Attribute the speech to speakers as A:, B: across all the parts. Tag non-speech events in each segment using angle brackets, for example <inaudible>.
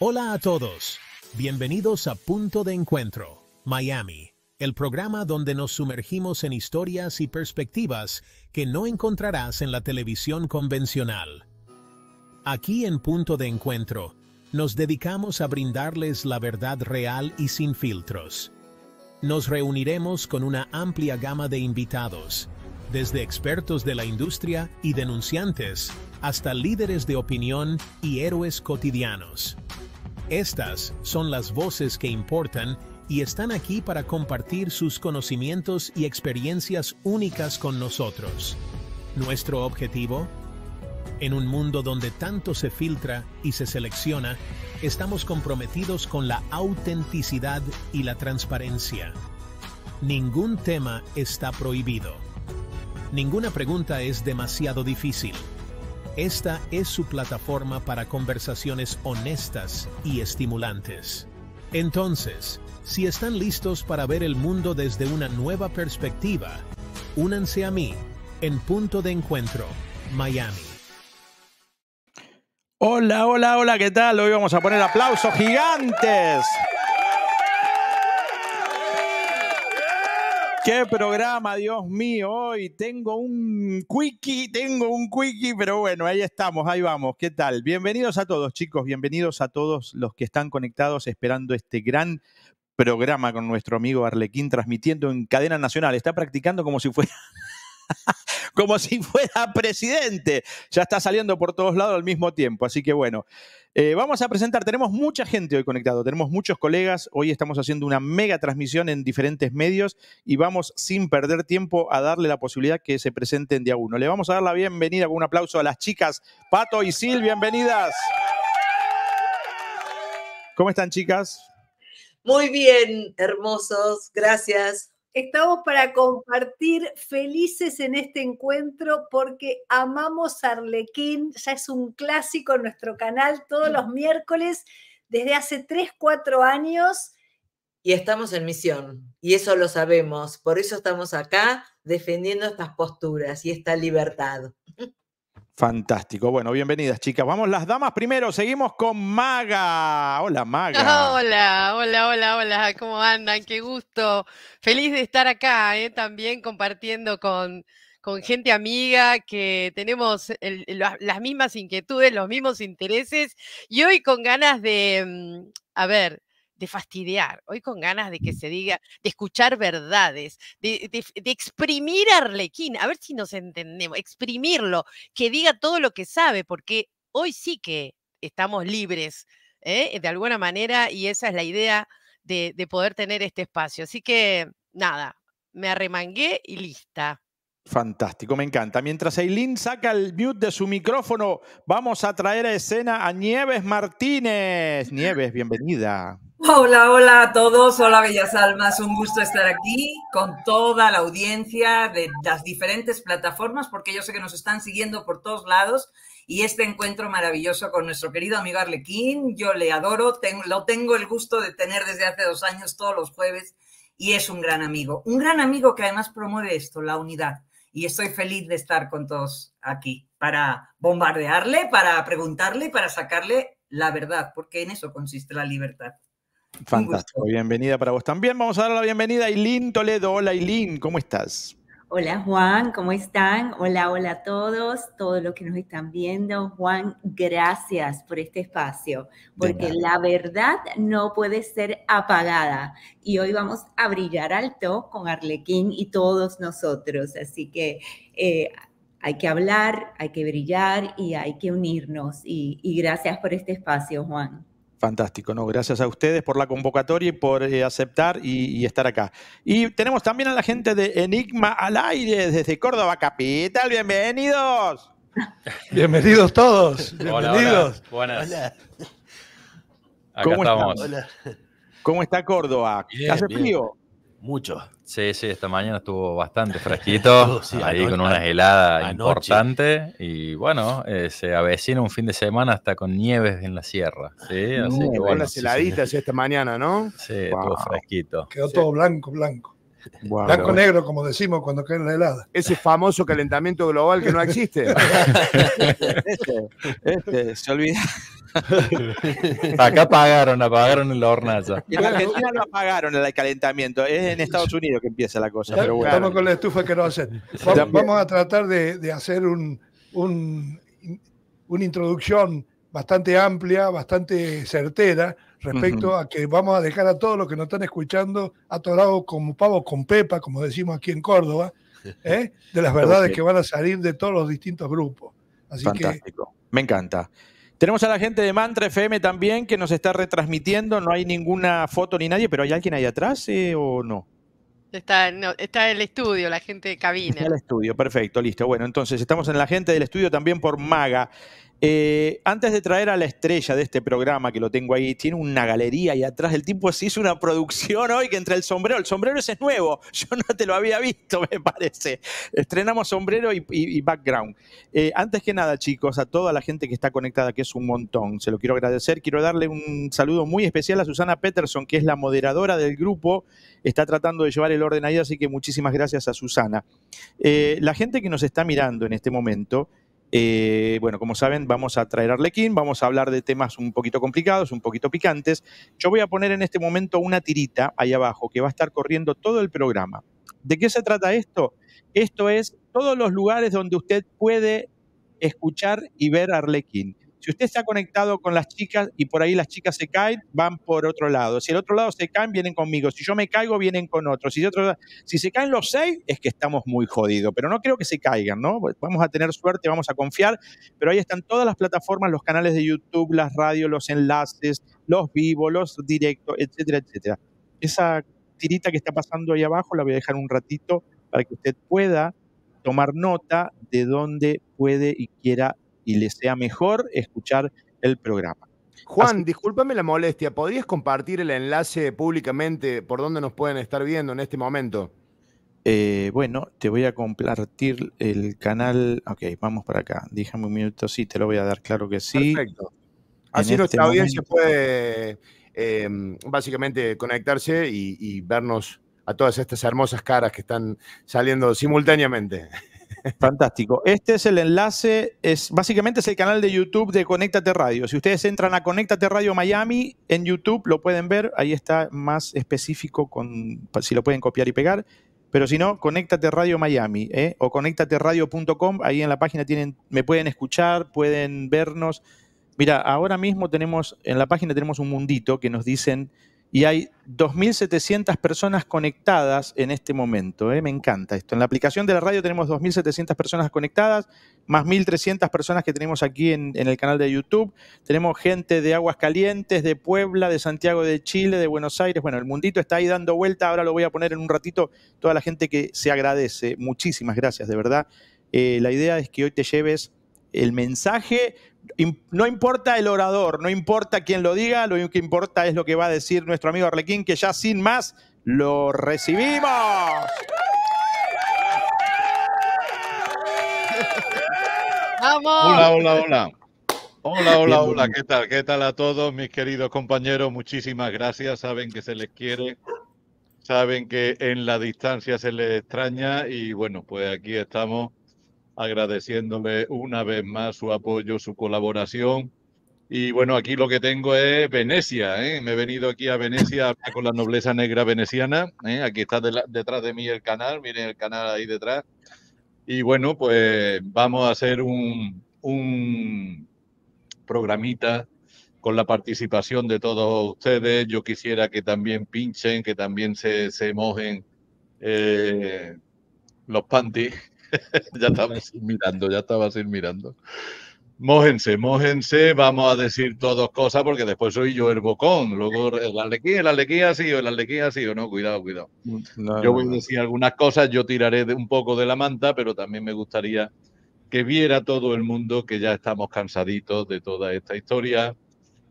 A: Hola a todos. Bienvenidos a Punto de Encuentro, Miami, el programa donde nos sumergimos en historias y perspectivas que no encontrarás en la televisión convencional. Aquí en Punto de Encuentro, nos dedicamos a brindarles la verdad real y sin filtros. Nos reuniremos con una amplia gama de invitados, desde expertos de la industria y denunciantes, hasta líderes de opinión y héroes cotidianos. Estas son las voces que importan y están aquí para compartir sus conocimientos y experiencias únicas con nosotros. ¿Nuestro objetivo? En un mundo donde tanto se filtra y se selecciona, estamos comprometidos con la autenticidad y la transparencia. Ningún tema está prohibido. Ninguna pregunta es demasiado difícil. Esta es su plataforma para conversaciones honestas y estimulantes. Entonces, si están listos para ver el mundo desde una nueva perspectiva, únanse a mí en Punto de Encuentro, Miami. Hola,
B: hola, hola, ¿qué tal? Hoy vamos a poner aplausos gigantes. Qué programa, Dios mío. Hoy tengo un quickie, tengo un quickie, pero bueno, ahí estamos, ahí vamos. ¿Qué tal? Bienvenidos a todos, chicos. Bienvenidos a todos los que están conectados esperando este gran programa con nuestro amigo Arlequín transmitiendo en cadena nacional. Está practicando como si fuera <laughs> como si fuera presidente. Ya está saliendo por todos lados al mismo tiempo, así que bueno. Eh, vamos a presentar, tenemos mucha gente hoy conectado, tenemos muchos colegas, hoy estamos haciendo una mega transmisión en diferentes medios y vamos sin perder tiempo a darle la posibilidad que se presenten día uno. Le vamos a dar la bienvenida con un aplauso a las chicas Pato y Sil, bienvenidas. ¿Cómo están chicas?
C: Muy bien, hermosos, gracias. Estamos para compartir felices en este encuentro porque amamos Arlequín, ya es un clásico en nuestro canal todos los miércoles desde hace 3, 4 años.
D: Y estamos en misión, y eso lo sabemos, por eso estamos acá defendiendo estas posturas y esta libertad.
B: Fantástico. Bueno, bienvenidas, chicas. Vamos las damas primero. Seguimos con Maga. Hola, Maga. <laughs>
E: Hola, hola, hola, hola. ¿Cómo andan? Qué gusto. Feliz de estar acá, ¿eh? también compartiendo con, con, gente amiga que tenemos las mismas inquietudes, los mismos intereses y hoy con ganas de, mm, a ver, de fastidiar, hoy con ganas de que se diga, de escuchar verdades, de, de, exprimir a Arlequín, a ver si nos entendemos, exprimirlo, que diga todo lo que sabe, porque hoy sí que estamos libres, ¿eh? de alguna manera, y esa es la idea de, de poder tener este espacio. Así que, nada, me arremangué y lista.
B: Fantástico, me encanta. Mientras Eileen saca el mute de su micrófono, vamos a traer a escena a Nieves Martínez. Nieves, bienvenida.
F: Hola, hola a todos, hola Bellas Almas, un gusto estar aquí con toda la audiencia de las diferentes plataformas, porque yo sé que nos están siguiendo por todos lados y este encuentro maravilloso con nuestro querido amigo Arlequín, yo le adoro, lo tengo el gusto de tener desde hace dos años todos los jueves y es un gran amigo, un gran amigo que además promueve esto, la unidad y estoy feliz de estar con todos aquí para bombardearle, para preguntarle, para sacarle la verdad, porque en eso consiste la libertad.
B: Fantástico, bienvenida para vos también. Vamos a dar la bienvenida a Ailín Toledo. Hola Ailín, ¿cómo estás?
G: Hola Juan, ¿cómo están? Hola, hola a todos, todos los que nos están viendo. Juan, gracias por este espacio, porque la verdad no puede ser apagada. Y hoy vamos a brillar alto con Arlequín y todos nosotros. Así que eh, hay que hablar, hay que brillar y hay que unirnos. y gracias por este espacio, Juan.
B: Fantástico, ¿no? Gracias a ustedes por la convocatoria y por eh, aceptar y, estar acá. Y tenemos también a la gente de Enigma al aire desde Córdoba Capital. Bienvenidos. <laughs>
H: Bienvenidos todos. Bienvenidos.
B: Hola, Buenas. ¿Cómo estamos? Hola. ¿Cómo está Córdoba? ¿Hace frío? Mucho.
I: Sí, sí, esta mañana estuvo bastante <laughs> fresquito, ahí con una helada importante. Y bueno, eh, se avecina un fin de semana hasta con nieves en la sierra. Sí, así heladitas
H: esta mañana, ¿no?
I: Sí, estuvo fresquito. Quedó
H: todo blanco, blanco.
I: Blanco negro,
H: como decimos cuando cae la helada. Ese famoso calentamiento global que no existe. <laughs>
I: Este, este, se olvida. <laughs> Acá apagaron, apagaron la hornaza. en
B: Argentina no apagaron el calentamiento. Es en Estados Unidos que empieza la cosa. Vamos
H: con la estufa que no hacen. Vamos, a tratar de, hacer un, una introducción bastante amplia, bastante certera respecto a que vamos a dejar a todos los que nos están escuchando atorados como pavo con pepa, como decimos aquí en Córdoba, ¿eh? de las verdades que van a salir de todos los distintos grupos. Fantástico.
B: Me encanta. Tenemos a la gente de Mantra FM también que nos está retransmitiendo. No hay ninguna foto ni nadie, pero ¿hay alguien ahí atrás eh, o no?
E: Está, en está el estudio, la gente de cabina.
B: Está el estudio, perfecto, listo. Bueno, entonces estamos en la gente del estudio también por Maga. Eh, antes de traer a la estrella de este programa, que lo tengo ahí, tiene una galería y atrás el tipo se hizo una producción hoy que entre el sombrero, el sombrero ese es nuevo, <laughs> yo no te lo había visto, me parece. Estrenamos sombrero y, background. Eh, antes que nada, chicos, a toda la gente que está conectada, que es un montón, se lo quiero agradecer. Quiero darle un saludo muy especial a Susana Peterson, que es la moderadora del grupo, está tratando de llevar el orden ahí, así que muchísimas gracias a Susana. Eh, la gente que nos está mirando en este momento, eh, bueno, como saben, vamos a traer Arlequín, vamos a hablar de temas un poquito complicados, un poquito picantes. Yo voy a poner en este momento una tirita ahí abajo que va a estar corriendo todo el programa. ¿De qué se trata esto? Esto es todos los lugares donde usted puede escuchar y ver Arlequín. Si usted está conectado con las chicas y por ahí las chicas se caen, van por otro lado. Si el otro lado se caen, vienen conmigo. Si yo me caigo, vienen con otros. Si, si se caen los seis, es que estamos muy jodidos. Pero no creo que se caigan, ¿no? Vamos a tener suerte, vamos a confiar. Pero ahí están todas las plataformas, los canales de YouTube, las radios, los enlaces, los vivos, los directos, etcétera, etcétera. Esa tirita que está pasando ahí abajo la voy a dejar un ratito para que usted pueda tomar nota de dónde puede y quiera y les sea mejor escuchar el programa. Juan, discúlpame la molestia, ¿podrías
H: compartir el enlace públicamente por dónde nos pueden estar viendo en este momento?
B: Eh, bueno, te voy a compartir el canal. Ok, vamos para acá. Déjame un minuto, sí, te lo voy a dar, claro que sí. Perfecto. Así este nuestra audiencia
H: puede em, básicamente conectarse y, y vernos a todas estas hermosas caras que están
B: saliendo simultáneamente. Fantástico. Este es el enlace, es básicamente es el canal de YouTube de Conéctate Radio. Si ustedes entran a Conéctate Radio Miami en YouTube, lo pueden ver, ahí está más específico con si lo pueden copiar y pegar. Pero si no, Conéctate Radio Miami ¿eh? o conéctateradio.com, ahí en la página tienen, me pueden escuchar, pueden vernos. Mira, ahora mismo tenemos, en la página tenemos un mundito que nos dicen y hay 2.700 personas conectadas en este momento. ¿eh? Me encanta esto. En la aplicación de la radio tenemos 2.700 personas conectadas, más 1.300 personas que tenemos aquí en, el canal de YouTube. Tenemos gente de Aguascalientes, de Puebla, de Santiago de Chile, de Buenos Aires. Bueno, el mundito está ahí dando vuelta. Ahora lo voy a poner en un ratito. Toda la gente que se agradece. Muchísimas gracias, de verdad. Eh, la idea es que hoy te lleves el mensaje no importa el orador, no importa quién lo diga, lo único que importa es lo que va a decir nuestro amigo Arlequín, que ya sin más lo recibimos.
E: Hola, hola, hola.
J: Hola, hola, hola, ¿qué tal? ¿Qué tal a todos mis queridos compañeros? Muchísimas gracias, saben que se les quiere, saben que en la distancia se les extraña y bueno, pues aquí estamos agradeciéndole una vez más su apoyo, su colaboración. Y bueno, aquí lo que tengo es Venecia. ¿eh? Me he venido aquí a Venecia con la nobleza negra veneciana. ¿eh? Aquí está detrás de mí el canal. Miren el canal ahí detrás. Y bueno, pues vamos a hacer un, un programita con la participación de todos ustedes. Yo quisiera que también pinchen, que también se, se mojen eh, los panties <laughs> ya estaba estabas mirando, ya estaba ir mirando. Mójense, mójense, vamos a decir todas cosas porque después soy yo el bocón. Luego el alequí, el alequí sí o el alequí sí o no, cuidado, cuidado. yo voy a decir algunas cosas, yo tiraré un poco de la manta, pero también me gustaría que viera todo el mundo que ya estamos cansaditos de toda esta historia,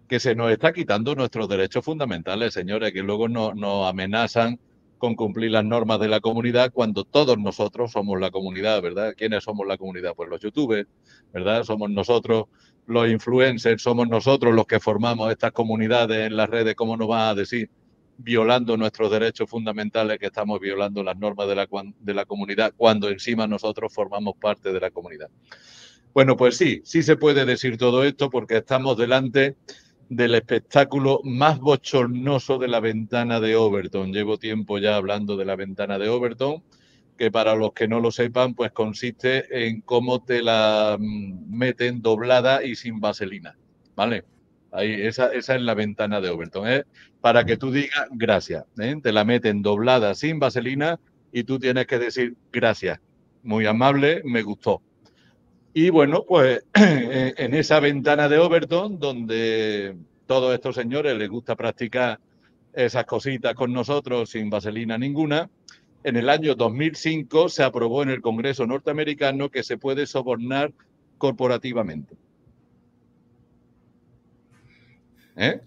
J: que se nos está quitando nuestros derechos fundamentales, señores, que luego nos no amenazan con cumplir las normas de la comunidad cuando todos nosotros somos la comunidad, ¿verdad? ¿Quiénes somos la comunidad? Pues los youtubers, ¿verdad? Somos nosotros los influencers, somos nosotros los que formamos estas comunidades en las redes, ¿cómo nos va a decir? Violando nuestros derechos fundamentales, que estamos violando las normas de de la comunidad cuando encima nosotros formamos parte de la comunidad. Bueno, pues sí, sí se puede decir todo esto porque estamos delante del espectáculo más bochornoso de la ventana de Overton. Llevo tiempo ya hablando de la ventana de Overton, que para los que no lo sepan, pues consiste en cómo te la mm, meten doblada y sin vaselina. ¿Vale? Ahí, esa, esa es la ventana de Overton. ¿eh? Para que tú digas gracias. ¿eh? Te la meten doblada sin vaselina y tú tienes que decir gracias. Muy amable, me gustó. Y bueno, pues <clears throat> eh, en esa ventana de Overton, donde todos estos señores les gusta practicar esas cositas con nosotros sin vaselina ninguna, en el año 2005 se aprobó en el Congreso norteamericano que se puede sobornar corporativamente. ¿Eh?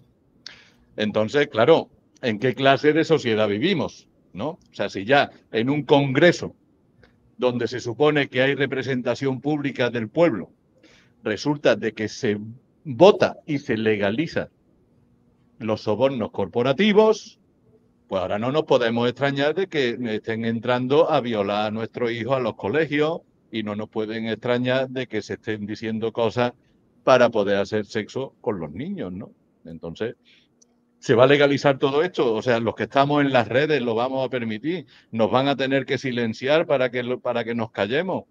J: Entonces, claro, ¿en qué clase de sociedad vivimos? ¿No? O sea, si ya en un Congreso donde se supone que hay representación pública del pueblo, resulta de que se vota y se legaliza los sobornos corporativos, pues ahora no nos podemos extrañar de que estén entrando a violar a nuestros hijos a los colegios y no nos pueden extrañar de que se estén diciendo cosas para poder hacer sexo con los niños, ¿no? Entonces, ¿Se va a legalizar todo esto? O sea, los que estamos en las redes lo vamos a permitir. Nos van a tener que silenciar para que, para que nos callemos.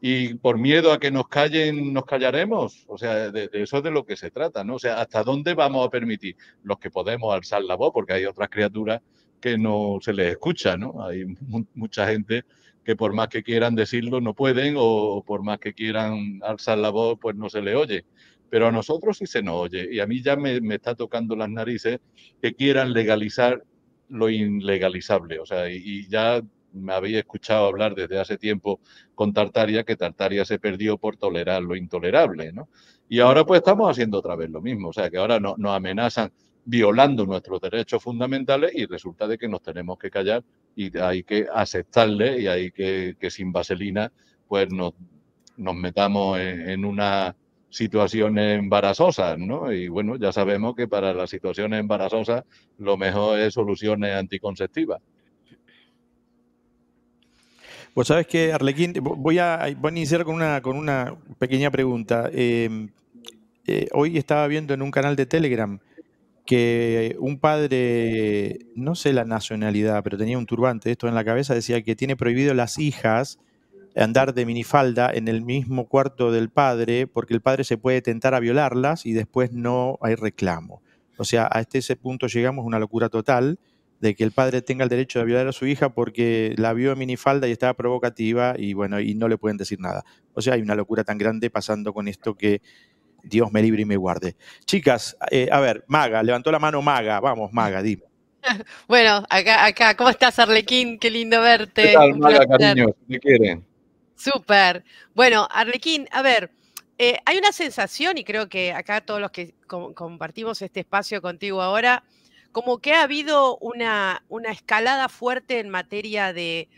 J: Y por miedo a que nos callen, nos callaremos. O sea, de, eso es de lo que se trata, ¿no? O sea, ¿hasta dónde vamos a permitir? Los que podemos alzar la voz, porque hay otras criaturas que no se les escucha, ¿no? Hay mucha gente que por más que quieran decirlo no pueden o por más que quieran alzar la voz, pues no se le oye. Pero a nosotros sí se nos oye, y a mí ya me, está tocando las narices que quieran legalizar lo ilegalizable, o sea, y, ya me había escuchado hablar desde hace tiempo con Tartaria, que Tartaria se perdió por tolerar lo intolerable, ¿no? Y ahora pues estamos haciendo otra vez lo mismo, o sea que ahora nos amenazan violando nuestros derechos fundamentales y resulta de que nos tenemos que callar y hay que aceptarle y hay que, que sin vaselina pues nos, metamos en una situaciones embarazosas, ¿no? Y bueno, ya sabemos que para las situaciones embarazosas lo mejor es soluciones anticonceptivas.
B: Pues sabes que, Arlequín, voy a, iniciar con una, con una pequeña pregunta. Em, eh, hoy estaba viendo en un canal de Telegram que un padre, no sé la nacionalidad, pero tenía un turbante, esto en la cabeza, decía que tiene prohibido las hijas andar de minifalda en el mismo cuarto del padre, porque el padre se puede tentar a violarlas y después no hay reclamo. O sea, a este ese punto llegamos, una locura total, de que el padre tenga el derecho de violar a su hija porque la vio en minifalda y estaba provocativa y bueno, y no le pueden decir nada. O sea, hay una locura tan grande pasando con esto que Dios me libre y me guarde. Chicas, eh, a ver, Maga, levantó la mano Maga, vamos, Maga, dime.
E: <laughs> Bueno, acá, acá, ¿cómo estás, Arlequín? Qué lindo verte. ¿Qué tal, Maga, cariño? quieren? Súper. Bueno, Arlequín, a ver, eh, hay una sensación, y creo que acá todos los que compartimos este espacio contigo ahora, como que ha habido una, escalada fuerte en materia de,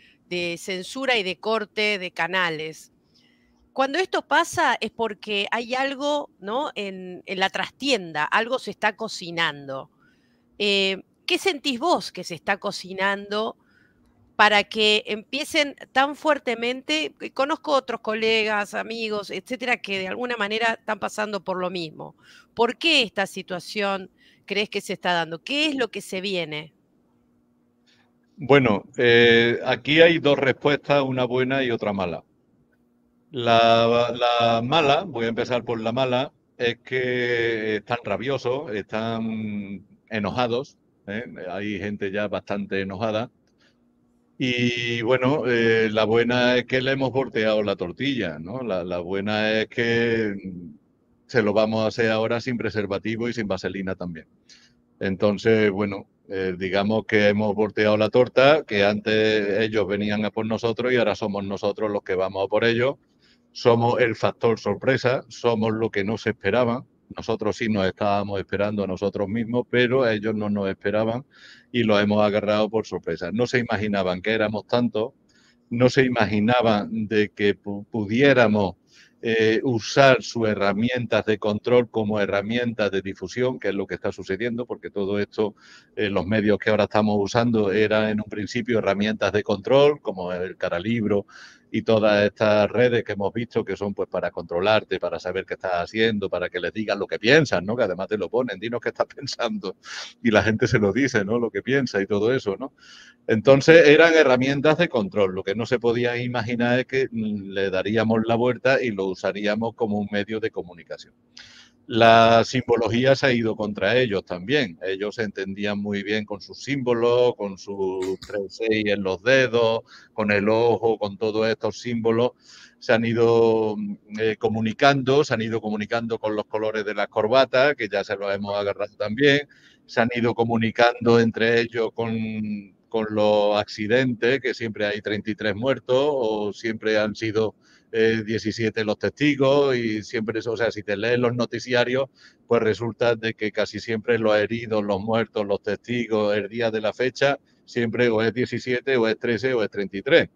E: censura y de corte de canales. Cuando esto pasa es porque hay algo ¿no? en, la trastienda, algo se está cocinando. Eh, ¿Qué sentís vos que se está cocinando para que empiecen tan fuertemente. Conozco otros colegas, amigos, etcétera, que de alguna manera están pasando por lo mismo. ¿Por qué esta situación crees que se está dando? ¿Qué es lo que se viene?
J: Bueno, eh, aquí hay dos respuestas, una buena y otra mala. La, mala, voy a empezar por la mala, es que están rabiosos, están enojados, ¿eh? hay gente ya bastante enojada y bueno, eh, la buena es que le hemos volteado la tortilla, ¿no? La, buena es que mm, se lo vamos a hacer ahora sin preservativo y sin vaselina también. Entonces, bueno, eh, digamos que hemos volteado la torta, que antes ellos venían a por nosotros y ahora somos nosotros los que vamos a por ellos. Somos el factor sorpresa, somos lo que no se esperaba nosotros sí nos estábamos esperando a nosotros mismos, pero ellos no nos esperaban y los hemos agarrado por sorpresa. No se imaginaban que éramos tantos, no se imaginaban de que pudiéramos eh, usar sus herramientas de control como herramientas de difusión, que es lo que está sucediendo, porque todo esto, eh, los medios que ahora estamos usando, eran en un principio herramientas de control, como el Caralibro, y todas estas redes que hemos visto que son pues para controlarte, para saber qué estás haciendo, para que les digas lo que piensas, ¿no? Que además te lo ponen, dinos qué estás <laughs> pensando y la gente se lo dice, ¿no? Lo que piensa y todo eso, ¿no? Entonces eran herramientas de control. Lo que no se podía imaginar es que mm, le daríamos la vuelta y lo usaríamos como un medio de comunicación la simbología se ha ido contra ellos también. Ellos se entendían muy bien con sus símbolos, con sus tres seis en los dedos, con el ojo, con todos estos símbolos. Se han ido mm, eh, comunicando, se han ido comunicando con los colores de las corbatas, que ya se los hemos agarrado también. Se han ido comunicando entre ellos con, con los accidentes, que siempre hay 33 muertos o siempre han sido 17 eh, los testigos y siempre eso, o sea, si te lees los noticiarios, pues resulta de que casi siempre los heridos, los muertos, los testigos, el día de la fecha, siempre o es 17 o es 13 o es 33.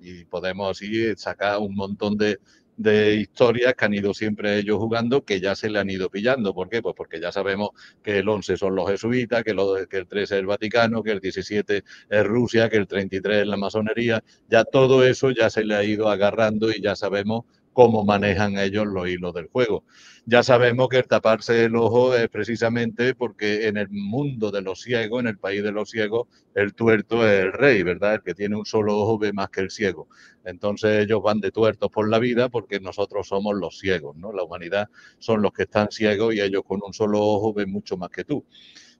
J: Y podemos así sacar un montón de, de historias que han ido siempre ellos jugando, que ya se le han ido pillando. ¿Por qué? Pues porque ya sabemos que el 11 son los jesuitas, que, el 13 es el Vaticano, que el 17 es Rusia, que el 33 es la masonería. Ya todo eso ya se le ha ido agarrando y ya sabemos cómo manejan ellos los hilos del juego. Ya sabemos que el taparse el ojo es precisamente porque en el mundo de los ciegos, en el país de los ciegos, el tuerto es el rey, ¿verdad? El que tiene un solo ojo ve más que el ciego. Entonces ellos van de tuertos por la vida porque nosotros somos los ciegos, ¿no? La humanidad son los que están ciegos y ellos con un solo ojo ven mucho más que tú.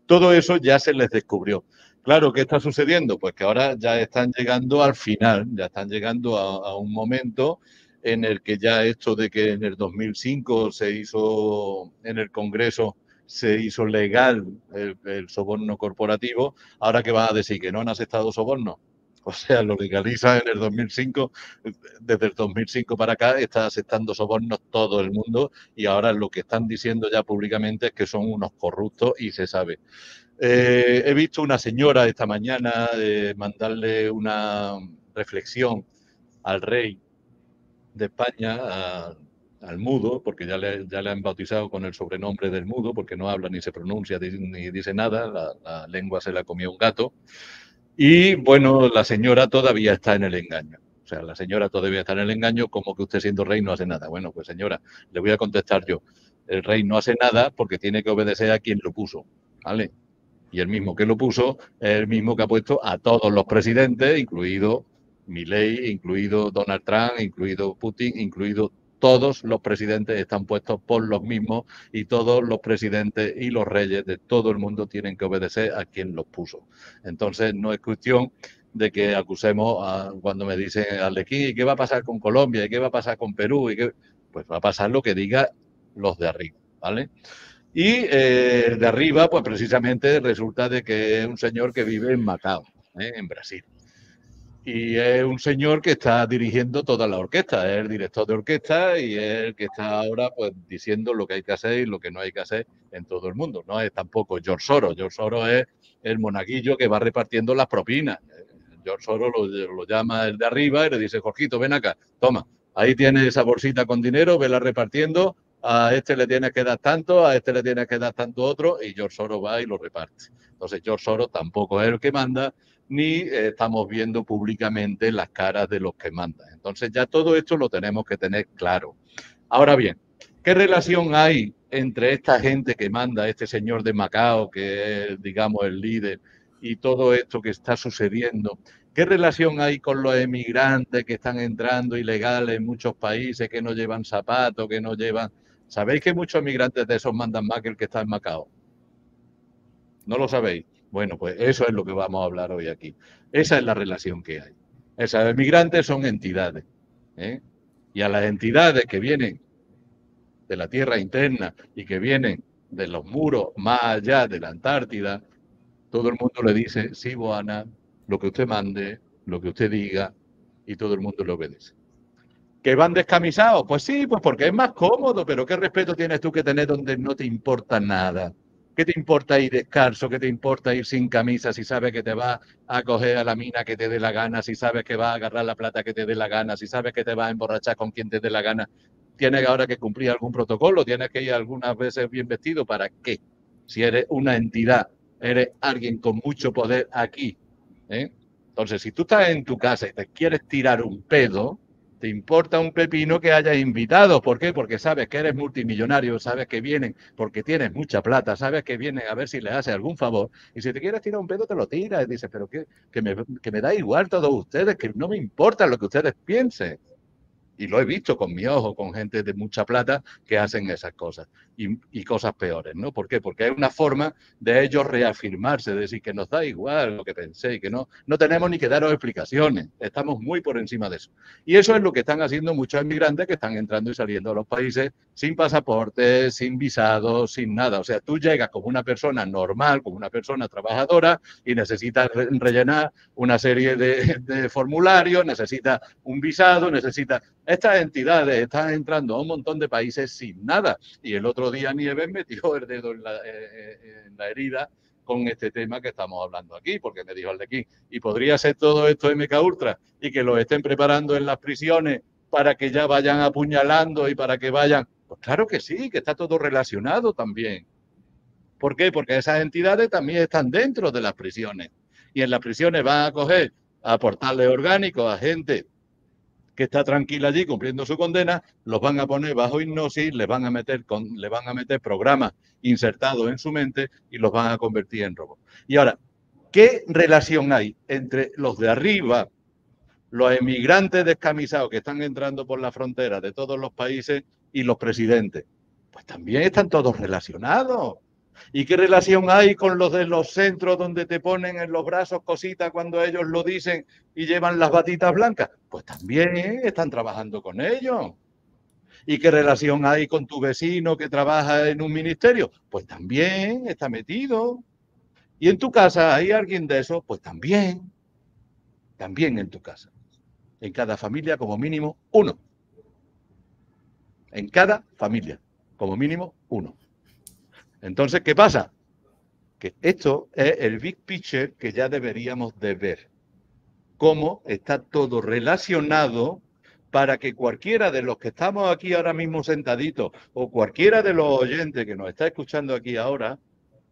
J: Todo eso ya se les descubrió. Claro, ¿qué está sucediendo? Pues que ahora ya están llegando al final, ya están llegando a un momento en el que ya esto de que en el 2005 se hizo en el Congreso se hizo legal el, soborno corporativo, ahora que va a decir que no han aceptado sobornos? O sea, lo legaliza en el 2005, desde el 2005 para acá está aceptando sobornos todo el mundo y ahora lo que están diciendo ya públicamente es que son unos corruptos y se sabe. Eh, he visto una señora esta mañana eh, mandarle una reflexión al rey de España al mudo, porque ya le, ya le han bautizado con el sobrenombre del mudo, porque no habla ni se pronuncia ni dice nada, la, lengua se la comió un gato. Y bueno, la señora todavía está en el engaño. O sea, la señora todavía está en el engaño, como que usted siendo rey no hace nada. Bueno, pues señora, le voy a contestar yo. El rey no hace nada porque tiene que obedecer a quien lo puso, ¿vale? Y el mismo que lo puso es el mismo que ha puesto a todos los presidentes, incluido mi ley, incluido Donald Trump, incluido Putin, incluido todos los presidentes están puestos por los mismos y todos los presidentes y los reyes de todo el mundo tienen que obedecer a quien los puso. Entonces, no es cuestión de que acusemos a, cuando me dicen Arlequín, aquí qué va a pasar con Colombia? ¿Y qué va a pasar con Perú? Pues va a pasar lo que diga los de arriba, ¿vale? Y eh, de arriba, pues precisamente resulta de que es un señor que vive en Macao, ¿eh? en Brasil y es un señor que está dirigiendo toda la orquesta, es el director de orquesta y es el que está ahora pues diciendo lo que hay que hacer y lo que no hay que hacer en todo el mundo. No es tampoco George Soros, George Soros es el monaguillo que va repartiendo las propinas. George Soros lo, llama el de arriba y le dice, Jorgito, ven acá, toma, ahí tienes esa bolsita con dinero, vela repartiendo, a este le tienes que dar tanto, a este le tienes que dar tanto otro, y George Soros va y lo reparte. Entonces George Soros tampoco es el que manda, ni eh, estamos viendo públicamente las caras de los que mandan. Entonces ya todo esto lo tenemos que tener claro. Ahora bien, ¿qué relación hay entre esta gente que manda, este señor de Macao, que es, digamos, el líder, y todo esto que está sucediendo? ¿Qué relación hay con los emigrantes que están entrando ilegales en muchos países, que no llevan zapatos, que no llevan... ¿Sabéis que muchos emigrantes de esos mandan más que el que está en Macao? No lo sabéis. Bueno, pues eso es lo que vamos a hablar hoy aquí. Esa es la relación que hay. Esas migrantes son entidades. ¿eh? Y a las entidades que vienen de la tierra interna y que vienen de los muros más allá de la Antártida, todo el mundo le dice, sí, Boana, lo que usted mande, lo que usted diga, y todo el mundo le obedece. ¿Que van descamisados? Pues sí, pues porque es más cómodo, pero ¿qué respeto tienes tú que tener donde no te importa nada? ¿Qué te importa ir descalzo? ¿Qué te importa ir sin camisa si sabes que te va a coger a la mina que te dé la gana? Si sabes que va a agarrar la plata que te dé la gana? Si sabes que te va a emborrachar con quien te dé la gana? Tienes ahora que cumplir algún protocolo, tienes que ir algunas veces bien vestido. ¿Para qué? Si eres una entidad, eres alguien con mucho poder aquí. ¿eh? Entonces, si tú estás en tu casa y te quieres tirar un pedo, te importa un pepino que haya invitado. ¿Por qué? Porque sabes que eres multimillonario, sabes que vienen porque tienes mucha plata, sabes que vienen a ver si les hace algún favor. Y si te quieres tirar un pedo, te lo tiras. Y dices, pero que, que, me, que me da igual todos ustedes, que no me importa lo que ustedes piensen y lo he visto con mi ojo, con gente de mucha plata que hacen esas cosas y, cosas peores, ¿no? ¿Por qué? Porque hay una forma de ellos reafirmarse, de decir que nos da igual lo que penséis, que no, no tenemos ni que daros explicaciones, estamos muy por encima de eso. Y eso es lo que están haciendo muchos inmigrantes que están entrando y saliendo a los países sin pasaporte, sin visado, sin nada. O sea, tú llegas como una persona normal, como una persona trabajadora y necesitas rellenar una serie de, de formularios, necesitas un visado, necesitas estas entidades están entrando a un montón de países sin nada. Y el otro día Nieves metió el dedo eh, eh, en la, herida con este tema que estamos hablando aquí, porque me dijo el de aquí, y podría ser todo esto MKUltra, y que lo estén preparando en las prisiones para que ya vayan apuñalando y para que vayan. Pues claro que sí, que está todo relacionado también. ¿Por qué? Porque esas entidades también están dentro de las prisiones y en las prisiones van a coger a portales orgánicos a gente que está tranquila allí cumpliendo su condena, los van a poner bajo hipnosis, les van a meter, con, le van a meter programas insertados en su mente y los van a convertir en robots. Y ahora, ¿qué relación hay entre los de arriba, los emigrantes descamisados que están entrando por la frontera de todos los países y los presidentes? Pues también están todos relacionados. ¿Y qué relación hay con los de los centros donde te ponen en los brazos cositas cuando ellos lo dicen y llevan las batitas blancas? Pues también están trabajando con ellos. ¿Y qué relación hay con tu vecino que trabaja en un ministerio? Pues también está metido. ¿Y en tu casa hay alguien de eso? Pues también. También en tu casa. En cada familia como mínimo uno. En cada familia como mínimo uno. Entonces, ¿qué pasa? Que esto es el big picture que ya deberíamos de ver. Cómo está todo relacionado para que cualquiera de los que estamos aquí ahora mismo sentaditos o cualquiera de los oyentes que nos está escuchando aquí ahora,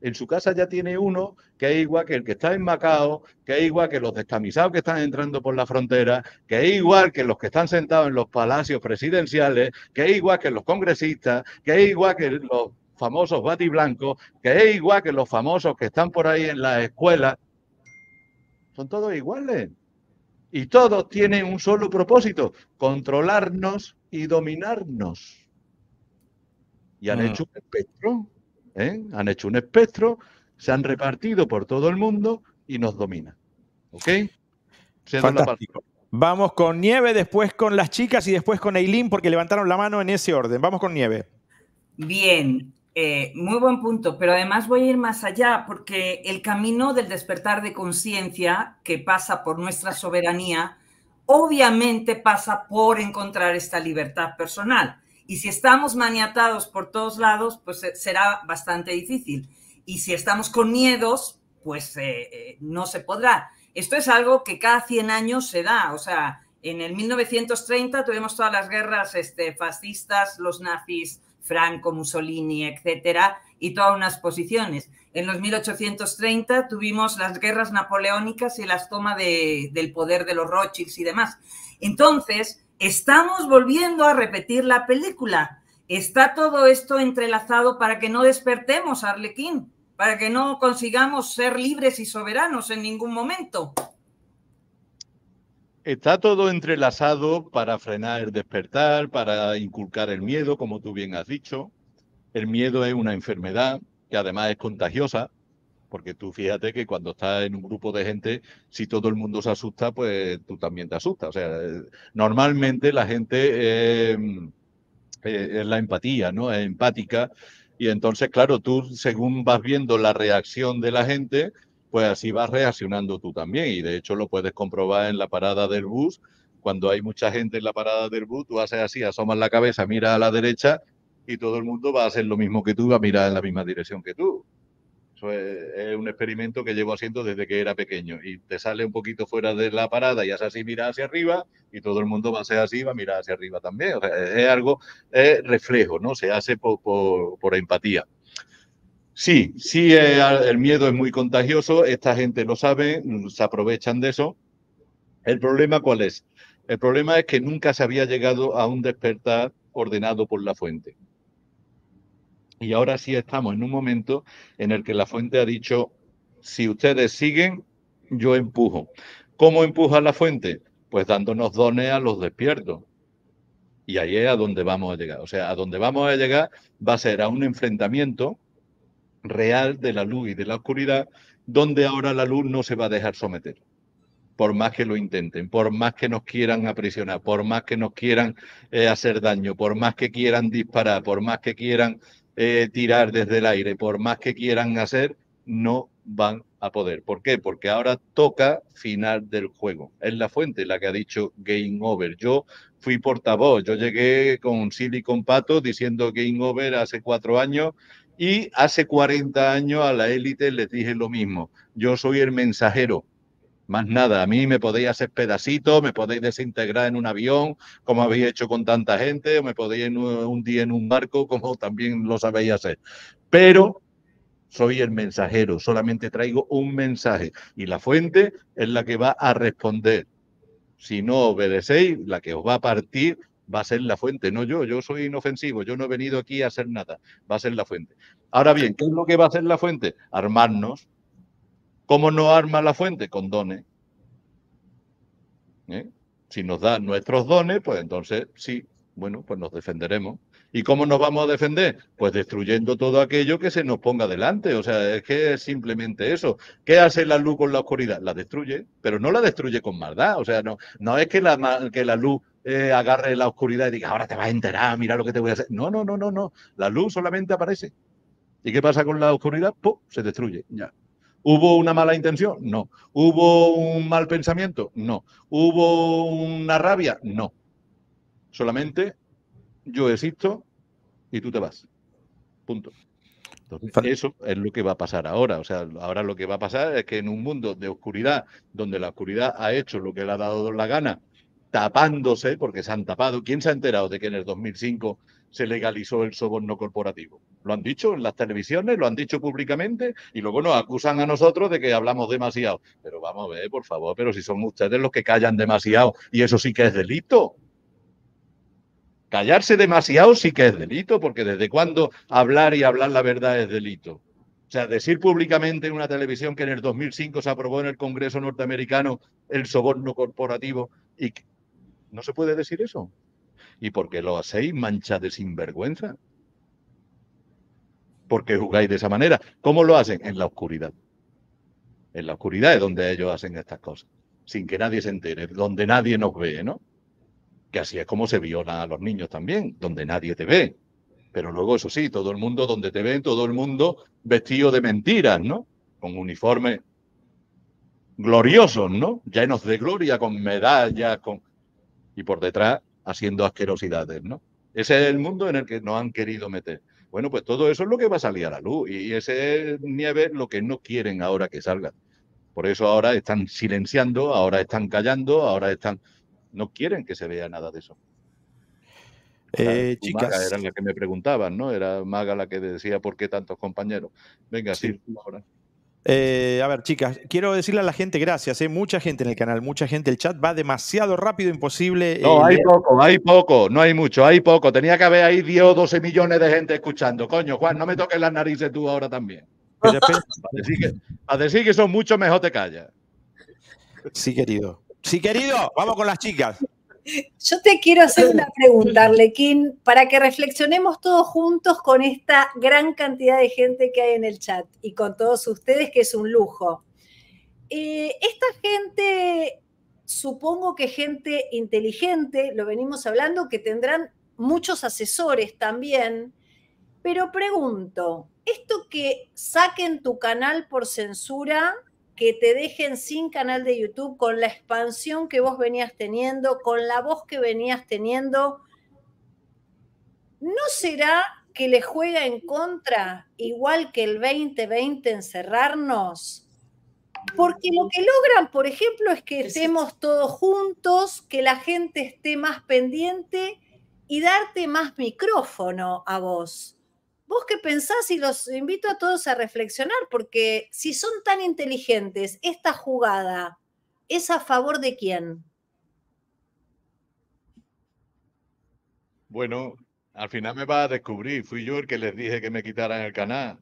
J: en su casa ya tiene uno que es igual que el que está en Macao, que es igual que los descamisados que están entrando por la frontera, que es igual que los que están sentados en los palacios presidenciales, que es igual que los congresistas, que es igual que los famosos blanco que es igual que los famosos que están por ahí en la escuela Son todos iguales. Y todos tienen un solo propósito, controlarnos y dominarnos. Y han mm. hecho un espectro, ¿eh? han hecho un espectro, se han repartido por todo el mundo y nos domina ¿Ok? Vamos con
B: Nieve, después con las chicas y después con Eileen, porque levantaron la mano en ese orden. Vamos con Nieve.
F: Bien, eh, muy buen punto, pero además voy a ir más allá, porque el camino del despertar de conciencia que pasa por nuestra soberanía, obviamente pasa por encontrar esta libertad personal. Y si estamos maniatados por todos lados, pues eh, será bastante difícil. Y si estamos con miedos, pues eh, no se podrá. Esto es algo que cada 100 años se da. O sea, en el 1930 tuvimos todas las guerras este, fascistas, los nazis Franco, Mussolini, etcétera, y todas unas posiciones. En los 1830 tuvimos las guerras napoleónicas y las tomas del poder de los Rothschilds y demás. Entonces, estamos volviendo a repetir la película. Está todo esto entrelazado para que no despertemos, a Arlequín, para que no consigamos ser libres y soberanos en ningún momento.
J: Está todo entrelazado para frenar el despertar, para inculcar el miedo, como tú bien has dicho. El miedo es una enfermedad que además es contagiosa, porque tú fíjate que cuando estás en un grupo de gente, si todo el mundo se asusta, pues tú también te asustas. O sea, normalmente la gente eh, eh, es la empatía, ¿no? Es empática. Y entonces, claro, tú según vas viendo la reacción de la gente, pues así vas reaccionando tú también. Y de hecho lo puedes comprobar en la parada del bus. Cuando hay mucha gente en la parada del bus, tú haces así, asomas la cabeza, mira a la derecha y todo el mundo va a hacer lo mismo que tú, va a mirar en la misma dirección que tú. Eso es, un experimento que llevo haciendo desde que era pequeño. Y te sale un poquito fuera de la parada y haces así, mira hacia arriba y todo el mundo va a hacer así, va a mirar hacia arriba también. es algo, reflejo, ¿no? Se hace por, por empatía. Sí, sí, eh, el miedo es muy contagioso, esta gente lo sabe, mm, se aprovechan de eso. ¿El problema cuál es? El problema es que nunca se había llegado a un despertar ordenado por la fuente. Y ahora sí estamos en un momento en el que la fuente ha dicho, si ustedes siguen, yo empujo. ¿Cómo empuja la fuente? Pues dándonos dones a los despiertos. Y ahí es a donde vamos a llegar. O sea, a donde vamos a llegar va a ser a un enfrentamiento real de la luz y de la oscuridad, donde ahora la luz no se va a dejar someter, por más que lo intenten, por más que nos quieran aprisionar, por más que nos quieran eh, hacer daño, por más que quieran disparar, por más que quieran eh, tirar desde el aire, por más que quieran hacer, no van a poder. ¿Por qué? Porque ahora toca final del juego. Es la fuente la que ha dicho game over. Yo fui portavoz, yo llegué con Silicon Pato diciendo game over hace cuatro años y hace 40 años a la élite les dije lo mismo. Yo soy el mensajero, más nada. A mí me podéis hacer pedacitos, me podéis desintegrar en un avión, como habéis hecho con tanta gente, o me podéis día en un barco, como también lo sabéis hacer. Pero soy el mensajero, solamente traigo un mensaje y la fuente es la que va a responder. Si no obedecéis, la que os va a partir va a ser la fuente, no yo, yo soy inofensivo, yo no he venido aquí a hacer nada, va a ser la fuente. Ahora bien, ¿qué es lo que va a hacer la fuente? Armarnos. ¿Cómo no arma la fuente? Con dones. ¿Eh? Si nos da nuestros dones, pues entonces sí, bueno, pues nos defenderemos. ¿Y cómo nos vamos a defender? Pues destruyendo todo aquello que se nos ponga delante. O sea, es que es simplemente eso. ¿Qué hace la luz con la oscuridad? La destruye, pero no la destruye con maldad. O sea, no, no es que la, que la luz eh, agarre la oscuridad y diga, ahora te vas a enterar, mira lo que te voy a hacer. No, no, no, no, no. La luz solamente aparece. ¿Y qué pasa con la oscuridad? ¡Pum! Se destruye. Ya. ¿Hubo una mala intención? No. ¿Hubo un mal pensamiento? No. ¿Hubo una rabia? No. Solamente yo existo y tú te vas. Punto. eso es lo que va a pasar ahora. O sea, ahora lo que va a pasar es que en un mundo de oscuridad, donde la oscuridad ha hecho lo que le ha dado la gana, tapándose, porque se han tapado, ¿quién se ha enterado de que en el 2005 se legalizó el soborno corporativo? Lo han dicho en las televisiones, lo han dicho públicamente y luego nos acusan a nosotros de que hablamos demasiado. Pero vamos a ver, por favor, pero si son ustedes los que callan demasiado y eso sí que es delito. Callarse demasiado sí que es delito, porque desde cuándo hablar y hablar la verdad es delito. O sea, decir públicamente en una televisión que en el 2005 se aprobó en el Congreso norteamericano el soborno corporativo y que... no se puede decir eso. Y por qué lo hacéis mancha de sinvergüenza. Porque jugáis de esa manera. ¿Cómo lo hacen? En la oscuridad. En la oscuridad es donde ellos hacen estas cosas, sin que nadie se entere, donde nadie nos ve, ¿no? así es como se viola a los niños también, donde nadie te ve. Pero luego, eso sí, todo el mundo donde te ven, todo el mundo vestido de mentiras, ¿no? Con uniformes gloriosos, ¿no? Llenos de gloria, con medallas, con... y por detrás haciendo asquerosidades, ¿no? Ese es el mundo en el que nos han querido meter. Bueno, pues todo eso es lo que va a salir a la luz y ese nieve es lo que no quieren ahora que salga. Por eso ahora están silenciando, ahora están callando, ahora están no quieren que se vea nada de eso.
B: Eh, chicas. era
J: la que me preguntaban, ¿no? Era Maga la que decía por qué tantos compañeros. Venga, sí, ahora.
B: Eh, a ver, chicas, quiero decirle a la gente gracias, Hay eh, mucha gente en el canal, mucha gente. El chat va demasiado rápido, imposible. No, eh, hay
J: poco, hay poco, no hay mucho, hay poco. Tenía que haber ahí 10 o 12 millones de gente escuchando. Coño, Juan, no me toques las narices tú ahora también. <laughs> A decir que, decir que son muchos, mejor te callas.
B: Sí, querido.
J: Sí, querido, vamos con las chicas.
C: Yo te quiero hacer una pregunta, Arlequín, para que reflexionemos todos juntos con esta gran cantidad de gente que hay en el chat y con todos ustedes, que es un lujo. Eh, esta gente, supongo que gente inteligente, lo venimos hablando, que tendrán muchos asesores también, pero pregunto, ¿esto que saquen tu canal por censura que te dejen sin canal de YouTube, con la expansión que vos venías teniendo, con la voz que venías teniendo, ¿no será que le juega en contra, igual que el 2020, encerrarnos? Porque lo que logran, por ejemplo, es que estemos todos juntos, que la gente esté más pendiente y darte más micrófono a vos. ¿Vos qué pensás? Y los invito a todos a reflexionar, porque si son tan inteligentes, esta jugada es a favor de quién?
J: Bueno, al final me va a descubrir. Fui yo el que les dije que me quitaran el canal.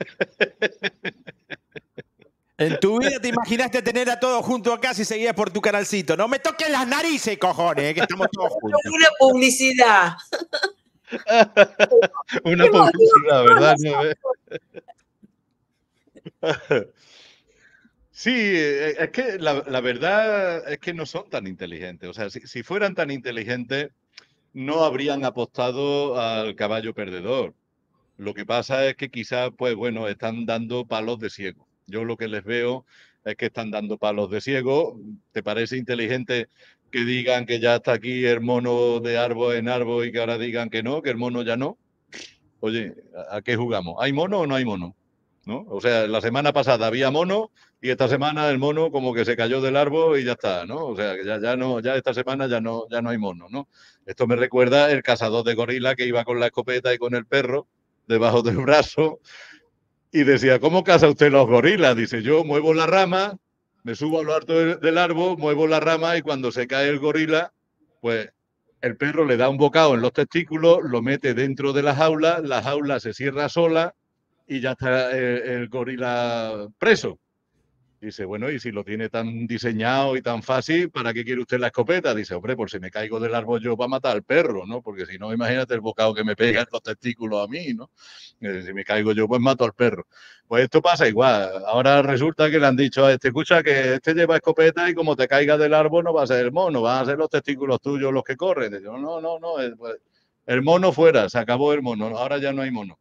B: <laughs> En tu vida te imaginaste tener a todos juntos acá si seguías por tu canalcito. No me toquen las narices, cojones, que estamos todos <laughs> juntos. Una publicidad. <laughs> Una ¿verdad?
J: <laughs> Sí, eh, eh, es que la, verdad es que no son tan inteligentes. O sea, si, si, fueran tan inteligentes, no habrían apostado al caballo perdedor. Lo que pasa es que quizás, pues bueno, están dando palos de ciego. Yo lo que les veo es que están dando palos de ciego. ¿Te parece inteligente que digan que ya está aquí el mono de árbol en árbol y que ahora digan que no, que el mono ya no. Oye, ¿a qué jugamos? ¿Hay mono o no hay mono? ¿No? O sea, la semana pasada había mono y esta semana el mono como que se cayó del árbol y ya está, ¿no? O sea, que ya, ya no, ya esta semana ya no, ya no hay mono, ¿no? Esto me recuerda el cazador de gorila que iba con la escopeta y con el perro debajo del brazo y decía, ¿cómo caza usted los gorilas? Dice, yo muevo la rama, me subo a lo alto del árbol, muevo la rama y cuando se cae el gorila, pues el perro le da un bocado en los testículos, lo mete dentro de la jaula, la jaula se cierra sola y ya está el, eh, el gorila preso. Dice, bueno, y si lo tiene tan diseñado y tan fácil, ¿para qué quiere usted la escopeta? Dice, hombre, por si me caigo del árbol yo va a matar al perro, ¿no? Porque si no, imagínate el bocado que me en los testículos a mí, ¿no? Eh, si me caigo yo, pues mato al perro. Pues esto pasa igual. Ahora resulta que le han dicho a este, escucha, que este lleva escopeta y como te caiga del árbol no va a ser el mono, van a ser los testículos tuyos los que corren. Dice, no, no, no, eh, pues el mono fuera, se acabó el mono, ahora ya no hay mono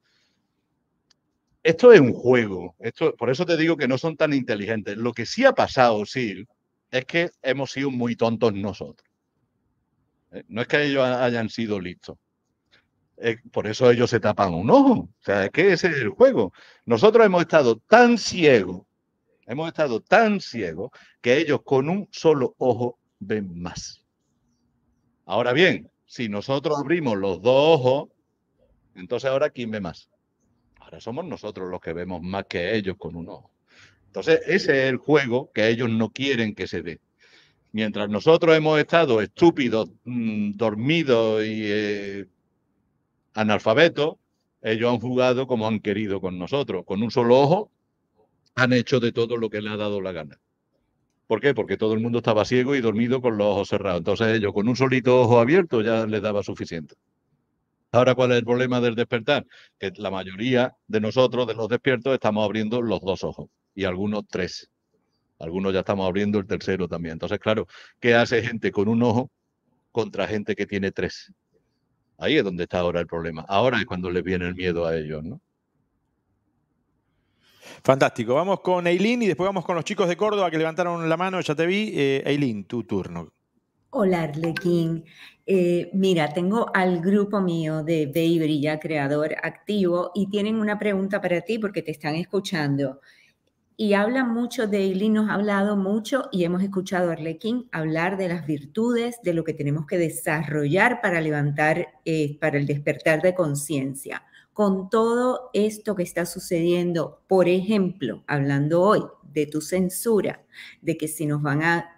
J: esto es un juego. Esto, por eso te digo que no son tan inteligentes. Lo que sí ha pasado, sí, es que hemos sido muy tontos nosotros. Eh, no es que ellos hayan sido listos. Eh, por eso ellos se tapan un ojo. O sea, es que ese es el juego. Nosotros hemos estado tan ciegos, hemos estado tan ciegos, que ellos con un solo ojo ven más. Ahora bien, si nosotros abrimos los dos ojos, entonces ahora ¿quién ve más? Ahora somos nosotros los que vemos más que ellos con un ojo. Entonces, ese es el juego que ellos no quieren que se dé. Mientras nosotros hemos estado estúpidos, mm, dormidos y eh, analfabetos, ellos han jugado como han querido con nosotros. Con un solo ojo han hecho de todo lo que les ha dado la gana. ¿Por qué? Porque todo el mundo estaba ciego y dormido con los ojos cerrados. Entonces ellos con un solito ojo abierto ya les daba suficiente. Ahora, ¿cuál es el problema del despertar? Que la mayoría de nosotros, de los despiertos, estamos abriendo los dos ojos y algunos tres. Algunos ya estamos abriendo el tercero también. Entonces, claro, ¿qué hace gente con un ojo contra gente que tiene tres? Ahí es donde está ahora el problema. Ahora es cuando les viene el miedo a ellos, ¿no? Fantástico. Vamos con Eileen y después
B: vamos con los chicos de Córdoba que levantaron la mano, ya te vi. Eh, Eileen, tu turno.
G: Hola, Arlequín. Eh, mira, tengo al grupo mío de Ve Brilla Creador Activo y tienen una pregunta para ti porque te están escuchando. Y hablan mucho, Daily nos ha hablado mucho y hemos escuchado a Arlequín hablar de las virtudes, de lo que tenemos que desarrollar para levantar, eh, para el despertar de conciencia. Con todo esto que está sucediendo, por ejemplo, hablando hoy de tu censura, de que si nos van a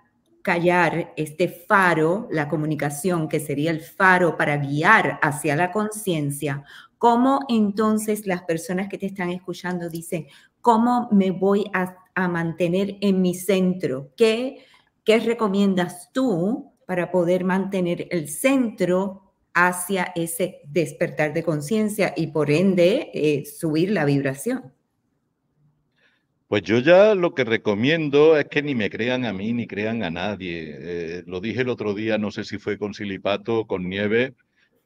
G: callar este faro, la comunicación que sería el faro para guiar hacia la conciencia, ¿cómo entonces las personas que te están escuchando dicen, cómo me voy a, mantener en mi centro? ¿Qué, ¿Qué recomiendas tú para poder mantener el centro hacia ese despertar de conciencia y por ende eh, subir la vibración.
J: Pues yo ya lo que recomiendo es que ni me crean a mí ni crean a nadie. Eh, lo dije el otro día, no sé si fue con Silipato o con Nieve.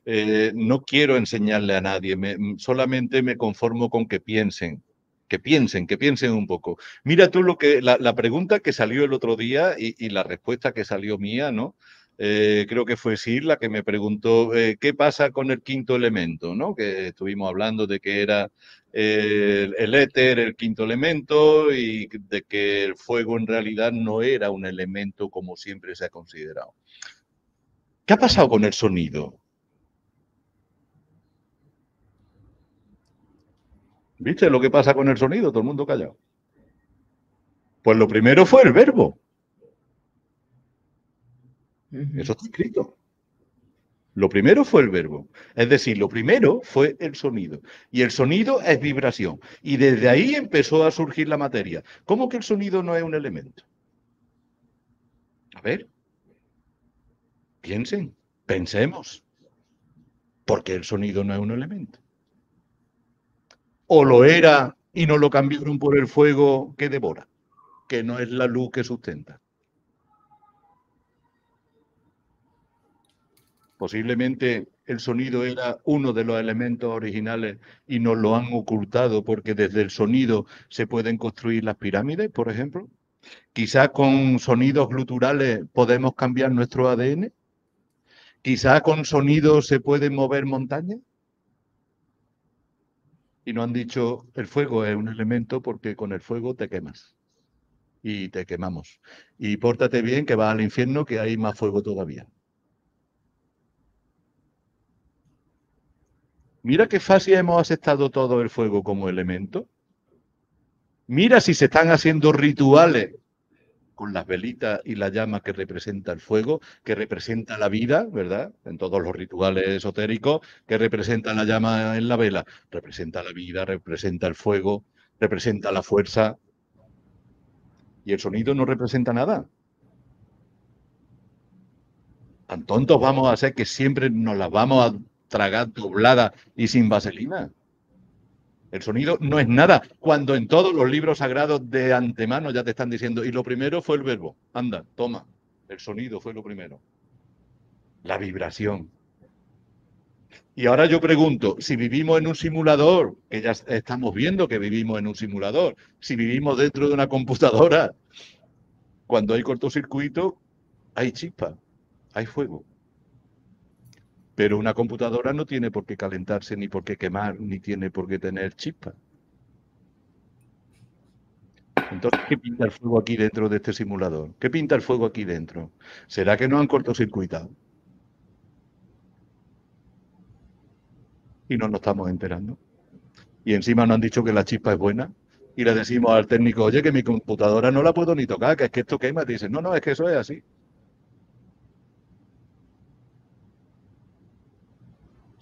J: Eh, no quiero enseñarle a nadie, mm, solamente me conformo con que piensen, que piensen, que piensen un poco. Mira tú lo que la, pregunta que salió el otro día y, la respuesta que salió mía, ¿no? Eh, creo que fue Sir la que me preguntó eh, qué pasa con el quinto elemento, ¿no? Que estuvimos hablando de que era eh, el éter el quinto elemento y de que el fuego en realidad no era un elemento como siempre se ha considerado. ¿Qué ha pasado con el sonido? ¿Viste lo que pasa con el sonido? Todo el mundo callado. Pues lo primero fue el verbo. Eso está escrito. Lo primero fue el verbo. Es decir, lo primero fue el sonido. Y el sonido es vibración. Y desde ahí empezó a surgir la materia. ¿Cómo que el sonido no es un elemento? A ver. Piensen, pensemos. Porque el sonido no es un elemento. O lo era y no lo cambiaron por el fuego que devora, que no es la luz que sustenta. Posiblemente el sonido era uno de los elementos originales y nos lo han ocultado porque desde el sonido se pueden construir las pirámides, por ejemplo. Quizás con sonidos gluturales podemos cambiar nuestro ADN. Quizás con sonidos se pueden mover montañas. Y nos han dicho, el fuego es un elemento porque con el fuego te quemas. Y te quemamos. Y pórtate bien que vas al infierno que hay más fuego todavía. Mira qué fácil hemos aceptado todo el fuego como elemento. Mira si se están haciendo rituales con las velitas y la llama que representa el fuego, que representa la vida, ¿verdad? En todos los rituales esotéricos, que representa la llama en la vela, representa la vida, representa el fuego, representa la fuerza. Y el sonido no representa nada. Tan tontos vamos a ser que siempre nos las vamos a tragad doblada y sin vaselina. El sonido no es nada, cuando en todos los libros sagrados de antemano ya te están diciendo, y lo primero fue el verbo, anda, toma, el sonido fue lo primero, la vibración. Y ahora yo pregunto, si vivimos en un simulador, que ya estamos viendo que vivimos en un simulador, si vivimos dentro de una computadora, cuando hay cortocircuito, hay chispa, hay fuego. Pero una computadora no tiene por qué calentarse, ni por qué quemar, ni tiene por qué tener chispas. Entonces, ¿qué pinta el fuego aquí dentro de este simulador? ¿Qué pinta el fuego aquí dentro? ¿Será que no han cortocircuitado? Y no nos estamos enterando. Y encima nos han dicho que la chispa es buena. Y le decimos al técnico, oye, que mi computadora no la puedo ni tocar, que es que esto quema. Y no, no, es que eso es así.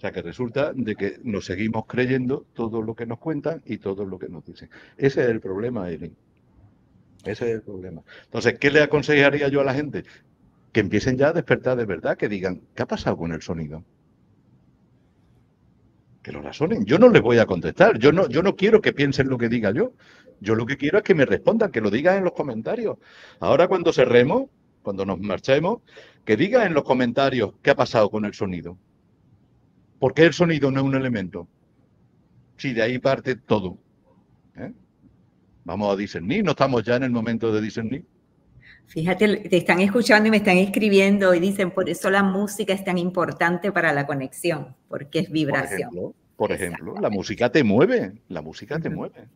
J: O sea que resulta de que nos seguimos creyendo todo lo que nos cuentan y todo lo que nos dicen. Ese es el problema, Eileen. Ese es el problema. Entonces, ¿qué le aconsejaría yo a la gente? Que empiecen ya a despertar de verdad, que digan, ¿qué ha pasado con el sonido? Que lo razonen. Yo no les voy a contestar. Yo no, yo no quiero que piensen lo que diga yo. Yo lo que quiero es que me respondan, que lo digan en los comentarios. Ahora cuando cerremos, cuando nos marchemos, que digan en los comentarios qué ha pasado con el sonido. ¿Por qué el sonido no es un elemento? Si de ahí parte todo. ¿eh? Vamos a discernir, no estamos ya en el momento de discernir.
G: Fíjate, te están escuchando y me están escribiendo y dicen, por eso la música es tan importante para la conexión,
J: porque es vibración. Por ejemplo, la música te mueve, la música te mueve.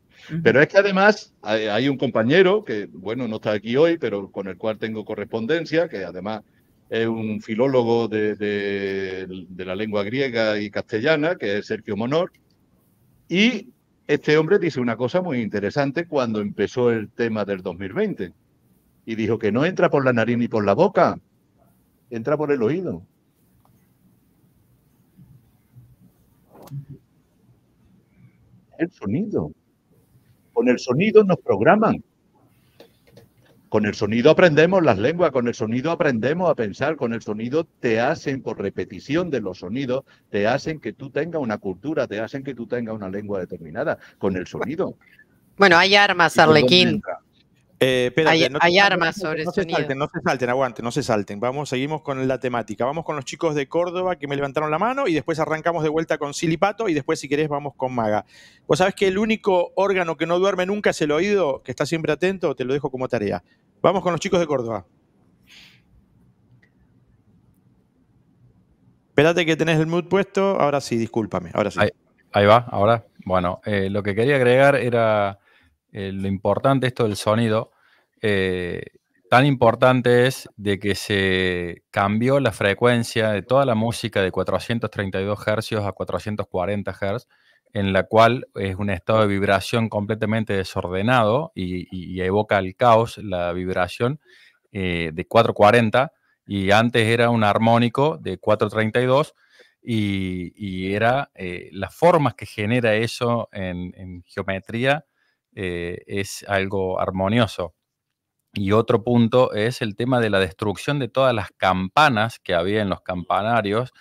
J: Pero es que además hay, un compañero que, bueno, no está aquí hoy, pero con el cual tengo correspondencia, que además es un filólogo de, la lengua griega y castellana, que es Sergio Monor, y este hombre dice una cosa muy interesante cuando empezó el tema del 2020, y dijo que no entra por la nariz ni por la boca, entra por el oído. El sonido. Con el sonido nos programan. Con el sonido aprendemos las lenguas, con el sonido aprendemos a pensar, con el sonido te hacen, por repetición de los sonidos, te hacen que tú tengas una cultura, te hacen que tú tengas una lengua determinada, con el sonido.
E: Bueno, hay armas, Arlequín.
B: Eh, hay, armas sobre el sonido. no se salten, aguante, no se salten. Vamos, seguimos con la temática. Vamos con los chicos de Córdoba que me levantaron la mano y después arrancamos de vuelta con Silipato y después, si querés, vamos con Maga. Vos sabés que el único órgano que no duerme nunca es el oído, que está siempre atento, te lo dejo como tarea. Vamos con los chicos de Córdoba.
I: Espérate que tenés el mood puesto. Ahora sí, discúlpame. Ahora sí. Ahí, va, ahora. Bueno, eh, lo que quería agregar era eh, lo importante esto del sonido. Eh, tan importante es de que se cambió la frecuencia de toda la música de 432 Hz a 440 Hz en la cual es un estado de vibración completamente desordenado y, evoca el caos, la vibración eh, de 440 y antes era un armónico de 432 y, y era eh, las formas que genera eso en, geometría eh, es algo armonioso. Y otro punto es el tema de la destrucción de todas las campanas que había en los campanarios,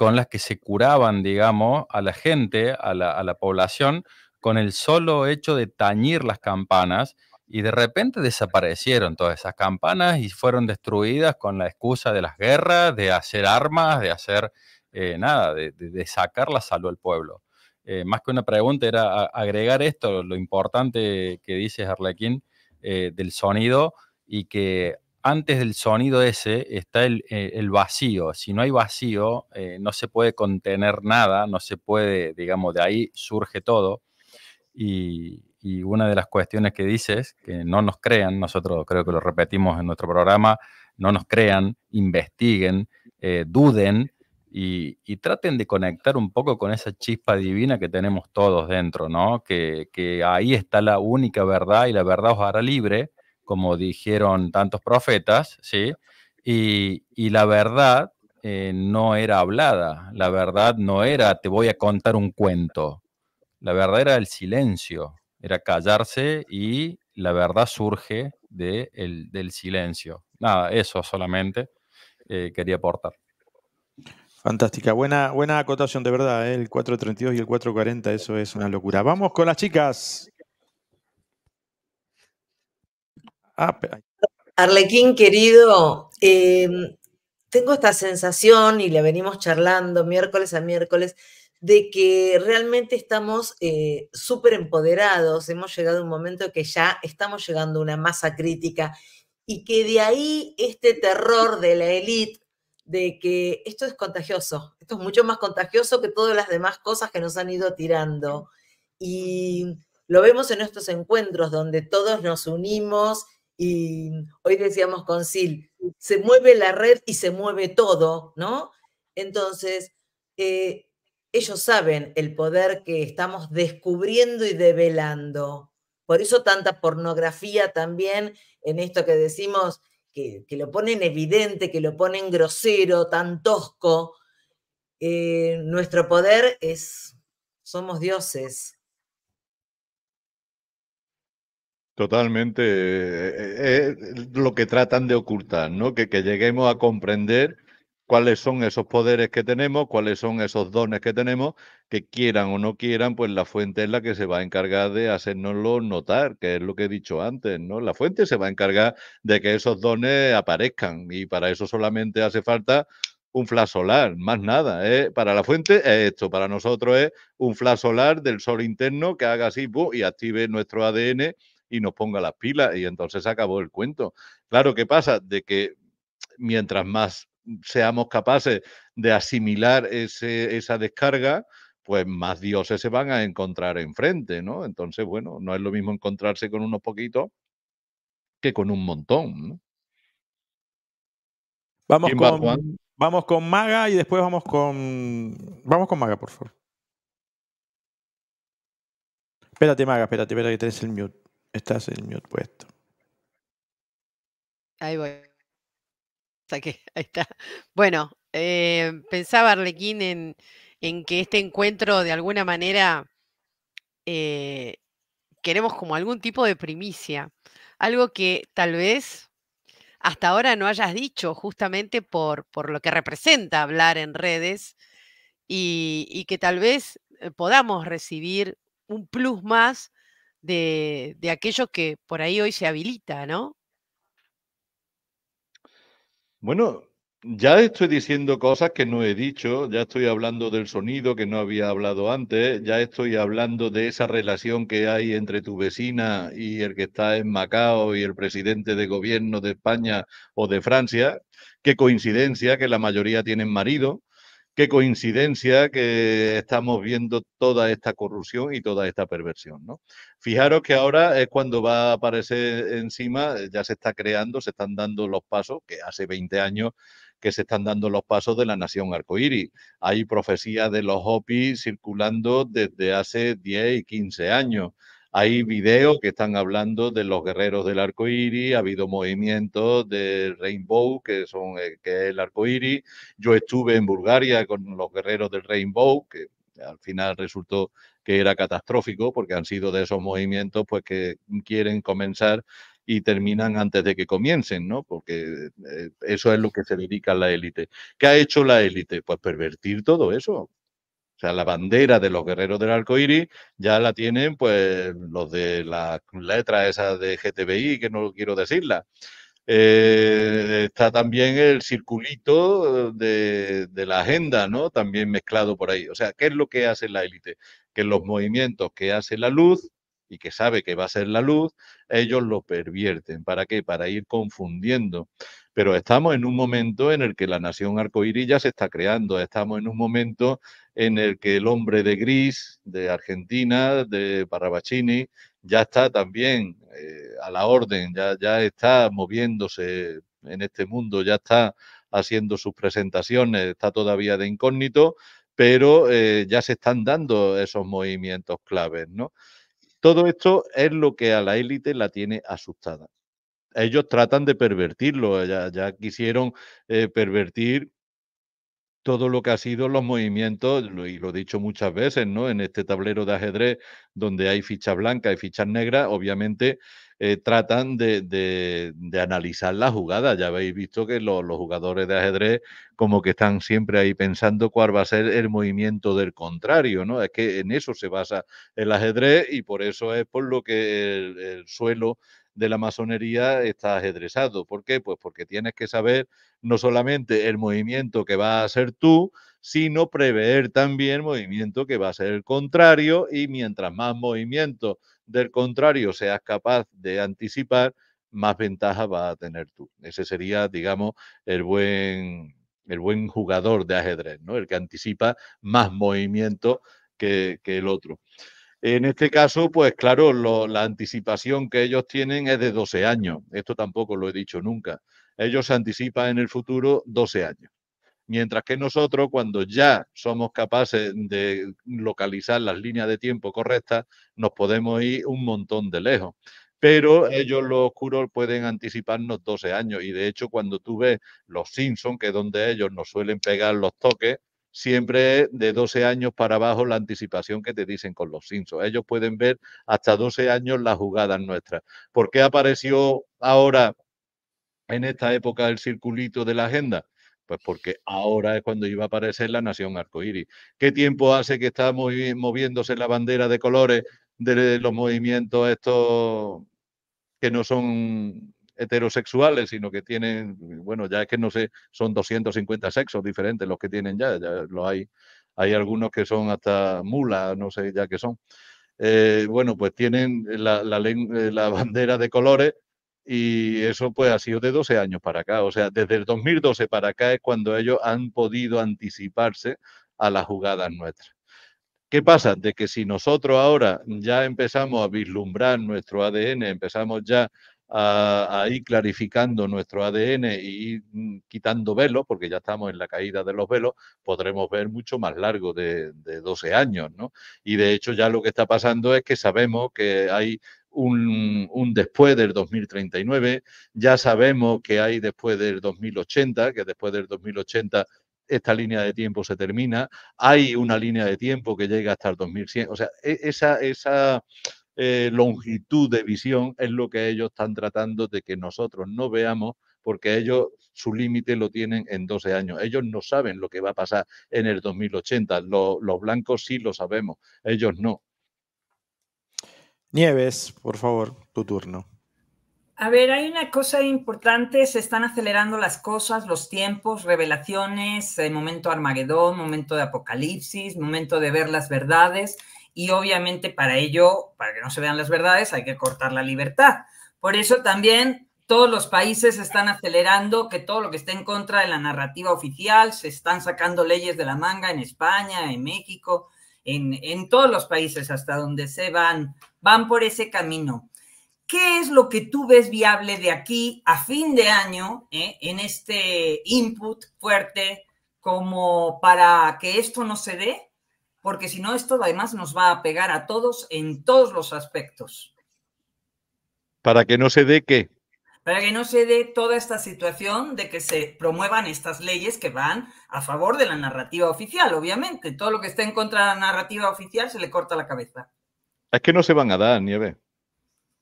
I: con las que se curaban, digamos, a la gente, a la, población, con el solo hecho de tañir las campanas y de repente desaparecieron todas esas campanas y fueron destruidas con la excusa de las guerras, de hacer armas, de hacer eh, nada, de, sacar la salud al pueblo. Eh, más que una pregunta era agregar esto, lo importante que dice Arlequín, eh, del sonido y que antes del sonido ese está el, eh, vacío. Si no hay vacío, eh, no se puede contener nada, no se puede, digamos, de ahí surge todo. Y, una de las cuestiones que dices, que no nos crean, nosotros creo que lo repetimos en nuestro programa, no nos crean, investiguen, eh, duden y, traten de conectar un poco con esa chispa divina que tenemos todos dentro, ¿no? Que, que ahí está la única verdad y la verdad os hará libre como dijeron tantos profetas, ¿sí? Y, la verdad eh, no era hablada, la verdad no era te voy a contar un cuento, la verdad era el silencio, era callarse y la verdad surge de del silencio. Nada, eso solamente eh, quería aportar.
B: Fantástica, buena, buena acotación de verdad, ¿eh? el 432 y el 440, eso es una locura. Vamos con las chicas. Ah,
D: Arlequín querido, em, tengo esta sensación, y le venimos charlando miércoles a miércoles, de que realmente estamos eh, súper empoderados, hemos llegado a un momento que ya estamos llegando a una masa crítica y que de ahí este terror de la élite de que esto es contagioso, esto es mucho más contagioso que todas las demás cosas que nos han ido tirando. Y lo vemos en estos encuentros donde todos nos unimos y hoy decíamos con Sil, se mueve la red y se mueve todo, ¿no? Entonces, eh, ellos saben el poder que estamos descubriendo y develando. Por eso tanta pornografía también en esto que decimos, que, lo ponen evidente, que lo ponen grosero, tan tosco. Eh, nuestro poder es, somos dioses,
J: Totalmente. es eh, eh, eh, lo que tratan de ocultar, ¿no? Que, que lleguemos a comprender cuáles son esos poderes que tenemos, cuáles son esos dones que tenemos, que quieran o no quieran, pues la fuente es la que se va a encargar de hacernoslo notar, que es lo que he dicho antes, ¿no? La fuente se va a encargar de que esos dones aparezcan y para eso solamente hace falta un flash solar, más nada. Para la fuente es esto, para nosotros es un flash solar del sol interno que haga así y active nuestro ADN y nos ponga las pilas y entonces acabó el cuento. Claro, ¿qué pasa? De que mientras más seamos capaces de asimilar ese, esa descarga, pues más dioses se van a encontrar enfrente, ¿no? Entonces, bueno, no es lo mismo encontrarse con unos poquitos que con un montón, ¿no?
B: Vamos con, vamos con Maga y después vamos con. Vamos con Maga, por favor. Espérate, Maga, espérate, espérate que tenés el mute. Estás en mi puesto.
E: Ahí voy. Saqué, <laughs> ahí está. Bueno, eh, pensaba Arlequín en, que este encuentro de alguna manera eh, queremos como algún tipo de primicia, algo que tal vez hasta ahora no hayas dicho justamente por, lo que representa hablar en redes y que tal vez eh, podamos recibir un plus más de, de aquello que por ahí hoy se habilita, ¿no?
J: Bueno, ya estoy diciendo cosas que no he dicho, ya estoy hablando del sonido que no había hablado antes, ya estoy hablando de esa relación que hay entre tu vecina y el que está en Macao y el presidente de gobierno de España o de Francia. Qué coincidencia que la mayoría tienen marido qué coincidencia que estamos viendo toda esta corrupción y toda esta perversión. ¿no? Fijaros que ahora es cuando va a aparecer encima, eh, ya se está creando, se están dando los pasos, que hace 20 años que se están dando los pasos de la nación arcoíris. Hay profecías de los Hopi circulando desde hace 10 y 15 años. Hay videos que están hablando de los guerreros del arco iris, ha habido movimientos del Rainbow, que, son, eh, que es el arco iris. Yo estuve en Bulgaria con los guerreros del Rainbow, que al final resultó que era catastrófico, porque han sido de esos movimientos pues, que quieren comenzar y terminan antes de que comiencen, ¿no? Porque eh, eso es lo que se dedica a la élite. ¿Qué ha hecho la élite? Pues pervertir todo eso, o sea, la bandera de los guerreros del arco iris ya la tienen, pues, los de la letra esa de GTBI, que no quiero decirla. Eh, está también el circulito de, de, la agenda, ¿no? También mezclado por ahí. O sea, ¿qué es lo que hace la élite? Que los movimientos que hace la luz y que sabe que va a ser la luz, ellos lo pervierten. ¿Para qué? Para ir confundiendo. Pero estamos en un momento en el que la nación arcoíris ya se está creando, estamos en un momento en el que el hombre de gris de Argentina, de Barrabachini, ya está también eh, a la orden, ya, ya está moviéndose en este mundo, ya está haciendo sus presentaciones, está todavía de incógnito, pero eh, ya se están dando esos movimientos claves, ¿no? Todo esto es lo que a la élite la tiene asustada. Ellos tratan de pervertirlo, ya, quisieron eh, pervertir todo lo que ha sido los movimientos, y lo he dicho muchas veces, ¿no? En este tablero de ajedrez donde hay fichas blancas y fichas negras, obviamente eh, tratan de, analizar la jugada. Ya habéis visto que los jugadores de ajedrez como que están siempre ahí pensando cuál va a ser el movimiento del contrario, ¿no? Es que en eso se basa el ajedrez y por eso es por lo que el, suelo de la masonería está ajedrezado. ¿Por qué? Pues porque tienes que saber no solamente el movimiento que va a hacer tú, sino prever también el movimiento que va a ser el contrario y mientras más movimiento del contrario seas capaz de anticipar, más ventaja vas a tener tú. Ese sería, digamos, el buen, el buen jugador de ajedrez, ¿no? El que anticipa más movimiento que, el otro. En este caso, pues claro, la anticipación que ellos tienen es de 12 años. Esto tampoco lo he dicho nunca. Ellos anticipan en el futuro 12 años. Mientras que nosotros, cuando ya somos capaces de localizar las líneas de tiempo correctas, nos podemos ir un montón de lejos. Pero ellos, los oscuros, pueden anticiparnos 12 años. Y de hecho, cuando tú ves los Simpsons, que es donde ellos nos suelen pegar los toques, siempre de 12 años para abajo la anticipación que te dicen con los Simpsons. Ellos pueden ver hasta 12 años las jugadas nuestras. ¿Por qué apareció ahora, en esta época, el circulito de la agenda? Pues porque ahora es cuando iba a aparecer la nación arcoíris. ¿Qué tiempo hace que está moviéndose la bandera de colores de los movimientos estos que no son heterosexuales, sino que tienen, bueno, ya es que no sé, son 250 sexos diferentes los que tienen ya, ya lo hay, hay algunos que son hasta mulas, no sé ya qué son. Eh, bueno, pues tienen la eh, <laughs> bandera de colores y eso pues ha sido de 12 años para acá. O sea, desde el 2012 para acá es cuando ellos han podido anticiparse a las jugadas nuestras. ¿Qué pasa? De que si nosotros ahora ya empezamos a vislumbrar nuestro ADN, empezamos ya a, ir clarificando nuestro ADN y mm, quitando velos, porque ya estamos en la caída de los velos, podremos ver mucho más largo de, de 12 años, ¿no? Y de hecho ya lo que está pasando es que sabemos que hay un, después del 2039. Ya sabemos que hay después del 2080, que después del 2080 esta línea de tiempo se termina. Hay una línea de tiempo que llega hasta el 2100. O sea, e, esa, esa eh, longitud de visión es lo que ellos están tratando de que nosotros no veamos porque ellos su límite lo tienen en 12 años. Ellos no saben lo que va a pasar en el 2080. los blancos sí lo sabemos, ellos no.
B: Nieves, por favor, tu turno.
F: A ver, hay una cosa importante, se están acelerando las cosas, los tiempos, revelaciones, el eh, momento Armagedón, momento de apocalipsis, momento de ver las verdades y obviamente para ello, para que no se vean las verdades, hay que cortar la libertad. Por eso también todos los países están acelerando que todo lo que esté en contra de la narrativa oficial, se están sacando leyes de la manga en España, en México, en, en todos los países hasta donde se van van por ese camino. ¿Qué es lo que tú ves viable de aquí a fin de año eh, en este input fuerte como para que esto no se dé? Porque si no, esto además nos va a pegar a todos en todos los aspectos.
J: ¿Para que no se dé qué?
F: Para que no se dé toda esta situación de que se promuevan estas leyes que van a favor de la narrativa oficial, obviamente. Todo lo que esté en contra de la narrativa oficial se le corta la cabeza.
J: Es que no se van a dar, Nieve.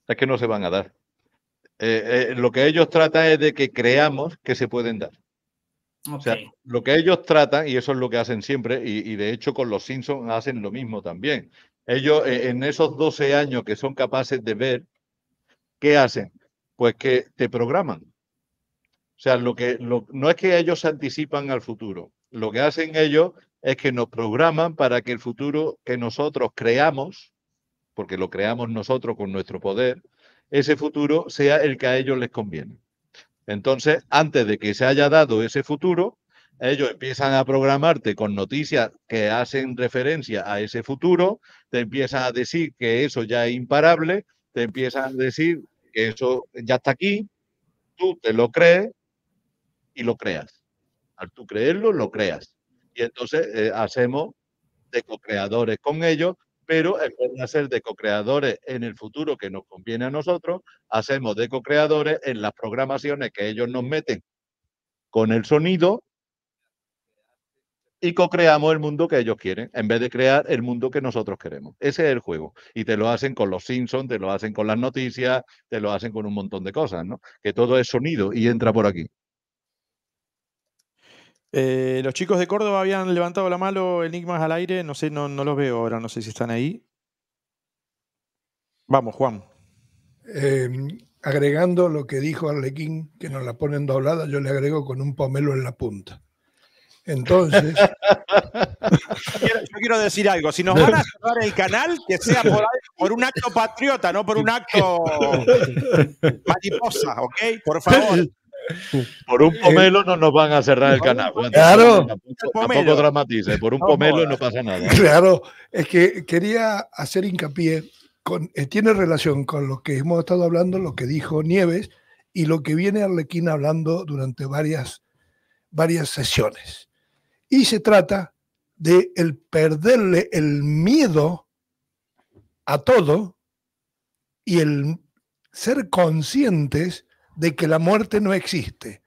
J: Es que no se van a dar. Eh, eh, lo que ellos tratan es de que creamos que se pueden dar. O sea, lo que ellos tratan, y eso es lo que hacen siempre, y, de hecho con los Simpsons hacen lo mismo también. Ellos eh, en esos 12 años que son capaces de ver, ¿qué hacen? Pues que te programan. O sea, lo que, no es que ellos anticipan al futuro. Lo que hacen ellos es que nos programan para que el futuro que nosotros creamos porque lo creamos nosotros con nuestro poder, ese futuro sea el que a ellos les conviene. Entonces, antes de que se haya dado ese futuro, ellos empiezan a programarte con noticias que hacen referencia a ese futuro, te empiezan a decir que eso ya es imparable, te empiezan a decir que eso ya está aquí, tú te lo crees y lo creas. Al tú creerlo, lo creas. Y entonces eh, hacemos de co-creadores con ellos pero en vez de hacer de co-creadores en el futuro que nos conviene a nosotros, hacemos de co-creadores en las programaciones que ellos nos meten con el sonido y co-creamos el mundo que ellos quieren, en vez de crear el mundo que nosotros queremos. Ese es el juego. Y te lo hacen con los Simpsons, te lo hacen con las noticias, te lo hacen con un montón de cosas, ¿no? Que todo es sonido y entra por aquí.
B: Eh, los chicos de Córdoba habían levantado la mano, enigmas al aire, no sé, no, los veo ahora, no sé si están ahí. Vamos, Juan.
H: Em, agregando lo que dijo Arlequín, que nos la ponen doblada, yo le agrego con un pomelo en la punta. Entonces.
B: <laughs> yo, quiero, decir algo. Si nos van a cerrar el canal, que sea por, por, un acto patriota, no por un acto <laughs> mariposa, ¿ok? Por favor.
J: <laughs> Por un pomelo no nos van a cerrar el canal. Claro. Tampoco, dramatice. Por un pomelo no pasa nada.
H: Claro. Es que quería hacer hincapié. Con, eh, tiene relación con lo que hemos estado hablando, lo que dijo Nieves y lo que viene Arlequín hablando durante varias, varias sesiones. Y se trata de el perderle el miedo a todo y el ser conscientes de que la muerte no existe,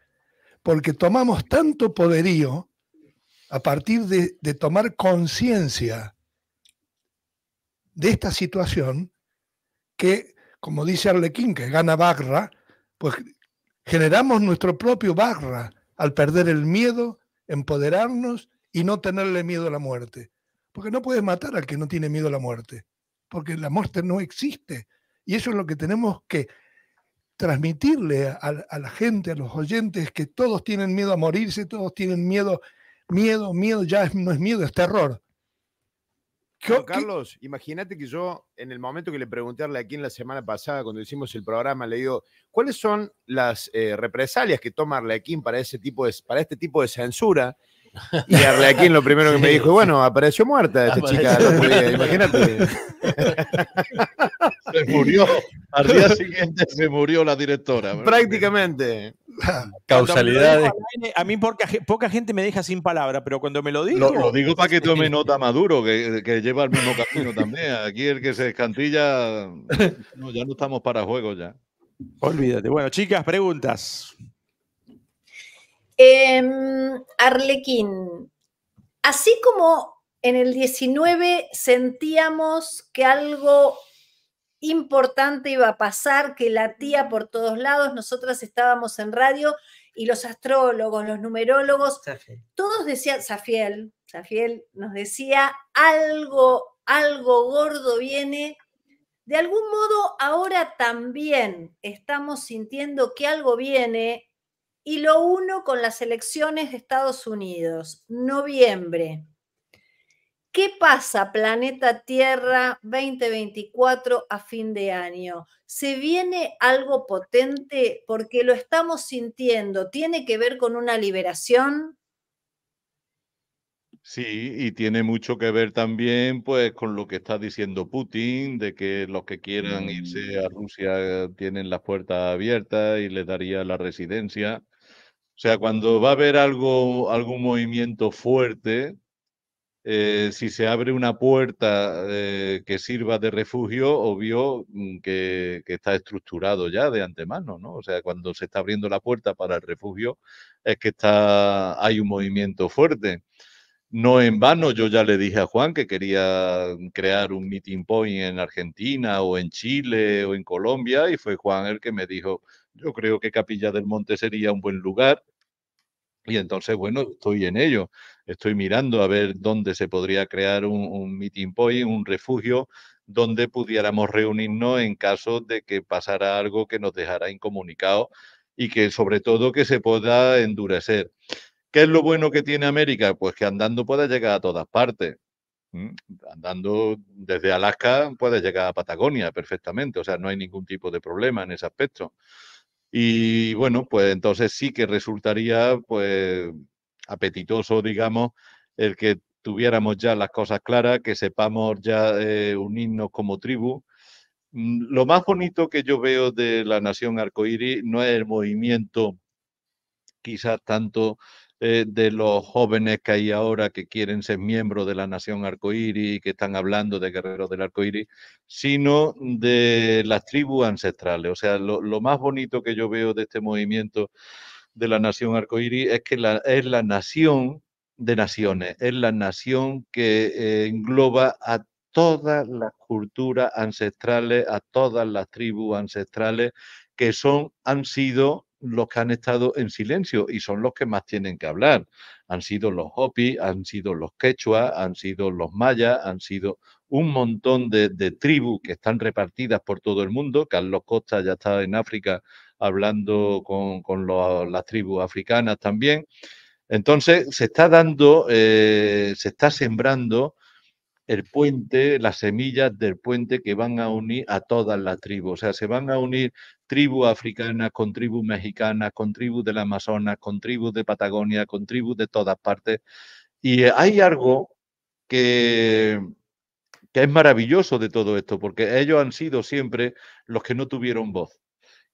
H: porque tomamos tanto poderío a partir de, tomar conciencia de esta situación que, como dice Arlequín, que gana Barra, pues generamos nuestro propio Barra al perder el miedo, empoderarnos y no tenerle miedo a la muerte. Porque no puedes matar al que no tiene miedo a la muerte, porque la muerte no existe. Y eso es lo que tenemos que transmitirle a, la gente, a los oyentes, que todos tienen miedo a morirse, todos tienen miedo, miedo, miedo, ya no es miedo, es terror. Carlos, imagínate que yo, en el momento que le pregunté a en la semana pasada, cuando hicimos el programa, le digo, ¿cuáles son las eh, represalias que toma Arlequín para, ese tipo de, este tipo de censura? Y
A: Arlequín lo primero que <laughs> me dijo, bueno, apareció muerta esta chica, imagínate. <laughs>
J: se murió. Al día siguiente se murió la directora.
B: Prácticamente. Causalidades. a mí porque poca gente me deja sin palabra, pero cuando me lo digo. Lo, digo para que tome
J: nota Maduro, que, lleva el mismo camino también. Aquí el que se descantilla... No, ya no estamos para juegos ya. Olvídate. Bueno, chicas, preguntas.
C: Em, Arlequín, así como en el 19 sentíamos que algo importante iba a pasar, que latía por todos lados. Nosotras estábamos en radio y los astrólogos, los numerólogos, todos decían, Safiel, Safiel nos decía, algo, algo gordo viene. De algún modo, ahora también estamos sintiendo que algo viene y lo uno con las elecciones de Estados Unidos, noviembre. ¿Qué pasa, planeta Tierra 2024 a fin de año? ¿Se viene algo potente porque lo estamos sintiendo? ¿Tiene que ver con una liberación?
J: Sí, y tiene mucho que ver también pues con lo que está diciendo Putin, de que los que quieran irse a Rusia tienen las puertas abiertas y les daría la residencia. O sea, cuando va a haber algo, algún movimiento fuerte, eh, si se abre una puerta eh, que sirva de refugio, obvio mm, que, que, está estructurado ya de antemano, ¿no? O sea, cuando se está abriendo la puerta para el refugio es que está, hay un movimiento fuerte. No en vano, yo ya le dije a Juan que quería mm, crear un meeting point en Argentina o en Chile o en Colombia y fue Juan el que me dijo, yo creo que Capilla del Monte sería un buen lugar. Y entonces, bueno, estoy en ello. Estoy mirando a ver dónde se podría crear un, meeting point, un refugio donde pudiéramos reunirnos en caso de que pasara algo que nos dejara incomunicados y que sobre todo que se pueda endurecer. ¿Qué es lo bueno que tiene América? Pues que andando pueda llegar a todas partes. Andando desde Alaska puede llegar a Patagonia perfectamente, o sea, no hay ningún tipo de problema en ese aspecto. Y bueno, pues entonces sí que resultaría pues apetitoso, digamos, el que tuviéramos ya las cosas claras, que sepamos ya eh, unirnos como tribu. Mm, lo más bonito que yo veo de la nación arcoíris no es el movimiento, quizás tanto eh, de los jóvenes que hay ahora que quieren ser miembros de la nación arcoíris y que están hablando de guerreros del arcoíris, sino de las tribus ancestrales. O sea, lo, lo más bonito que yo veo de este movimiento de la nación arcoíris es que la, es la nación de naciones, es la nación que eh, engloba a todas las culturas ancestrales, a todas las tribus ancestrales que son, han sido los que han estado en silencio y son los que más tienen que hablar. Han sido los Hopi, han sido los Quechua, han sido los Mayas, han sido un montón de, de tribus que están repartidas por todo el mundo. Carlos Costa ya está en África hablando con, las tribus africanas también. Entonces, se está dando, eh, se está sembrando el puente, las semillas del puente que van a unir a todas las tribus. O sea, se van a unir tribus africanas con tribus mexicanas, con tribus la Amazonas, con tribus de Patagonia, con tribus de todas partes. Y eh, hay algo que es maravilloso de todo esto, porque ellos han sido siempre los que no tuvieron voz.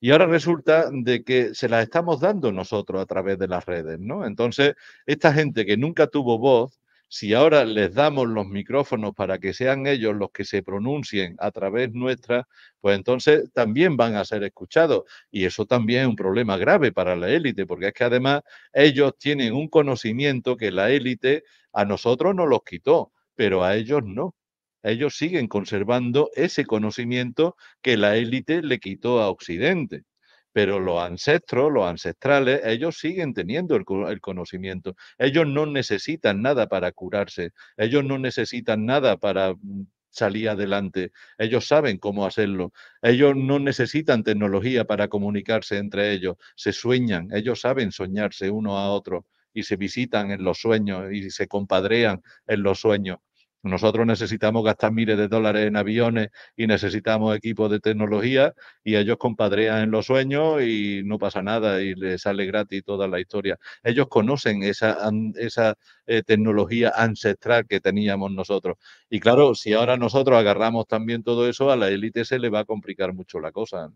J: Y ahora resulta de que se las estamos dando nosotros a través de las redes, ¿no? Entonces, esta gente que nunca tuvo voz, si ahora les damos los micrófonos para que sean ellos los que se pronuncien a través nuestra, pues entonces también van a ser escuchados. Y eso también es un problema grave para la élite, porque es que además ellos tienen un conocimiento que la élite a nosotros nos los quitó, pero a ellos no. Ellos siguen conservando ese conocimiento que la élite le quitó a Occidente. Pero los ancestros, los ancestrales, ellos siguen teniendo el, conocimiento. Ellos no necesitan nada para curarse. Ellos no necesitan nada para mm, salir adelante. Ellos saben cómo hacerlo. Ellos no necesitan tecnología para comunicarse entre ellos. Se sueñan. Ellos saben soñarse uno a otro y se visitan en los sueños y se compadrean en los sueños. Nosotros necesitamos gastar miles de dólares en aviones y necesitamos equipos de tecnología y ellos compadrean en los sueños y no pasa nada y les sale gratis toda la historia. Ellos conocen esa, esa eh, tecnología ancestral que teníamos nosotros. Y claro, si ahora nosotros agarramos también todo eso, a la élite se le va a complicar mucho la cosa.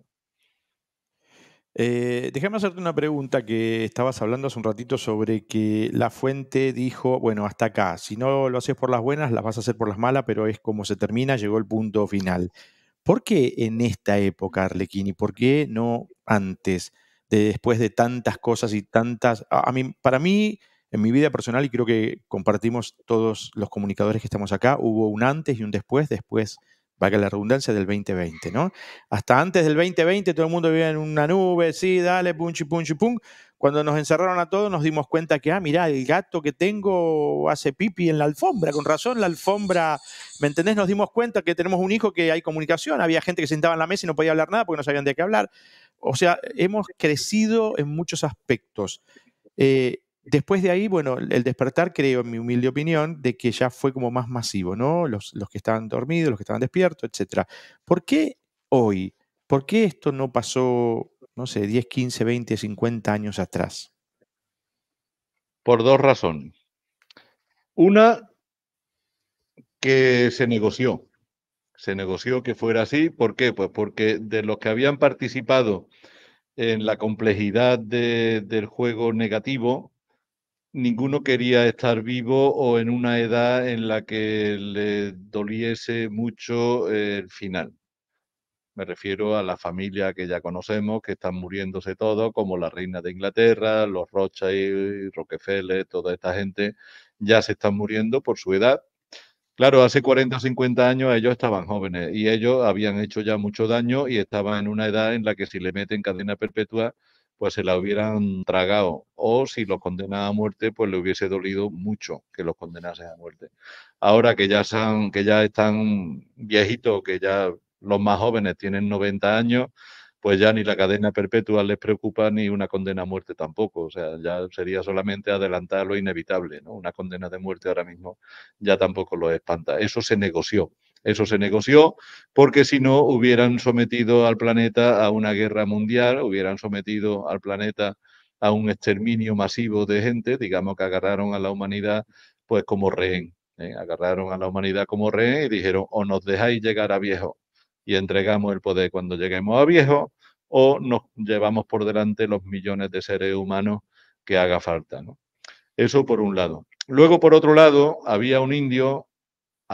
J: Eh,
B: déjame hacerte una pregunta que estabas hablando hace un ratito sobre que la fuente dijo, bueno, hasta acá, si no lo haces por las buenas, las vas a hacer por las malas, pero es como se termina, llegó el punto final. ¿Por qué en esta época, y ¿Por qué no antes, de, después de tantas cosas y tantas... A mí, para mí, en mi vida personal, y creo que compartimos todos los comunicadores que estamos acá, hubo un antes y un después, después valga la redundancia, del 2020, ¿no? Hasta antes del 2020 todo el mundo vivía en una nube, sí, dale, punchi, punchi, pum. Cuando nos encerraron a todos nos dimos cuenta que, ah, mira, el gato que tengo hace pipi en la alfombra, con razón la alfombra, ¿me entendés? Nos dimos cuenta que tenemos un hijo que hay comunicación, había gente que sentaba en la mesa y no podía hablar nada porque no sabían de qué hablar. O sea, hemos crecido en muchos aspectos. Eh, Después de ahí, bueno, el despertar creo, en mi humilde opinión, de que ya fue como más masivo, ¿no? Los, que estaban dormidos, los que estaban despiertos, etc. ¿Por qué hoy? ¿Por qué esto no pasó, no sé, 10, 15, 20, 50 años atrás?
J: Por dos razones. Una, que se negoció. Se negoció que fuera así. ¿Por qué? Pues porque de los que habían participado en la complejidad del juego negativo, ninguno quería estar vivo o en una edad en la que le doliese mucho el final. Me refiero a la familia que ya conocemos, que están muriéndose todos, como la reina de Inglaterra, los Rocha y Rockefeller, toda esta gente, ya se están muriendo por su edad. Claro, hace 40 o 50 años ellos estaban jóvenes y ellos habían hecho ya mucho daño y estaban en una edad en la que si le meten cadena perpetua, pues se la hubieran tragado o si lo condenaba a muerte pues le hubiese dolido mucho que los condenasen a muerte. Ahora que ya, que ya están viejitos, que ya los más jóvenes tienen 90 años, pues ya ni la cadena perpetua les preocupa ni una condena a muerte tampoco. O sea, ya sería solamente adelantar lo inevitable, ¿no? Una condena de muerte ahora mismo ya tampoco los espanta. Eso se negoció eso se negoció porque si no hubieran sometido al planeta a una guerra mundial, hubieran sometido al planeta a un exterminio masivo de gente, digamos que agarraron a la humanidad pues como rehén. ¿eh? Agarraron a la humanidad como rehén y dijeron o nos dejáis llegar a viejo y entregamos el poder cuando lleguemos a viejo o nos llevamos por delante los millones de seres humanos que haga falta. Eso por un lado. Luego, por otro lado, había un indio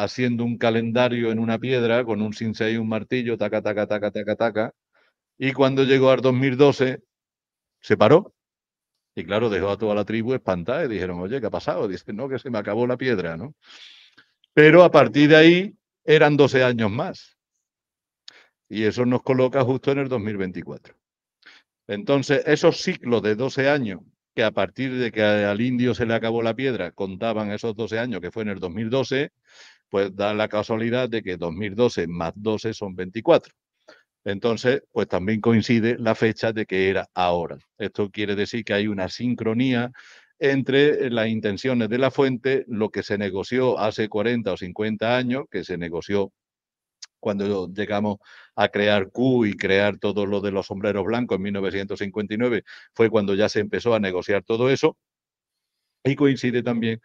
J: haciendo un calendario en una piedra con un cincel y un martillo, taca, taca, taca, taca, taca. Y cuando llegó al 2012, se paró. Y claro, dejó a toda la tribu espantada y dijeron, oye, ¿qué ha pasado? Dice, no, que se me acabó la piedra, ¿no? Pero a partir de ahí eran 12 años más. Y eso nos coloca justo en el 2024. Entonces, esos ciclos de 12 años, que a partir de que al indio se le acabó la piedra, contaban esos 12 años, que fue en el 2012, pues da la casualidad de que 2012 más 12 son 24. Entonces, pues también coincide la fecha de que era ahora. Esto quiere decir que hay una sincronía entre eh, las intenciones de la fuente, lo que se negoció hace 40 o 50 años, que se negoció cuando llegamos a crear Q y crear todo lo de los sombreros blancos en 1959, fue cuando ya se empezó a negociar todo eso. Y coincide también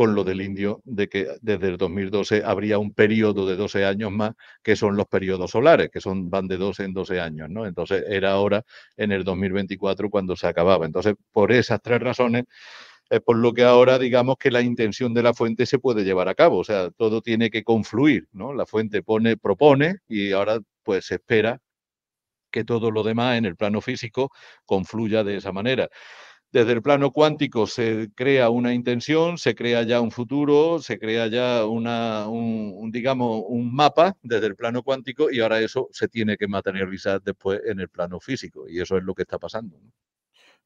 J: con lo del indio de que desde el 2012 habría un periodo de 12 años más, que son los periodos solares, que son, van de 12 en 12 años, ¿no? Entonces era ahora en el 2024 cuando se acababa. Entonces, por esas tres razones, es por lo que ahora digamos que la intención de la fuente se puede llevar a cabo, o sea, todo tiene que confluir, ¿no? La fuente pone, propone y ahora pues se espera que todo lo demás en el plano físico confluya de esa manera desde el plano cuántico se crea una intención, se crea ya un futuro, se crea ya una, un, digamos, un mapa desde el plano cuántico y ahora eso se tiene que materializar después en el plano físico y eso es lo que está pasando.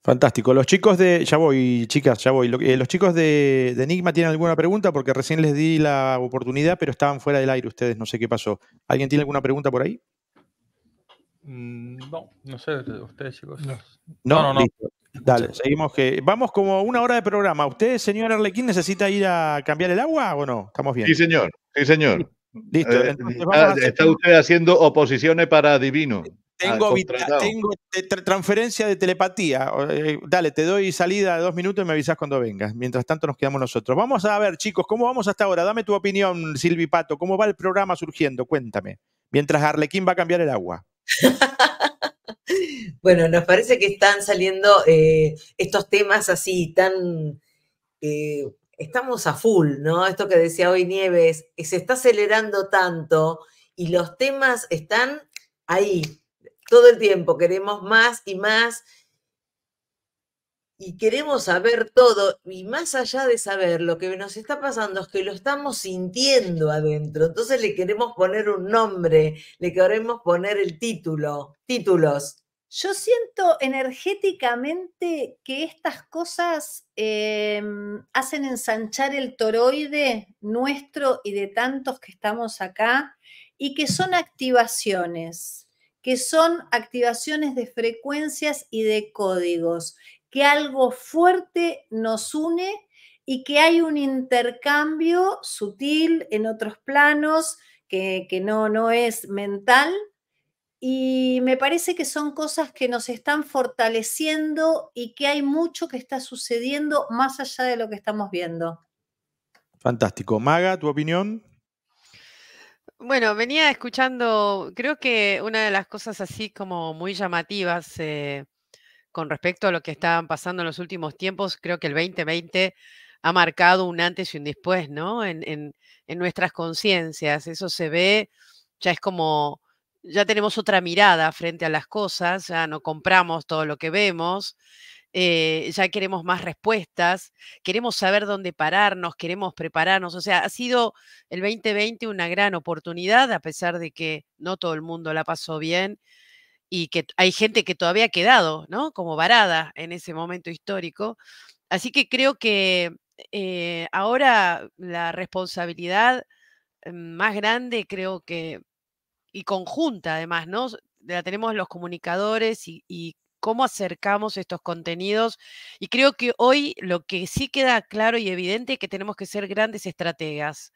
B: Fantástico. Los chicos de. Ya voy, chicas, ya voy. Eh, los chicos de, Enigma tienen alguna pregunta porque recién les di la oportunidad, pero estaban fuera del aire ustedes, no sé qué pasó. ¿Alguien tiene alguna pregunta por ahí?
I: Mm, no, no sé, ustedes chicos. no,
B: no. no. Dale, seguimos que. Vamos como una hora de programa. ¿Usted, señor Arlequín, necesita ir a cambiar el agua o no?
J: Estamos bien. Sí, señor. Sí, señor. Listo. Eh, ah, está usted haciendo oposiciones para divino. Ah,
B: tengo, transferencia de telepatía. Eh, dale, te doy salida de dos minutos y me avisas cuando vengas. Mientras tanto nos quedamos nosotros. Vamos a ver, chicos, ¿cómo vamos hasta ahora? Dame tu opinión, Silvi Pato. ¿Cómo va el programa surgiendo? Cuéntame. Mientras Arlequín va a cambiar el agua. <laughs> Bueno, nos parece que están
D: saliendo eh, estos temas así tan... Eh, estamos a full, ¿no? Esto que decía hoy Nieves, eh, se está acelerando tanto y los temas están ahí todo el tiempo, queremos más y más y queremos saber todo, y más allá de saber, lo que nos está pasando es que lo estamos sintiendo adentro, entonces le queremos poner un nombre, le queremos poner el título, títulos.
C: Yo siento energéticamente que estas cosas em, hacen ensanchar el toroide nuestro y de tantos que estamos acá y que son activaciones, que son activaciones de frecuencias y de códigos, que algo fuerte nos une y que hay un intercambio sutil en otros planos que, que no, no es mental, y me parece que son cosas que nos están fortaleciendo y que hay mucho que está sucediendo más allá de lo que estamos viendo.
B: Fantástico. Maga, ¿tu opinión?
C: Bueno, venía escuchando,
E: creo que una de las cosas así como muy llamativas eh, con respecto a lo que estaban pasando en los últimos tiempos, creo que el 2020 ha marcado un antes y un después, ¿no? En, en nuestras conciencias, eso se ve, ya es como ya tenemos otra mirada frente a las cosas, ya no compramos todo lo que vemos, eh, ya queremos más respuestas, queremos saber dónde pararnos, queremos prepararnos. O sea, ha sido el 2020 una gran oportunidad, a pesar de que no todo el mundo la pasó bien y que hay gente que todavía ha quedado, ¿no? Como varada en ese momento histórico. Así que creo que eh, ahora la responsabilidad mm, más grande creo que y conjunta además, ¿no? La tenemos los comunicadores y, cómo acercamos estos contenidos. Y creo que hoy lo que sí queda claro y evidente es que tenemos que ser grandes estrategas.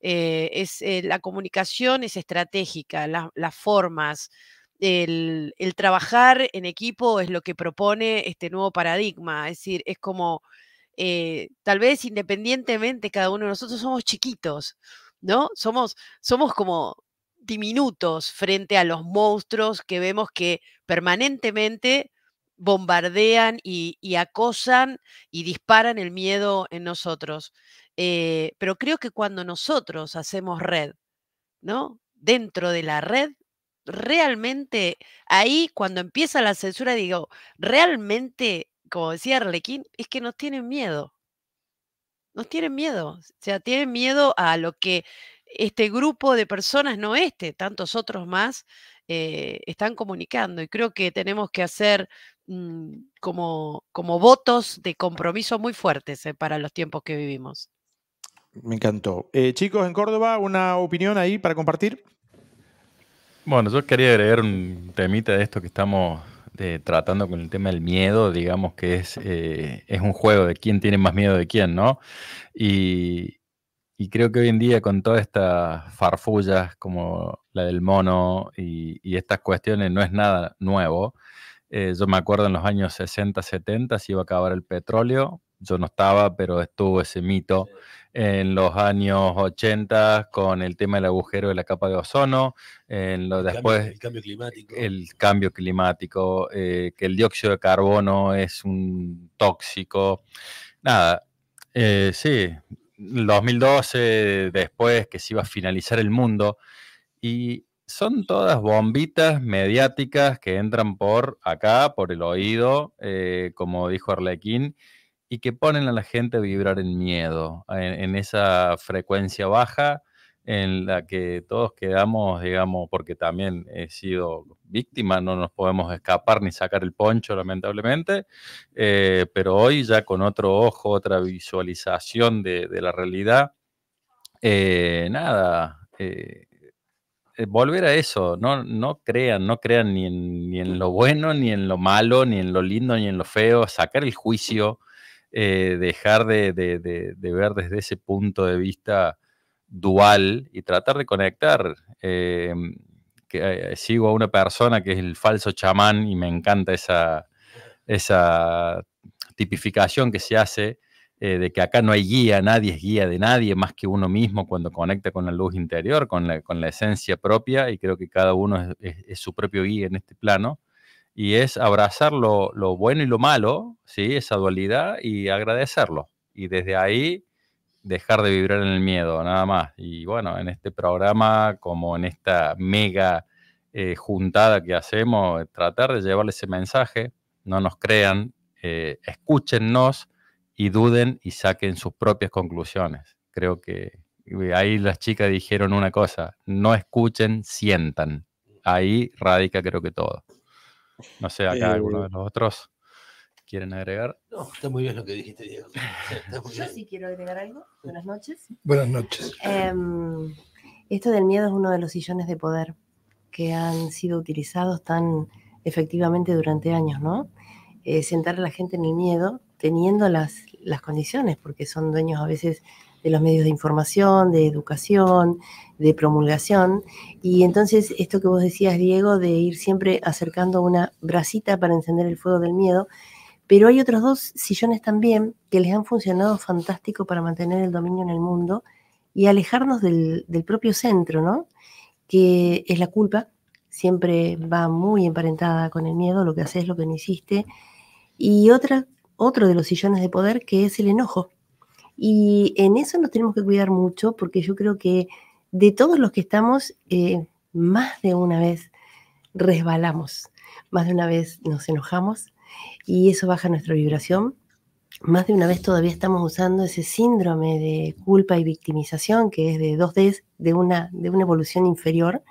E: Eh, es, eh, la comunicación es estratégica, las formas, el, trabajar en equipo es lo que propone este nuevo paradigma. Es decir, es como, eh, tal vez independientemente cada uno de nosotros somos chiquitos, ¿no? Somos, somos como diminutos frente a los monstruos que vemos que permanentemente bombardean y, acosan y disparan el miedo en nosotros. Eh, pero creo que cuando nosotros hacemos red, ¿no? Dentro de la red, realmente ahí cuando empieza la censura, digo, realmente, como decía Arlequín, es que nos tienen miedo. Nos tienen miedo. O sea, tienen miedo a lo que este grupo de personas, no este, tantos otros más, eh, están comunicando. Y creo que tenemos que hacer mm, como, como votos de compromiso muy fuertes eh, para los tiempos que vivimos.
B: Me encantó. Eh, chicos, en Córdoba, ¿una opinión ahí para compartir?
I: Bueno, yo quería agregar un temita de esto que estamos tratando con el tema del miedo, digamos que es, es un juego de quién tiene más miedo de quién, ¿no? Y, y creo que hoy en día con todas estas farfullas como la del mono y, estas cuestiones no es nada nuevo. Eh, yo me acuerdo en los años 60, 70 se iba a acabar el petróleo. Yo no estaba, pero estuvo ese mito. En los años 80 con el tema del agujero de la capa de ozono. En lo, el después cambio, el cambio climático. El cambio climático, eh, que el dióxido de carbono es un tóxico. Nada, eh, sí, 2012, después que se iba a finalizar el mundo. Y son todas bombitas mediáticas que entran por acá, por el oído, eh, como dijo Arlequín, y que ponen a la gente a vibrar en miedo, en esa frecuencia baja en la que todos quedamos, digamos, porque también he sido víctima, no nos podemos escapar ni sacar el poncho, lamentablemente, eh, pero hoy ya con otro ojo, otra visualización de, la realidad, eh, nada, eh, volver a eso, no, no crean, no crean ni en, lo bueno, ni en lo malo, ni en lo lindo, ni en lo feo, sacar el juicio, dejar de ver desde ese punto de vista dual y tratar de conectar. Eh, que, eh, sigo a una persona que es el falso chamán y me encanta esa, esa tipificación que se hace eh, de que acá no hay guía, nadie es guía de nadie más que uno mismo cuando conecta con la luz interior, con la, esencia propia y creo que cada uno es, su propio guía en este plano y es abrazar lo, lo, bueno y lo malo, ¿sí? esa dualidad y agradecerlo. Y desde ahí dejar de vibrar en el miedo, nada más. Y bueno, en este programa, como en esta mega eh, juntada que hacemos, eh, tratar de llevarle ese mensaje, no nos crean, eh, escúchennos y duden y saquen sus propias conclusiones. Creo que ahí las chicas dijeron una cosa, no escuchen, sientan. Ahí radica creo que todo. No sé, acá alguno de los otros quieren agregar. No, está muy bien lo que dijiste, Diego. <laughs> Yo
K: sí quiero agregar algo. Buenas noches. Buenas noches. Em, esto del miedo es uno de los sillones de poder que han sido utilizados tan efectivamente durante años, ¿no? Eh, sentar a la gente en el miedo teniendo las, las condiciones, porque son dueños a veces de los medios de información, de educación, de promulgación. Y entonces esto que vos decías, Diego, de ir siempre acercando una brasita para encender el fuego del miedo, pero hay otros dos sillones también que les han funcionado fantástico para mantener el dominio en el mundo y alejarnos del, propio centro, ¿no? Que es la culpa, siempre va muy emparentada con el miedo, lo que haces, lo que no hiciste. Y otra, otro de los sillones de poder que es el enojo. Y en eso nos tenemos que cuidar mucho porque yo creo que de todos los que estamos, eh, más de una vez resbalamos, más de una vez nos enojamos, y eso baja nuestra vibración. Más de una vez todavía estamos usando ese síndrome de culpa y victimización que es de dos d de una, evolución inferior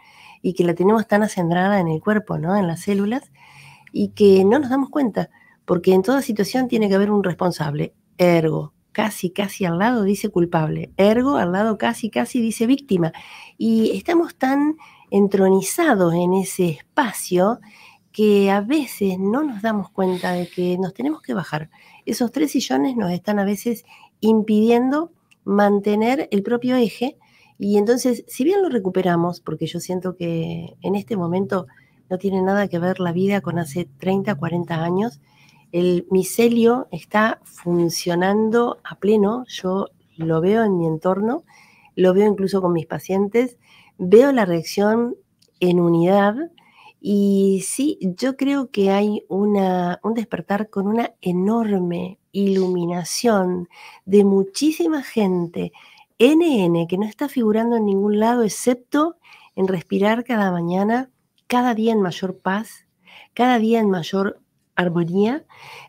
K: y que la tenemos tan acendrada en el cuerpo, ¿no? en las células, y que no nos damos cuenta, porque en toda situación tiene que haber un responsable, ergo, casi, casi al lado dice culpable, ergo, al lado casi, casi dice víctima, y estamos tan entronizados en ese espacio que a veces no nos damos cuenta de que nos tenemos que bajar. Esos tres sillones nos están a veces impidiendo mantener el propio eje y entonces, si bien lo recuperamos, porque yo siento que en este momento no tiene nada que ver la vida con hace 30, 40 años, el micelio está funcionando a pleno, yo lo veo en mi entorno, lo veo incluso con mis pacientes, veo la reacción en unidad, y sí, yo creo que hay un despertar con una enorme iluminación de muchísima gente, NN, que no está figurando en ningún lado excepto en respirar cada mañana, cada día en mayor paz, cada día en mayor armonía,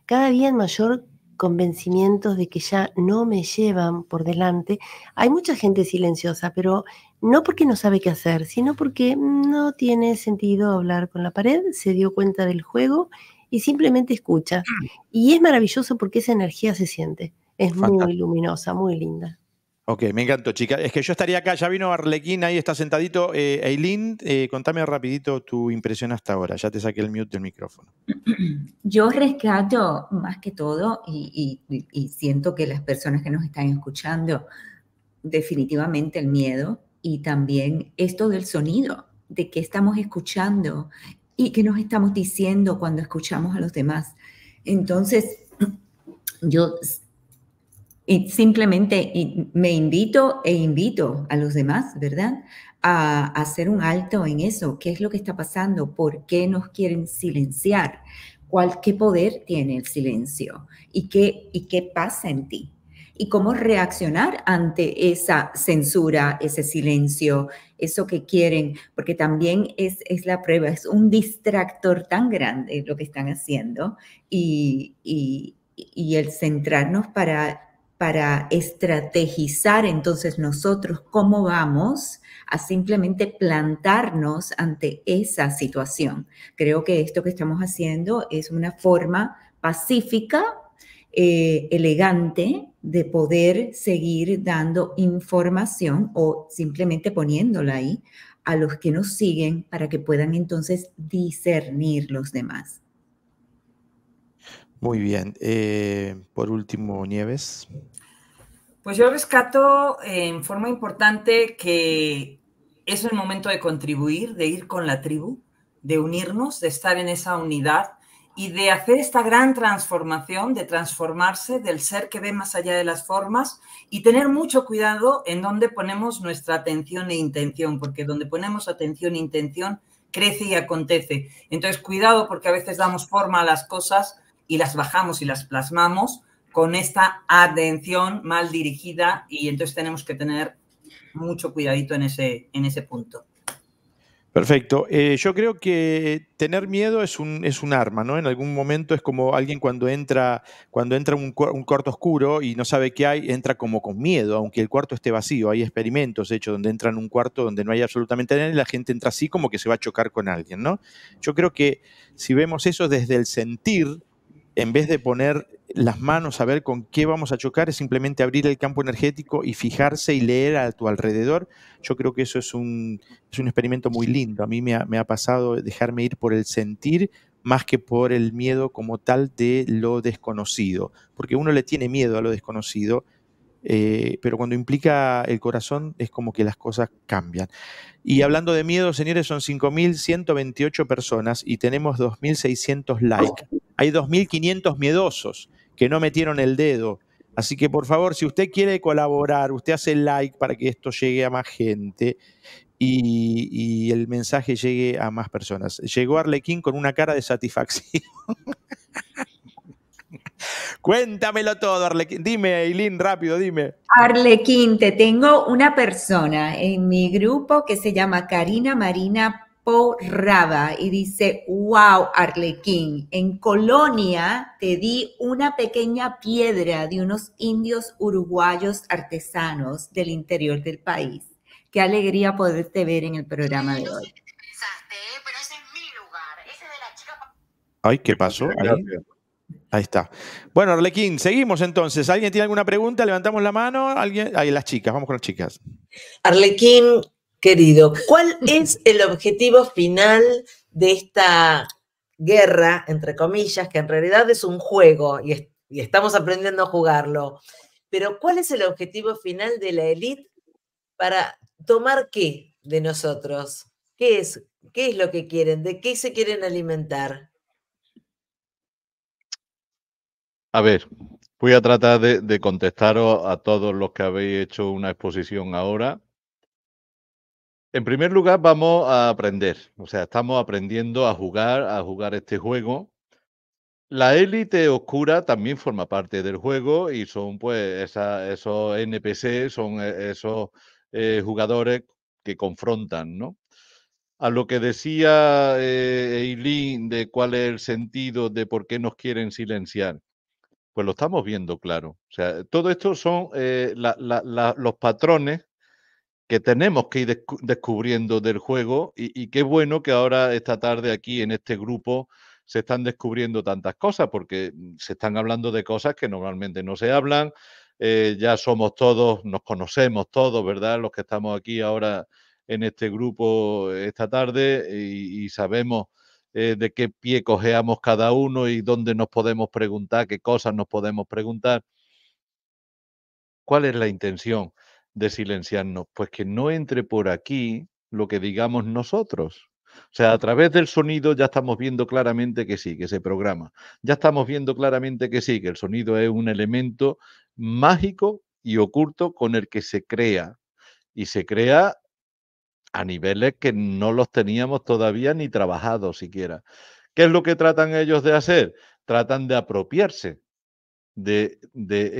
K: cada día en mayor convencimientos de que ya no me llevan por delante. Hay mucha gente silenciosa, pero no porque no sabe qué hacer, sino porque no tiene sentido hablar con la pared, se dio cuenta del juego y simplemente escucha. Mm. Y es maravilloso porque esa energía se siente. Es muy luminosa, muy linda.
B: Ok, me encantó, chica. Es que yo estaría acá, ya vino Arlequín, ahí está sentadito. Eh, Eileen, eh, contame rapidito tu impresión hasta ahora. Ya te saqué el mute del micrófono.
G: <clears throat> Yo rescato más que todo y, y siento que las personas que nos están escuchando, definitivamente el miedo y también esto del sonido, de qué estamos escuchando y qué nos estamos diciendo cuando escuchamos a los demás. Entonces, <clears throat> yo y simplemente me invito e invito a los demás, ¿verdad? A, hacer un alto en eso. ¿Qué es lo que está pasando? ¿Por qué nos quieren silenciar? ¿Cuál, ¿Qué poder tiene el silencio? ¿Y qué, ¿Y qué pasa en ti? ¿Y cómo reaccionar ante esa censura, ese silencio, eso que quieren? Porque también es, la prueba, es un distractor tan grande lo que están haciendo y, y, y el centrarnos para para estrategizar entonces nosotros cómo vamos a simplemente plantarnos ante esa situación. Creo que esto que estamos haciendo es una forma pacífica, eh, elegante de poder seguir dando información o simplemente poniéndola ahí a los que nos siguen para que puedan entonces discernir los demás.
B: Muy bien. Eh, por último, Nieves.
F: Pues yo rescato eh, en forma importante que es el momento de contribuir, de ir con la tribu, de unirnos, de estar en esa unidad y de hacer esta gran transformación, de transformarse del ser que ve más allá de las formas y tener mucho cuidado en dónde ponemos nuestra atención e intención, porque donde ponemos atención e intención crece y acontece. Entonces, cuidado porque a veces damos forma a las cosas y las bajamos y las plasmamos con esta atención mal dirigida y entonces tenemos que tener mucho cuidadito en ese, en ese punto.
B: Perfecto. Eh, yo creo que tener miedo es un, es un arma, ¿no? En algún momento es como alguien cuando entra, cuando entra un, cuarto oscuro y no sabe qué hay, entra como con miedo, aunque el cuarto esté vacío. Hay experimentos hechos donde entran un cuarto donde no hay absolutamente nadie y la gente entra así como que se va a chocar con alguien, ¿no? Yo creo que si vemos eso desde el sentir, en vez de poner las manos a ver con qué vamos a chocar, es simplemente abrir el campo energético y fijarse y leer a tu alrededor. Yo creo que eso es un, es un experimento muy lindo. A mí me ha, pasado dejarme ir por el sentir más que por el miedo como tal de lo desconocido, porque uno le tiene miedo a lo desconocido, eh, pero cuando implica el corazón es como que las cosas cambian. Y hablando de miedo, señores, son 5.128 personas y tenemos 2.600 likes hay 2.500 miedosos que no metieron el dedo. Así que por favor, si usted quiere colaborar, usted hace like para que esto llegue a más gente y, el mensaje llegue a más personas. Llegó Arlequín con una cara de satisfacción. <laughs> Cuéntamelo todo, Arlequín. Dime, Eileen, rápido, dime.
G: Arlequín, te tengo una persona en mi grupo que se llama Karina Marina Po Raba y dice, wow, Arlequín, en Colonia te di una pequeña piedra de unos indios uruguayos artesanos del interior del país. Qué alegría poderte ver en el programa de hoy.
B: Ay, ¿qué pasó? Ahí, está. Bueno, Arlequín, seguimos entonces. ¿Alguien tiene alguna pregunta? Levantamos la mano. ¿Alguien? Ahí las chicas, vamos con las chicas. Arlequín, querido, ¿cuál <laughs> es el objetivo
D: final de esta guerra, entre comillas, que en realidad es un juego y, estamos aprendiendo a jugarlo? Pero ¿cuál es el objetivo final de la élite para tomar qué de nosotros? ¿Qué es, ¿Qué es lo que quieren? ¿De qué se quieren alimentar?
J: A ver, voy a tratar de contestaros a todos los que habéis hecho una exposición ahora en primer lugar, vamos a aprender. O sea, estamos aprendiendo a jugar, a jugar este juego. La élite oscura también forma parte del juego y son pues esos NPC, son eh, esos eh, jugadores que confrontan, ¿no? A lo que decía eh, Eileen de cuál es el sentido de por qué nos quieren silenciar, pues lo estamos viendo claro. O sea, todo esto son los patrones que tenemos que ir descubriendo del juego y, qué bueno que ahora esta tarde aquí en este grupo se están descubriendo tantas cosas porque mm, se están hablando de cosas que normalmente no se hablan. Eh, ya somos todos, nos conocemos todos, ¿verdad? Los que estamos aquí ahora en este grupo eh, esta tarde y, sabemos eh, de qué pie cojeamos cada uno y dónde nos podemos preguntar, qué cosas nos podemos preguntar. ¿Cuál es la intención? de silenciarnos? Pues que no entre por aquí lo que digamos nosotros. O sea, a través del sonido ya estamos viendo claramente que sí, que se programa. Ya estamos viendo claramente que sí, que el sonido es un elemento mágico y oculto con el que se crea. Y se crea a niveles que no los teníamos todavía ni trabajados siquiera. ¿Qué es lo que tratan ellos de hacer? Tratan de apropiarse de,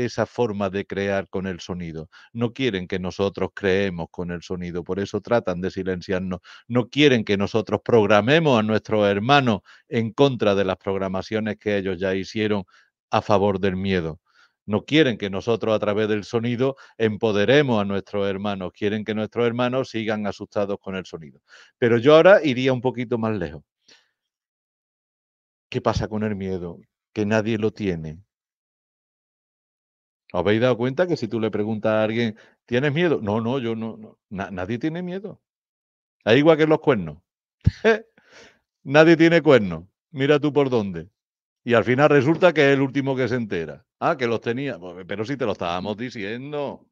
J: esa forma de crear con el sonido. No quieren que nosotros creemos con el sonido, por eso tratan de silenciarnos. No quieren que nosotros programemos a nuestros hermanos en contra de las programaciones que ellos ya hicieron a favor del miedo. No quieren que nosotros a través del sonido empoderemos a nuestros hermanos, quieren que nuestros hermanos sigan asustados con el sonido. Pero yo ahora iría un poquito más lejos. ¿Qué pasa con el miedo? Que nadie lo tiene, ¿Os habéis dado cuenta que si tú le preguntas a alguien, ¿tienes miedo? No, no, yo no. nadie tiene miedo. Es igual que los cuernos. <laughs> nadie tiene cuernos. Mira tú por dónde. Y al final resulta que es el último que se entera. Ah, que los tenía. Pues, eh, pero si te lo estábamos diciendo.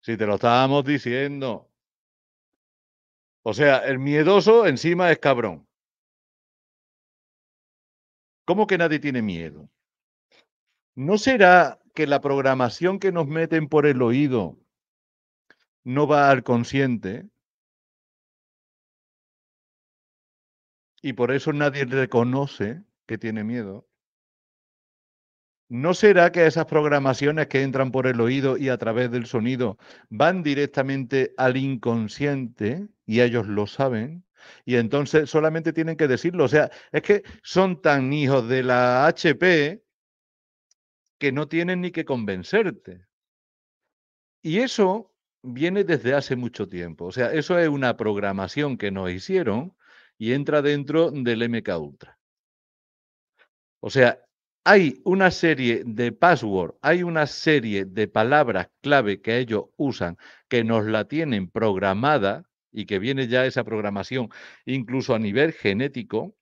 J: Si te lo estábamos diciendo. O sea, el miedoso encima es cabrón. ¿Cómo que nadie tiene miedo? ¿No será que la programación que nos meten por el oído no va al consciente? Y por eso nadie reconoce que tiene miedo. ¿No será que esas programaciones que entran por el oído y a través del sonido van directamente al inconsciente y ellos lo saben? Y entonces solamente tienen que decirlo. O sea, es que son tan hijos de la HP que no tienen ni que convencerte. Y eso viene desde hace mucho tiempo. O sea, eso es una programación que nos hicieron y entra dentro del MK Ultra. O sea, hay una serie de password, hay una serie de palabras clave que ellos usan, que nos la tienen programada y que viene ya esa programación incluso a nivel genético,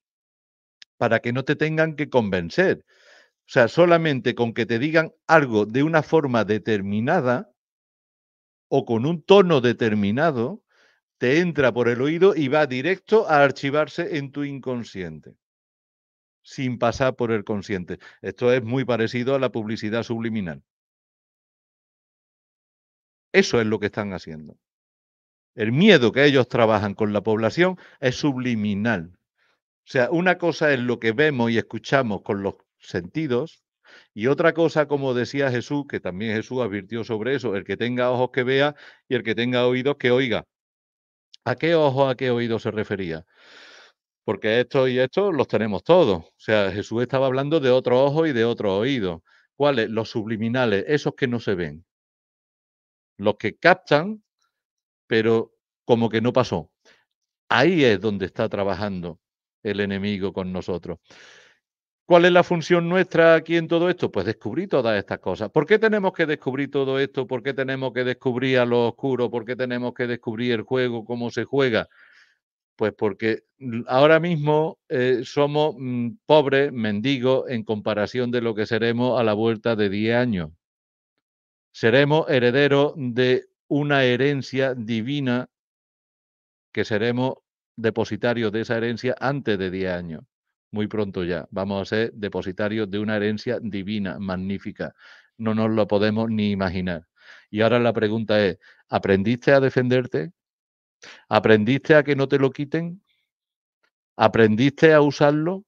J: para que no te tengan que convencer. O sea, solamente con que te digan algo de una forma determinada o con un tono determinado, te entra por el oído y va directo a archivarse en tu inconsciente, sin pasar por el consciente. Esto es muy parecido a la publicidad subliminal. Eso es lo que están haciendo. El miedo que ellos trabajan con la población es subliminal. O sea, una cosa es lo que vemos y escuchamos con los sentidos. Y otra cosa, como decía Jesús, que también Jesús advirtió sobre eso, el que tenga ojos que vea y el que tenga oídos que oiga. ¿A qué ojos, a qué oídos se refería? Porque esto y esto los tenemos todos. O sea, Jesús estaba hablando de otro ojo y de otro oído. ¿Cuáles? Los subliminales, esos que no se ven. Los que captan, pero como que no pasó. Ahí es donde está trabajando el enemigo con nosotros. ¿Cuál es la función nuestra aquí en todo esto? Pues descubrir todas estas cosas. ¿Por qué tenemos que descubrir todo esto? ¿Por qué tenemos que descubrir a lo oscuro? ¿Por qué tenemos que descubrir el juego, cómo se juega? Pues porque ahora mismo eh, somos mm, pobres, mendigos, en comparación de lo que seremos a la vuelta de 10 años. Seremos herederos de una herencia divina que seremos depositarios de esa herencia antes de 10 años muy pronto ya. Vamos a ser depositarios de una herencia divina, magnífica. No nos lo podemos ni imaginar. Y ahora la pregunta es, ¿aprendiste a defenderte? ¿Aprendiste a que no te lo quiten? ¿Aprendiste a usarlo?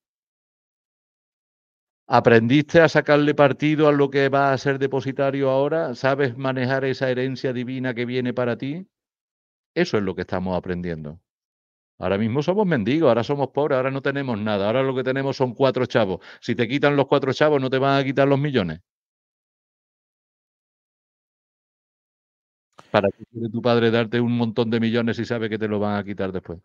J: ¿Aprendiste a sacarle partido a lo que va a ser depositario ahora? ¿Sabes manejar esa herencia divina que viene para ti? Eso es lo que estamos aprendiendo. Ahora mismo somos mendigos, ahora somos pobres, ahora no tenemos nada, ahora lo que tenemos son cuatro chavos. Si te quitan los cuatro chavos, ¿no te van a quitar los millones? ¿Para qué quiere tu padre darte un montón de millones si sabe que te lo van a quitar después?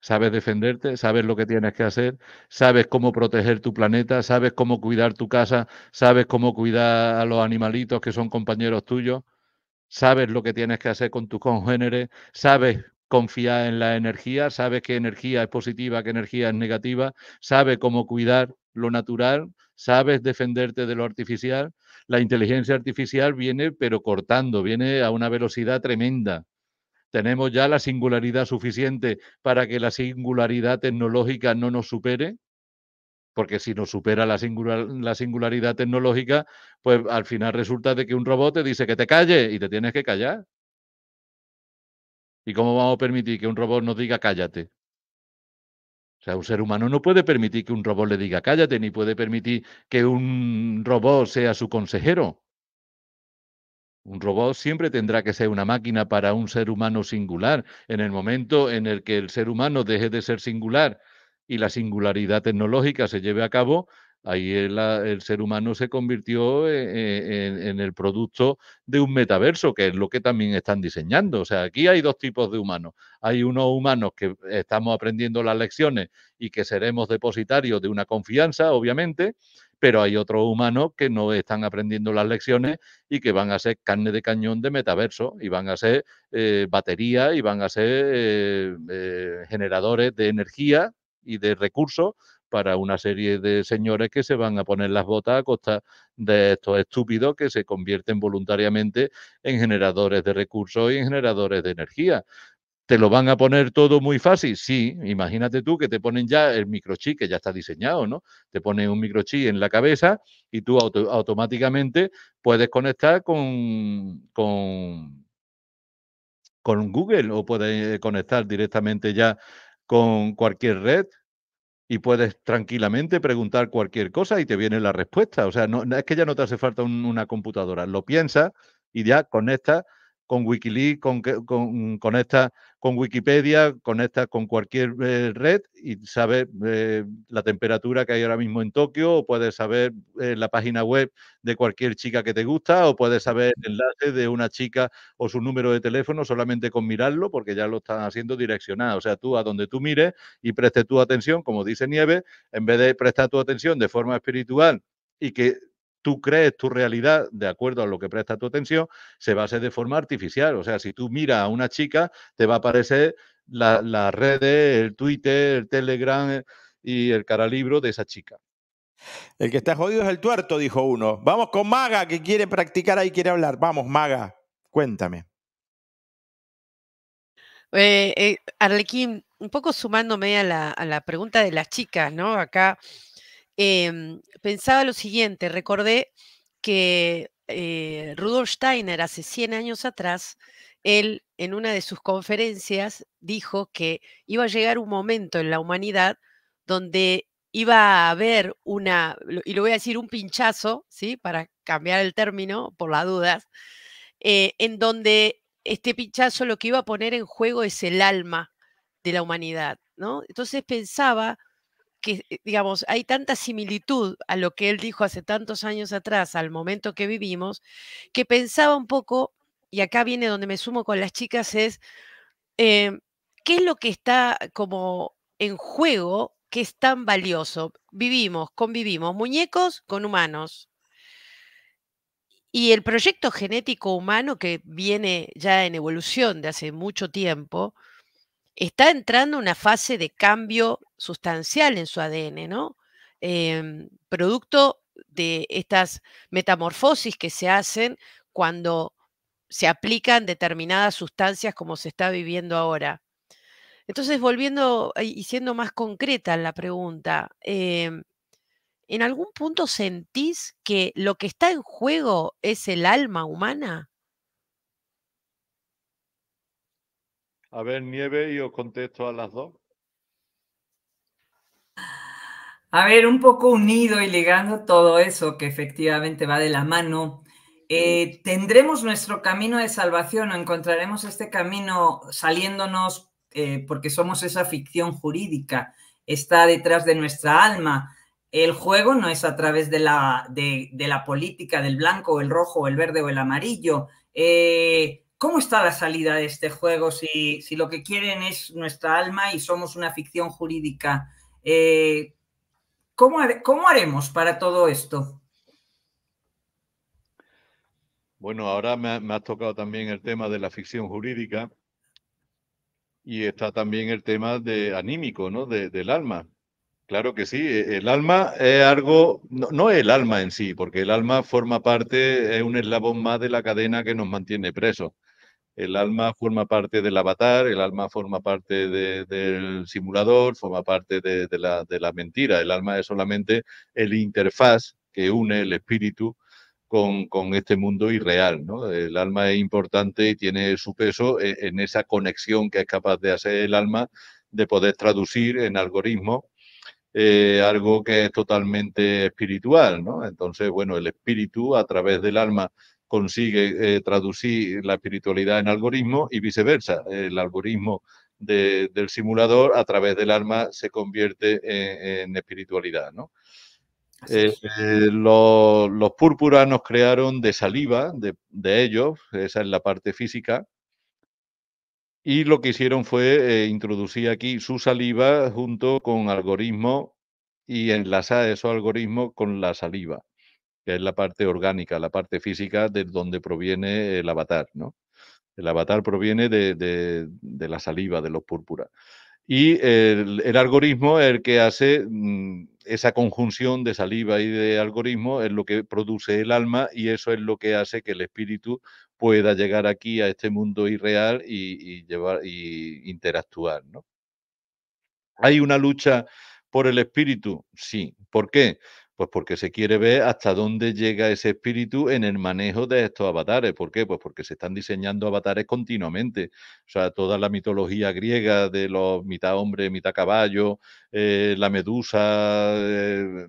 J: Sabes defenderte, sabes lo que tienes que hacer, sabes cómo proteger tu planeta, sabes cómo cuidar tu casa, sabes cómo cuidar a los animalitos que son compañeros tuyos, sabes lo que tienes que hacer con tus congéneres, sabes confía en la energía, sabes qué energía es positiva, qué energía es negativa, sabe cómo cuidar lo natural, sabes defenderte de lo artificial. La inteligencia artificial viene, pero cortando, viene a una velocidad tremenda. Tenemos ya la singularidad suficiente para que la singularidad tecnológica no nos supere, porque si nos supera la, la singularidad tecnológica, pues al final resulta de que un robot te dice que te calle y te tienes que callar. ¿Y cómo vamos a permitir que un robot nos diga cállate? O sea, un ser humano no puede permitir que un robot le diga cállate, ni puede permitir que un robot sea su consejero. Un robot siempre tendrá que ser una máquina para un ser humano singular. En el momento en el que el ser humano deje de ser singular y la singularidad tecnológica se lleve a cabo, Ahí ah, el, ser humano se convirtió eh, en, el producto de un metaverso, que es lo que también están diseñando. O sea, aquí hay dos tipos de humanos. Hay unos humanos que estamos aprendiendo las lecciones y que seremos depositarios de una confianza, obviamente, pero hay otros humanos que no están aprendiendo las lecciones y que van a ser carne de cañón de metaverso y van a ser baterías eh, batería y van a ser eh, generadores de energía y de recursos para una serie de señores que se van a poner las botas a costa de estos estúpidos que se convierten voluntariamente en generadores de recursos y en generadores de energía. ¿Te lo van a poner todo muy fácil? Sí, imagínate tú que te ponen ya el microchip, que ya está diseñado, ¿no? Te ponen un microchip en la cabeza y tú automáticamente puedes conectar con, con, con Google o puedes conectar directamente ya con cualquier red y puedes tranquilamente preguntar cualquier cosa y te viene la respuesta. O sea, no, es que ya no te hace falta una computadora, lo piensas y ya conecta con Wikileaks, con, con, con Wikipedia, conectas con cualquier eh, red y sabes eh, la temperatura que hay ahora mismo en Tokio, o puedes saber eh, la página web de cualquier chica que te gusta, o puedes saber el enlace de una chica o su número de teléfono solamente con mirarlo, porque ya lo están haciendo direccionado. O sea, tú a donde tú mires y prestes tu atención, como dice nieve, en vez de prestar tu atención de forma espiritual y que tú crees tu realidad de acuerdo a lo que presta tu atención, se va a hacer de forma artificial. O sea, si tú miras a una chica, te va a aparecer las la redes, el Twitter, el Telegram eh, y el caralibro de esa chica. El que está jodido es el
B: tuerto, dijo uno. Vamos con Maga, que quiere practicar ahí, quiere hablar. Vamos, Maga, cuéntame.
E: Eh, eh,
B: Arlequín, un poco sumándome
E: a la, a la pregunta de las chicas, ¿no? Acá Em, pensaba lo siguiente, recordé que eh, Rudolf Steiner hace 100 años atrás, él en una de sus conferencias dijo que iba a llegar un momento en la humanidad donde iba a haber una, y lo voy a decir un pinchazo, ¿sí? Para cambiar el término por las dudas, eh, en donde este pinchazo lo que iba a poner en juego es el alma de la humanidad, ¿no? Entonces pensaba que, eh, digamos, hay tanta similitud a lo que él dijo hace tantos años atrás, al momento que vivimos, que pensaba un poco, y acá viene donde me sumo con las chicas, es em, qué es lo que está como en juego que es tan valioso. Vivimos, convivimos, muñecos con humanos. Y el proyecto genético humano que viene ya en evolución de hace mucho tiempo, está entrando una fase de cambio sustancial en su ADN, ¿no? Em, producto de estas metamorfosis que se hacen cuando se aplican determinadas sustancias como se está viviendo ahora. Entonces, volviendo eh, y siendo más concreta en la pregunta, em, ¿en algún punto sentís que lo que está en juego es el alma humana?
J: A ver, Nieve, y os contesto a las dos.
F: A ver, un poco unido y ligando todo eso que efectivamente va de la mano. Eh, ¿Tendremos nuestro camino de salvación o encontraremos este camino saliéndonos eh, porque somos esa ficción jurídica? Está detrás de nuestra alma. El juego no es a través de la, de, la política, del blanco, el rojo, el verde o el amarillo. Eh, ¿Cómo está la salida de este juego si, si lo que quieren es nuestra alma y somos una ficción jurídica? Eh, ¿cómo, haremos para todo esto?
J: Bueno, ahora me, has tocado también el tema de la ficción jurídica y está también el tema de anímico, ¿no? del alma. Claro que sí, e-, el alma es algo, no, no, el alma en sí, porque el alma forma parte, es un eslabón más de la cadena que nos mantiene presos. El alma forma parte del avatar, el alma forma parte del simulador, forma parte de, la, mentira. El alma es solamente el interfaz que une el espíritu con, este mundo irreal. El alma es importante y tiene su peso e, en, esa conexión que es capaz de hacer el alma, de poder traducir en algoritmo eh, algo que es totalmente espiritual. ¿no? Entonces, bueno, el espíritu a través del alma consigue eh, traducir la espiritualidad en algoritmo y viceversa. El algoritmo del simulador a través del alma se convierte en, espiritualidad. Eh, eh, los, púrpura nos crearon de saliva de, ellos, esa es la parte física, y lo que hicieron fue introducir aquí su saliva junto con algoritmos y enlazar esos algoritmos con la saliva que es la parte orgánica, la parte física de donde proviene el avatar, ¿no? El avatar proviene de, de, la saliva, de los púrpuras. Y el, algoritmo es el que hace mm, esa conjunción de saliva y de algoritmo, es lo que produce el alma y eso es lo que hace que el espíritu pueda llegar aquí a este mundo irreal y, llevar y interactuar. ¿no? ¿Hay una lucha por el espíritu? Sí. ¿Por qué? Pues porque se quiere ver hasta dónde llega ese espíritu en el manejo de estos avatares. ¿Por qué? Pues porque se están diseñando avatares continuamente. O sea, toda la mitología griega de los mitad hombre, mitad caballo, eh, la medusa, eh,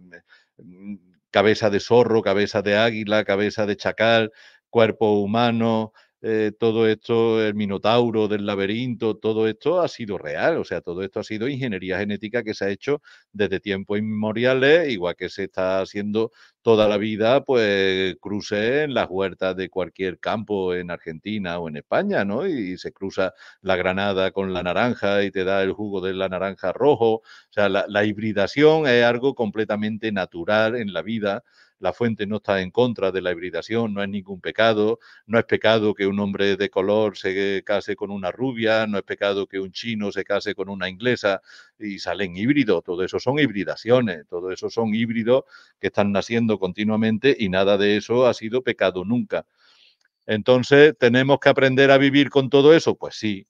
J: cabeza de zorro, cabeza de águila, cabeza de chacal, cuerpo humano, eh, todo esto, el minotauro del laberinto, todo esto ha sido real, o sea, todo esto ha sido ingeniería genética que se ha hecho desde tiempos inmemoriales, igual que se está haciendo toda la vida, pues cruce en las huertas de cualquier campo en Argentina o en España, ¿no? Y se cruza la granada con la naranja y te da el jugo de la naranja rojo, o sea, la, la hibridación es algo completamente natural en la vida la fuente no está en contra de la hibridación, no es ningún pecado, no es pecado que un hombre de color se case con una rubia, no es pecado que un chino se case con una inglesa y salen híbridos, todo eso son hibridaciones, todo eso son híbridos que están naciendo continuamente y nada de eso ha sido pecado nunca. Entonces, ¿tenemos que aprender a vivir con todo eso? Pues sí,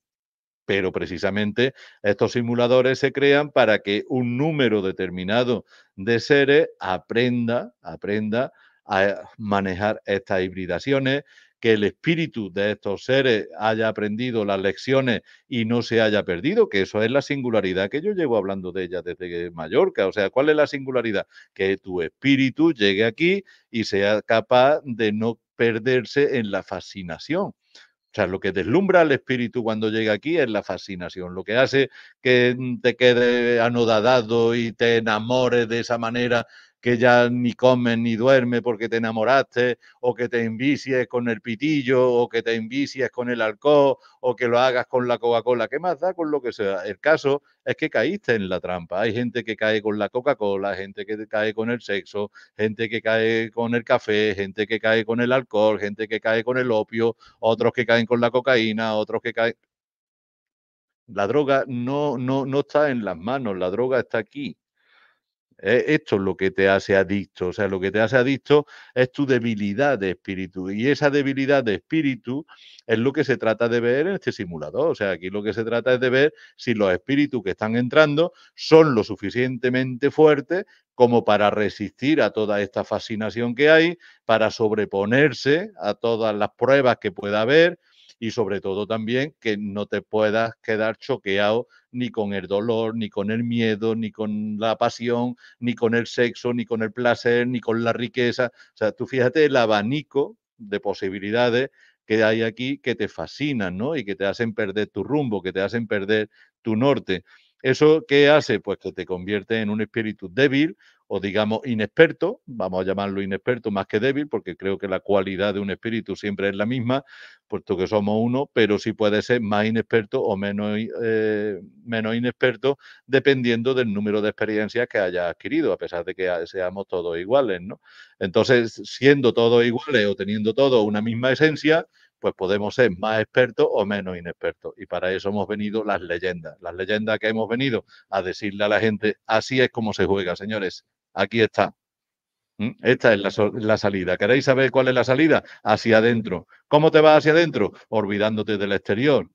J: pero precisamente estos simuladores se crean para que un número determinado de seres aprenda, aprenda a manejar estas hibridaciones, que el espíritu de estos seres haya aprendido las lecciones y no se haya perdido, que eso es la singularidad que yo llevo hablando de ella desde Mallorca. O sea, ¿cuál es la singularidad? Que tu espíritu llegue aquí y sea capaz de no perderse en la fascinación o sea, lo que deslumbra al espíritu cuando llega aquí es la fascinación, lo que hace que mm, te quede anodadado y te enamores de esa manera que ya ni comes ni duermes porque te enamoraste, o que te envicies con el pitillo, o que te envicies con el alcohol, o que lo hagas con la Coca-Cola. ¿Qué más da con lo que sea? El caso es que caíste en la trampa. Hay gente que cae con la Coca-Cola, gente que cae con el sexo, gente que cae con el café, gente que cae con el alcohol, gente que cae con el opio, otros que caen con la cocaína, otros que caen... La droga no, no, no está en las manos, la droga está aquí esto es lo que te hace adicto, o sea, lo que te hace adicto es tu debilidad de espíritu y esa debilidad de espíritu es lo que se trata de ver en este simulador, o sea, aquí lo que se trata es de ver si los espíritus que están entrando son lo suficientemente fuertes como para resistir a toda esta fascinación que hay, para sobreponerse a todas las pruebas que pueda haber, y sobre todo también que no te puedas quedar choqueado ni con el dolor, ni con el miedo, ni con la pasión, ni con el sexo, ni con el placer, ni con la riqueza. O sea, tú fíjate el abanico de posibilidades que hay aquí que te fascinan, ¿no? Y que te hacen perder tu rumbo, que te hacen perder tu norte. ¿Eso qué hace? Pues que te convierte en un espíritu débil o digamos inexperto, vamos a llamarlo inexperto más que débil, porque creo que la cualidad de un espíritu siempre es la misma, puesto que somos uno, pero sí puede ser más inexperto o menos, eh, menos inexperto dependiendo del número de experiencias que haya adquirido, a pesar de que seamos todos iguales, ¿no? Entonces, siendo todos iguales o teniendo todos una misma esencia, pues podemos ser más expertos o menos inexpertos. Y para eso hemos venido las leyendas. Las leyendas que hemos venido a decirle a la gente, así es como se juega, señores. Aquí está. Esta es la, salida. ¿Queréis saber cuál es la salida? Hacia adentro. ¿Cómo te vas hacia adentro? Olvidándote del exterior.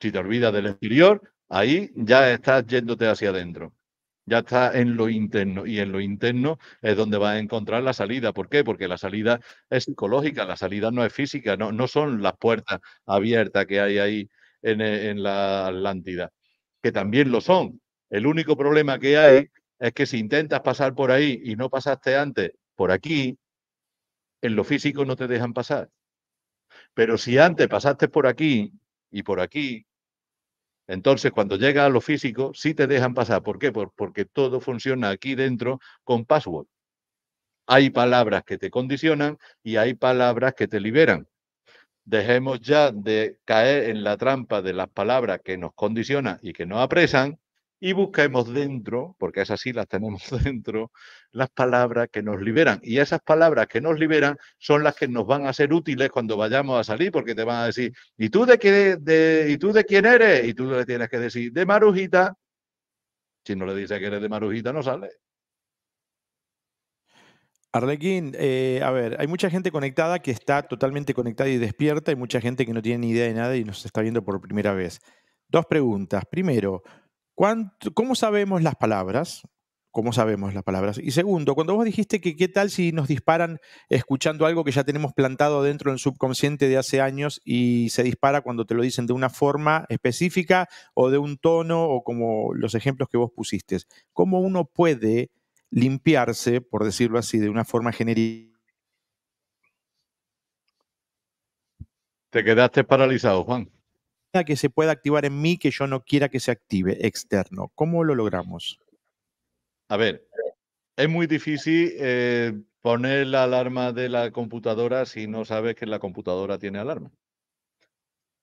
J: Si te olvidas del exterior, ahí ya estás yéndote hacia adentro ya está en lo interno y en lo interno es donde vas a encontrar la salida. ¿Por qué? Porque la salida es psicológica, la salida no es física, no, no son las puertas abiertas que hay ahí en, e, en la Atlántida, que también lo son. El único problema que hay es que si intentas pasar por ahí y no pasaste antes por aquí, en lo físico no te dejan pasar. Pero si antes pasaste por aquí y por aquí, entonces, cuando llega a lo físico, sí te dejan pasar. ¿Por qué? porque todo funciona aquí dentro con password. Hay palabras que te condicionan y hay palabras que te liberan. Dejemos ya de caer en la trampa de las palabras que nos condicionan y que nos apresan y busquemos dentro, porque esas así las tenemos <laughs> dentro, las palabras que nos liberan. Y esas palabras que nos liberan son las que nos van a ser útiles cuando vayamos a salir, porque te van a decir, ¿y tú de, ¿y tú de quién eres? Y tú le tienes que decir, de Marujita. Si no le dices que eres de Marujita, no sale.
B: Arlequín, eh, a ver, hay mucha gente conectada que está totalmente conectada y despierta, y mucha gente que no tiene ni idea de nada y nos está viendo por primera vez. Dos preguntas. Primero, ¿cómo sabemos las palabras? ¿Cómo sabemos las palabras? Y segundo, cuando vos dijiste que qué tal si nos disparan escuchando algo que ya tenemos plantado dentro del subconsciente de hace años y se dispara cuando te lo dicen de una forma específica o de un tono o como los ejemplos que vos pusiste. ¿Cómo uno puede limpiarse, por decirlo así, de una forma genérica? Te quedaste paralizado, Juan que se pueda activar en mí que yo no quiera que se active externo. ¿Cómo lo logramos?
J: A ver, es muy difícil eh, poner la alarma de la computadora si no sabes que la computadora tiene alarma.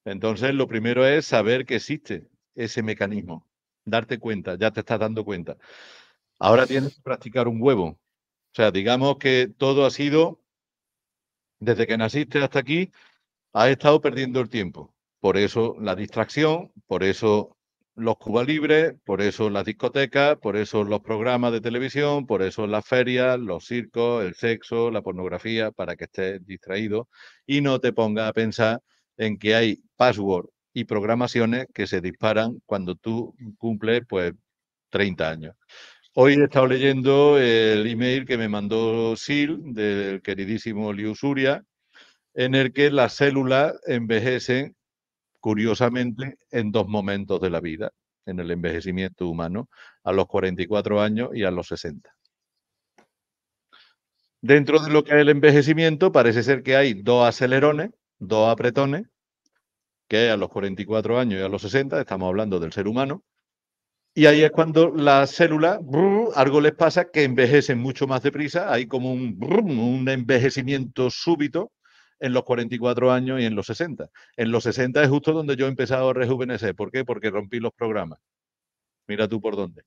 J: Entonces, lo primero es saber que existe ese mecanismo, darte cuenta, ya te estás dando cuenta. Ahora tienes que practicar un huevo. O sea, digamos que todo ha sido, desde que naciste hasta aquí, has estado perdiendo el tiempo. Por eso la distracción, por eso los Cuba Libres, por eso las discotecas, por eso los programas de televisión, por eso las ferias, los circos, el sexo, la pornografía, para que estés distraído y no te pongas a pensar en que hay password y programaciones que se disparan cuando tú cumples pues 30 años. Hoy he estado leyendo el email que me mandó Sil del queridísimo Suria en el que las células envejecen curiosamente, en dos momentos de la vida, en el envejecimiento humano, a los 44 años y a los 60. Dentro de lo que es el envejecimiento, parece ser que hay dos acelerones, dos apretones, que a los 44 años y a los 60, estamos hablando del ser humano, y ahí es cuando las células, algo les pasa que envejecen mucho más deprisa, hay como un, un envejecimiento súbito, en los 44 años y en los 60. En los 60 es justo donde yo he empezado a rejuvenecer. ¿Por qué? Porque rompí los programas. Mira tú por dónde.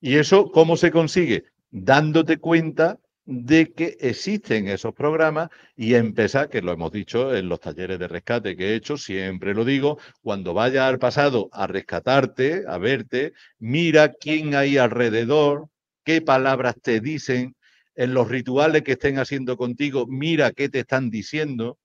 J: ¿Y eso cómo se consigue? Dándote cuenta de que existen esos programas y empezar, que lo hemos dicho en los talleres de rescate que he hecho, siempre lo digo, cuando vaya al pasado a rescatarte, a verte, mira quién hay alrededor, qué palabras te dicen, en los rituales que estén haciendo contigo, mira qué te están diciendo.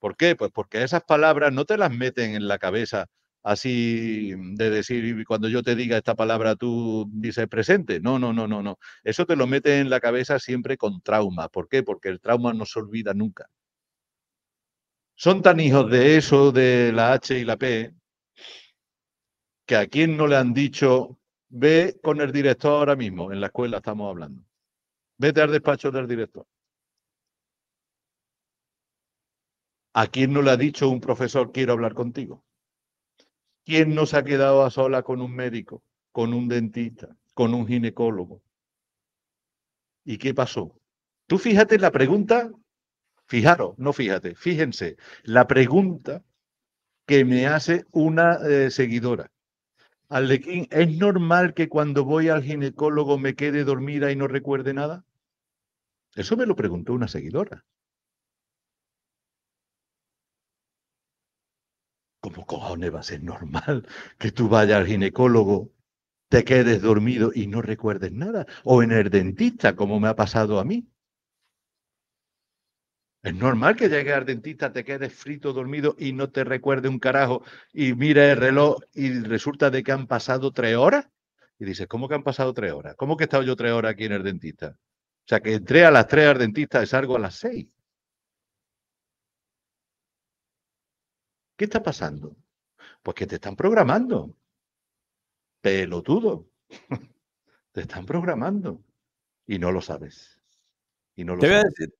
J: ¿Por qué? Pues porque esas palabras no te las meten en la cabeza así de decir, cuando yo te diga esta palabra, tú dices presente. No, no, no, no, no. Eso te lo meten en la cabeza siempre con trauma. ¿Por qué? Porque el trauma no se olvida nunca. Son tan hijos de eso, de la H y la P, que a quien no le han dicho, ve con el director ahora mismo, en la escuela estamos hablando. Vete al despacho del director. ¿A quién no le ha dicho un profesor, quiero hablar contigo? ¿Quién no se ha quedado a sola con un médico, con un dentista, con un ginecólogo? ¿Y qué pasó? Tú fíjate la pregunta, fijaros, no fíjate, fíjense, la pregunta que me hace una eh, seguidora. ¿es normal que cuando voy al ginecólogo me quede dormida y no recuerde nada? Eso me lo preguntó una seguidora. ¿Cómo cojones va a ser normal que tú vayas al ginecólogo, te quedes dormido y no recuerdes nada? O en el dentista, como me ha pasado a mí. Es normal que llegues al dentista, te quedes frito, dormido y no te recuerde un carajo y mira el reloj y resulta de que han pasado tres horas. Y dices, ¿cómo que han pasado tres horas? ¿Cómo que he estado yo tres horas aquí en el dentista? O sea que entré a las 3 ardentistas es y salgo a las 6. ¿Qué está pasando? Pues que te están programando. Pelotudo. <laughs> te están programando. Y no lo sabes. Y no lo te,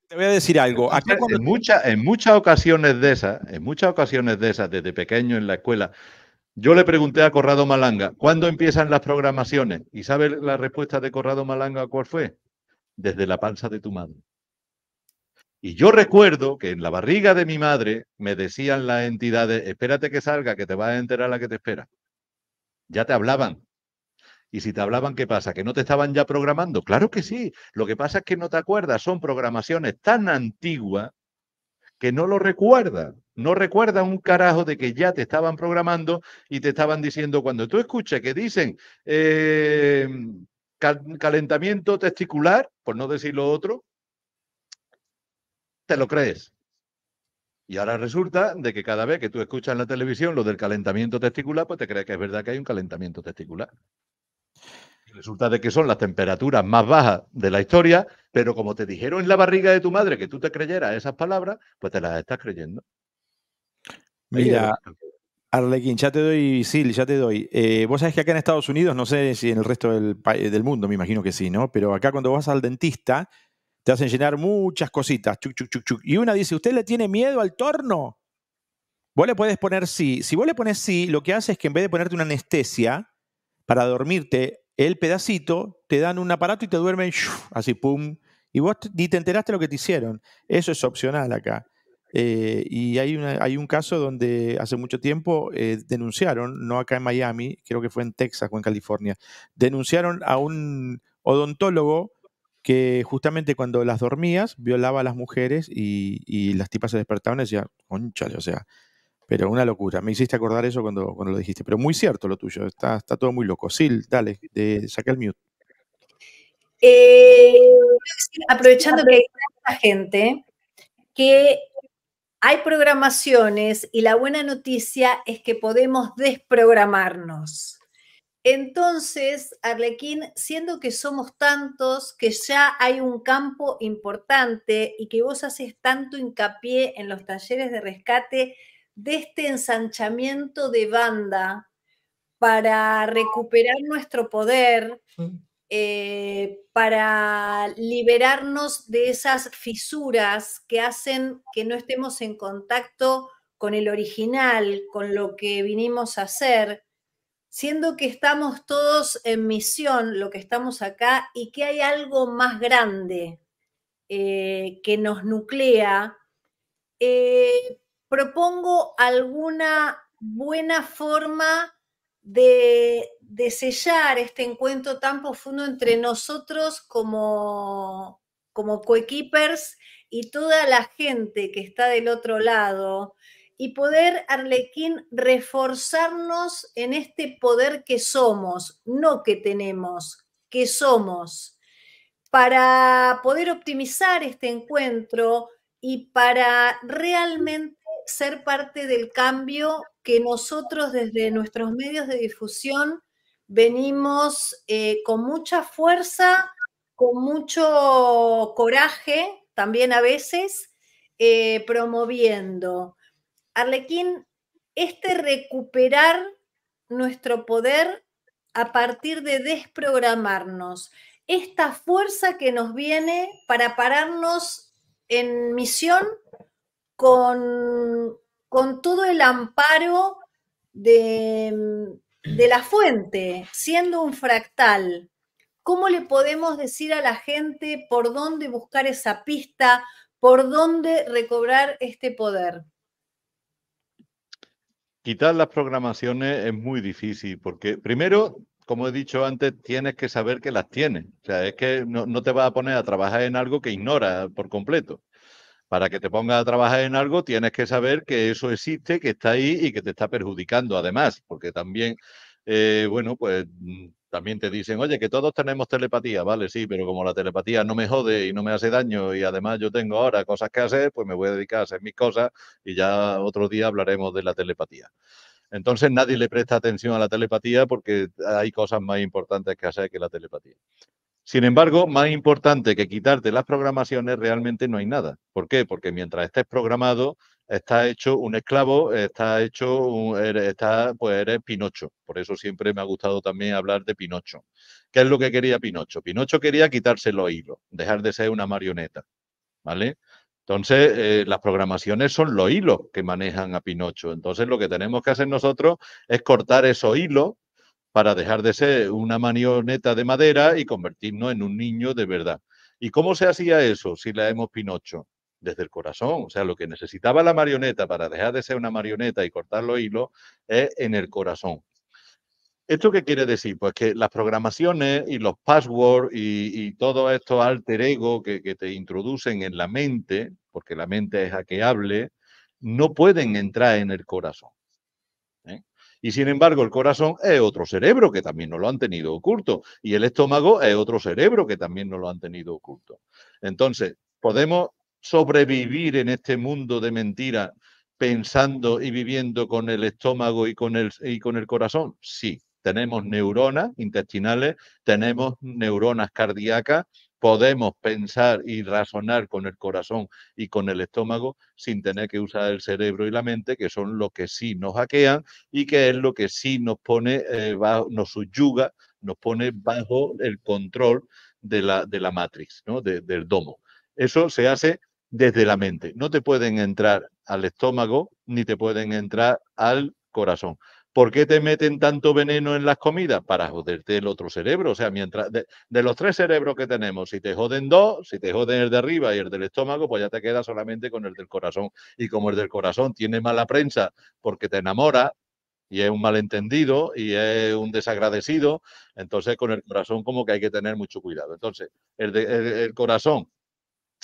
J: Voy a decir, algo. en, muchas, en muchas ocasiones de esas, en muchas ocasiones de esas, desde pequeño en la escuela, yo le pregunté a Corrado Malanga, ¿cuándo empiezan las programaciones? ¿Y sabe la respuesta de Corrado Malanga cuál fue? desde la panza de tu madre. Y yo recuerdo que en la barriga de mi madre me decían las entidades, espérate que salga, que te va a enterar la que te espera. Ya te hablaban. Y si te hablaban, ¿qué pasa? ¿Que no te estaban ya programando? Claro que sí. Lo que pasa es que no te acuerdas. Son programaciones tan antiguas que no lo recuerdas. No recuerdas un carajo de que ya te estaban programando y te estaban diciendo, cuando tú escuchas que dicen, eh, calentamiento testicular, por no decir lo otro, te lo crees. Y ahora resulta de que cada vez que tú escuchas en la televisión lo del calentamiento testicular, pues te crees que es verdad que hay un calentamiento testicular. resulta de que son las temperaturas más bajas de la historia, pero como te dijeron en la barriga de tu madre que tú te creyeras esas palabras, pues te las estás creyendo. Mira, Arlequín,
B: ya te doy, Sil, ya te doy. Eh, vos sabés que acá en Estados Unidos, no sé si en el resto del, mundo, me imagino que sí, ¿no? Pero acá cuando vas al dentista, te hacen llenar muchas cositas, Y una dice, ¿usted le tiene miedo al torno? Vos le puedes poner sí. Si vos le pones sí, lo que hace es que en vez de ponerte una anestesia para dormirte el pedacito, te dan un aparato y te duermen así, pum. Y vos ni te enteraste lo que te hicieron. Eso es opcional acá. Eh, y hay, hay un caso donde hace mucho tiempo eh, denunciaron, no acá en Miami, creo que fue en Texas o en California, denunciaron a un odontólogo que justamente cuando las dormías violaba a las mujeres y, las tipas se despertaban y decían, conchale, o sea, pero una locura. Me hiciste acordar eso cuando, lo dijiste, pero muy cierto lo tuyo, está, está todo muy loco. Sil, dale, de, saca el mute.
C: Eh, aprovechando que hay tanta gente que hay programaciones y la buena noticia es que podemos desprogramarnos. Entonces, Arlequín, siendo que somos tantos, que ya hay un campo importante y que vos haces tanto hincapié en los talleres de rescate de este ensanchamiento de banda para recuperar nuestro poder, eh, para liberarnos de esas fisuras que hacen que no estemos en contacto con el original, con lo que vinimos a hacer, siendo que estamos todos en misión, lo que estamos acá, y que hay algo más grande eh, que nos nuclea, eh, propongo alguna buena forma de, de sellar este encuentro tan profundo entre nosotros como, como coequippers y toda la gente que está del otro lado y poder, Arlequín, reforzarnos en este poder que somos, no que tenemos, que somos, para poder optimizar este encuentro y para realmente ser parte del cambio que nosotros desde nuestros medios de difusión venimos eh, con mucha fuerza, con mucho coraje, también a veces, eh, promoviendo. Arlequín, este recuperar nuestro poder a partir de desprogramarnos, esta fuerza que nos viene para pararnos en misión con todo el amparo de, de la fuente, siendo un fractal, ¿cómo le podemos decir a la gente por dónde buscar esa pista, por dónde recobrar este poder?
J: Quitar las programaciones es muy difícil, porque primero, como he dicho antes, tienes que saber que las tienes. O sea, es que no, te vas a poner a trabajar en algo que ignora por completo para que te pongas a trabajar en algo, tienes que saber que eso existe, que está ahí y que te está perjudicando además, porque también, eh, bueno, pues mm, también te dicen, oye, que todos tenemos telepatía, vale, sí, pero como la telepatía no me jode y no me hace daño y además yo tengo ahora cosas que hacer, pues me voy a dedicar a hacer mis cosas y ya otro día hablaremos de la telepatía. Entonces nadie le presta atención a la telepatía porque hay cosas más importantes que hacer que la telepatía. Sin embargo, más importante que quitarte las programaciones, realmente no hay nada. ¿Por qué? Porque mientras estés programado, está hecho un esclavo, está hecho, un, pues eres Pinocho. Por eso siempre me ha gustado también hablar de Pinocho. ¿Qué es lo que quería Pinocho? Pinocho quería quitarse los hilos, dejar de ser una marioneta. ¿Vale? Entonces, eh, las programaciones son los hilos que manejan a Pinocho. Entonces, lo que tenemos que hacer nosotros es cortar esos hilos para dejar de ser una marioneta de madera y convertirnos en un niño de verdad. ¿Y cómo se hacía eso si hemos Pinocho? Desde el corazón. O sea, lo que necesitaba la marioneta para dejar de ser una marioneta y cortar los hilos es en el corazón. ¿Esto qué quiere decir? Pues que las programaciones y los passwords y, todo esto alter ego que, que te introducen en la mente, porque la mente es hackeable, no pueden entrar en el corazón. Y sin embargo, el corazón es otro cerebro que también no lo han tenido oculto. Y el estómago es otro cerebro que también no lo han tenido oculto. Entonces, podemos sobrevivir en este mundo de mentiras pensando y viviendo con el estómago y con el, y con el corazón? Sí, tenemos neuronas intestinales, tenemos neuronas cardíacas, podemos pensar y razonar con el corazón y con el estómago sin tener que usar el cerebro y la mente, que son lo que sí nos hackean y que es lo que sí nos pone, eh, bajo, nos subyuga, nos pone bajo el control de la, de la matriz, ¿no? del domo. Eso se hace desde la mente. No te pueden entrar al estómago ni te pueden entrar al corazón. ¿Por qué te meten tanto veneno en las comidas? Para joderte el otro cerebro. O sea, mientras de, los tres cerebros que tenemos, si te joden dos, si te joden el de arriba y el del estómago, pues ya te queda solamente con el del corazón. Y como el del corazón tiene mala prensa porque te enamora y es un malentendido y es un desagradecido, entonces con el corazón como que hay que tener mucho cuidado. Entonces, el, el, el corazón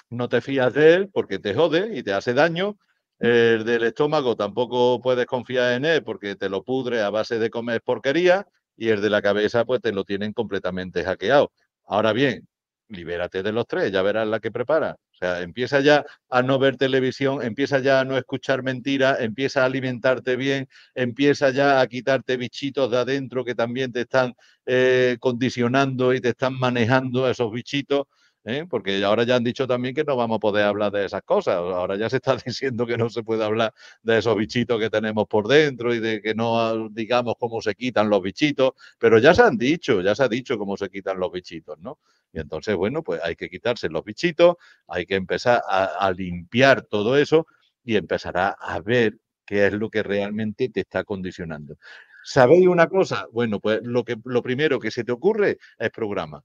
J: no te fías de él porque te jode y te hace daño el del estómago tampoco puedes confiar en él porque te lo pudre a base de comer porquería y el de la cabeza pues te lo tienen completamente hackeado. Ahora bien, libérate de los tres, ya verás la que prepara. O sea, empieza ya a no ver televisión, empieza ya a no escuchar mentiras, empieza a alimentarte bien, empieza ya a quitarte bichitos de adentro que también te están eh, condicionando y te están manejando esos bichitos. ¿eh? porque ahora ya han dicho también que no vamos a poder hablar de esas cosas. Ahora ya se está <laughs> diciendo que no se puede hablar de esos bichitos que tenemos por dentro y de que no ah, digamos cómo se quitan los bichitos, pero ya se han dicho, ya se ha dicho cómo se quitan los bichitos, ¿no? Y entonces, bueno, pues hay que quitarse los bichitos, hay que empezar a, limpiar todo eso y empezará a ver qué es lo que realmente te está condicionando. ¿Sabéis una cosa? Bueno, pues lo, que, lo primero que se te ocurre es programa.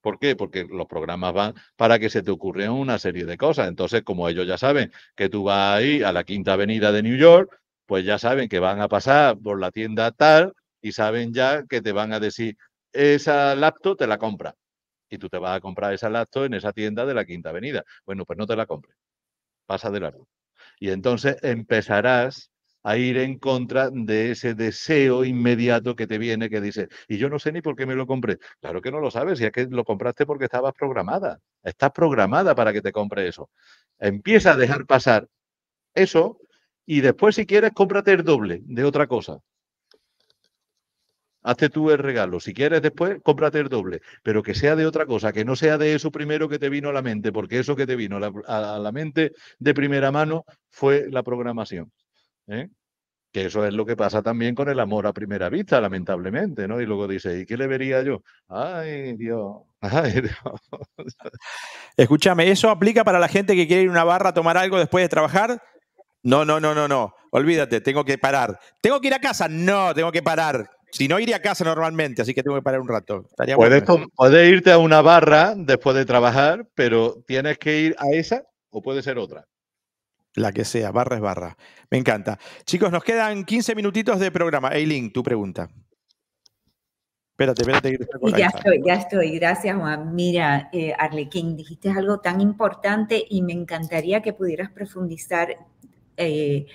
J: ¿Por qué? Porque los programas van para que se te ocurran una serie de cosas. Entonces, como ellos ya saben que tú vas ahí a la Quinta Avenida de New York, pues ya saben que van a pasar por la tienda tal y saben ya que te van a decir, esa laptop te la compra. Y tú te vas a comprar esa laptop en esa tienda de la Quinta Avenida. Bueno, pues no te la compres. Pasa de largo. Y entonces empezarás a ir en contra de ese deseo inmediato que te viene que dice, y yo no sé ni por qué me lo compré. Claro que no lo sabes, y es que lo compraste porque estabas programada, estás programada para que te compre eso. Empieza a dejar pasar eso y después si quieres cómprate el doble de otra cosa. Hazte tú el regalo. Si quieres después, cómprate el doble. Pero que sea de otra cosa, que no sea de eso primero que te vino a la mente, porque eso que te vino a la, a la mente de primera mano fue la programación. ¿eh? Que eso es lo que pasa también con el amor a primera vista, lamentablemente, ¿no? Y luego dice, ¿y qué le vería yo? Ay, Dios. Ay, Dios. <laughs>
B: Escúchame, ¿eso aplica para la gente que quiere ir a una barra a tomar algo después de trabajar? No, no, no, no, no. Olvídate, tengo que parar. ¿Tengo que ir a casa? No, tengo que parar. Si no, iría a casa normalmente, así que tengo que parar un rato.
J: puedes irte a una barra después de trabajar, pero tienes que ir a esa o puede ser otra
B: la que sea, barra es barra. Me encanta. Chicos, nos quedan 15 minutitos de programa. Eileen, tu pregunta. Espérate, espérate. ya estoy,
G: ya estoy. Gracias, Juan. Mira, eh, Arlequín, dijiste algo tan importante y me encantaría que pudieras profundizar, eh,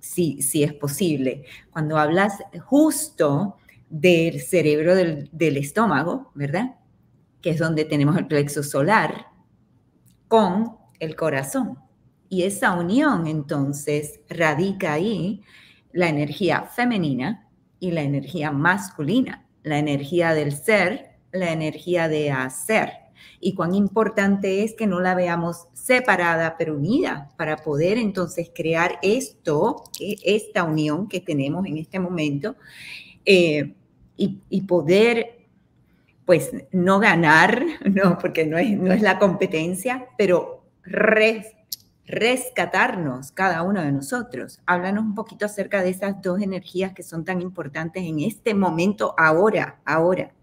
G: si, es posible. Cuando hablas justo del cerebro del, del estómago, ¿verdad? Que es donde tenemos el plexo solar con el corazón. Y esa unión entonces radica ahí la energía femenina y la energía masculina, la energía del ser, la energía de hacer. Y cuán importante es que no la veamos separada, pero unida, para poder entonces crear esto, esta unión que tenemos en este momento, eh, y, poder pues no ganar, <laughs> no, porque no es, no es la competencia, pero res, rescatarnos cada uno de nosotros. Háblanos un poquito acerca de esas dos energías que son tan importantes en este momento, ahora, ahora.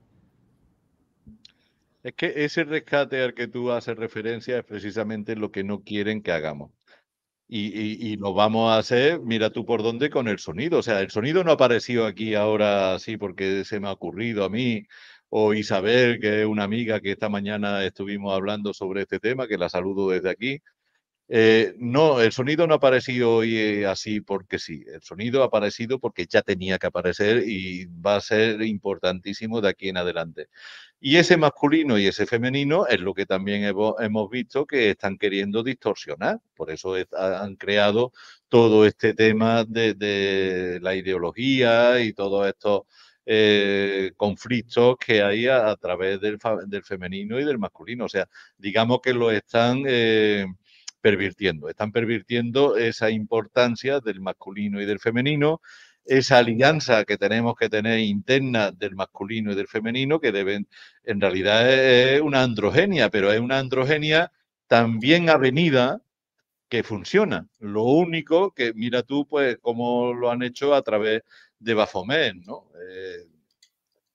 J: Es que ese rescate al que tú haces referencia es precisamente lo que no quieren que hagamos. Y, y, lo vamos a hacer, mira tú por dónde, con el sonido. O sea, el sonido no ha aparecido aquí ahora así porque se me ha ocurrido a mí o Isabel, que es una amiga que esta mañana estuvimos hablando sobre este tema, que la saludo desde aquí, eh, no, el sonido no ha aparecido hoy así porque sí. El sonido ha aparecido porque ya tenía que aparecer y va a ser importantísimo de aquí en adelante. Y ese masculino y ese femenino es lo que también hemos visto que están queriendo distorsionar. Por eso han creado todo este tema de, la ideología y todos estos eh, conflictos que hay a, través del, femenino y del masculino. O sea, digamos que lo están... Eh, están pervirtiendo esa importancia del masculino y del femenino, esa alianza que tenemos que tener interna del masculino y del femenino, que deben, en realidad es eh, una androgenia, pero es una androgenia también avenida que funciona. Lo único que, mira tú, pues, cómo lo han hecho a través de bafomé ¿no? Eh,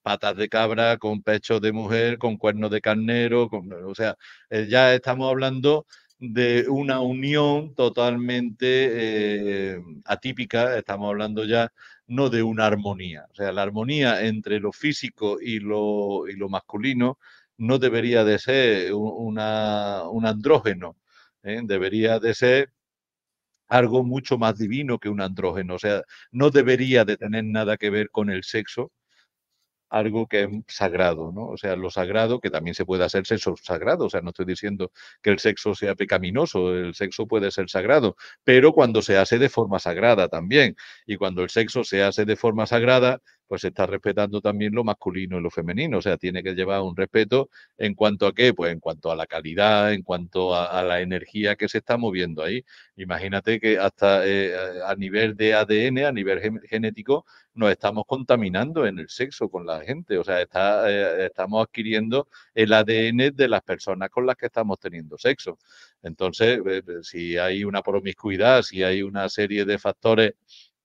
J: patas de cabra, con pechos de mujer, con cuernos de carnero, o sea, eh, ya estamos hablando de una unión totalmente eh, atípica, estamos hablando ya no de una armonía, o sea, la armonía entre lo físico y lo, y lo masculino no debería de ser una, un andrógeno, ¿eh? debería de ser algo mucho más divino que un andrógeno, o sea, no debería de tener nada que ver con el sexo, algo que es sagrado, ¿no? O sea, lo sagrado, que también se puede hacer sexo sagrado, o sea, no estoy diciendo que el sexo sea pecaminoso, el sexo puede ser sagrado, pero cuando se hace de forma sagrada también, y cuando el sexo se hace de forma sagrada, pues se está respetando también lo masculino y lo femenino. O sea, tiene que llevar un respeto en cuanto a qué, pues en cuanto a la calidad, en cuanto a, la energía que se está moviendo ahí. Imagínate que hasta eh, a nivel de ADN, a nivel genético, nos estamos contaminando en el sexo con la gente. O sea, está, eh, estamos adquiriendo el ADN de las personas con las que estamos teniendo sexo. Entonces, si hay una promiscuidad, si hay una serie de factores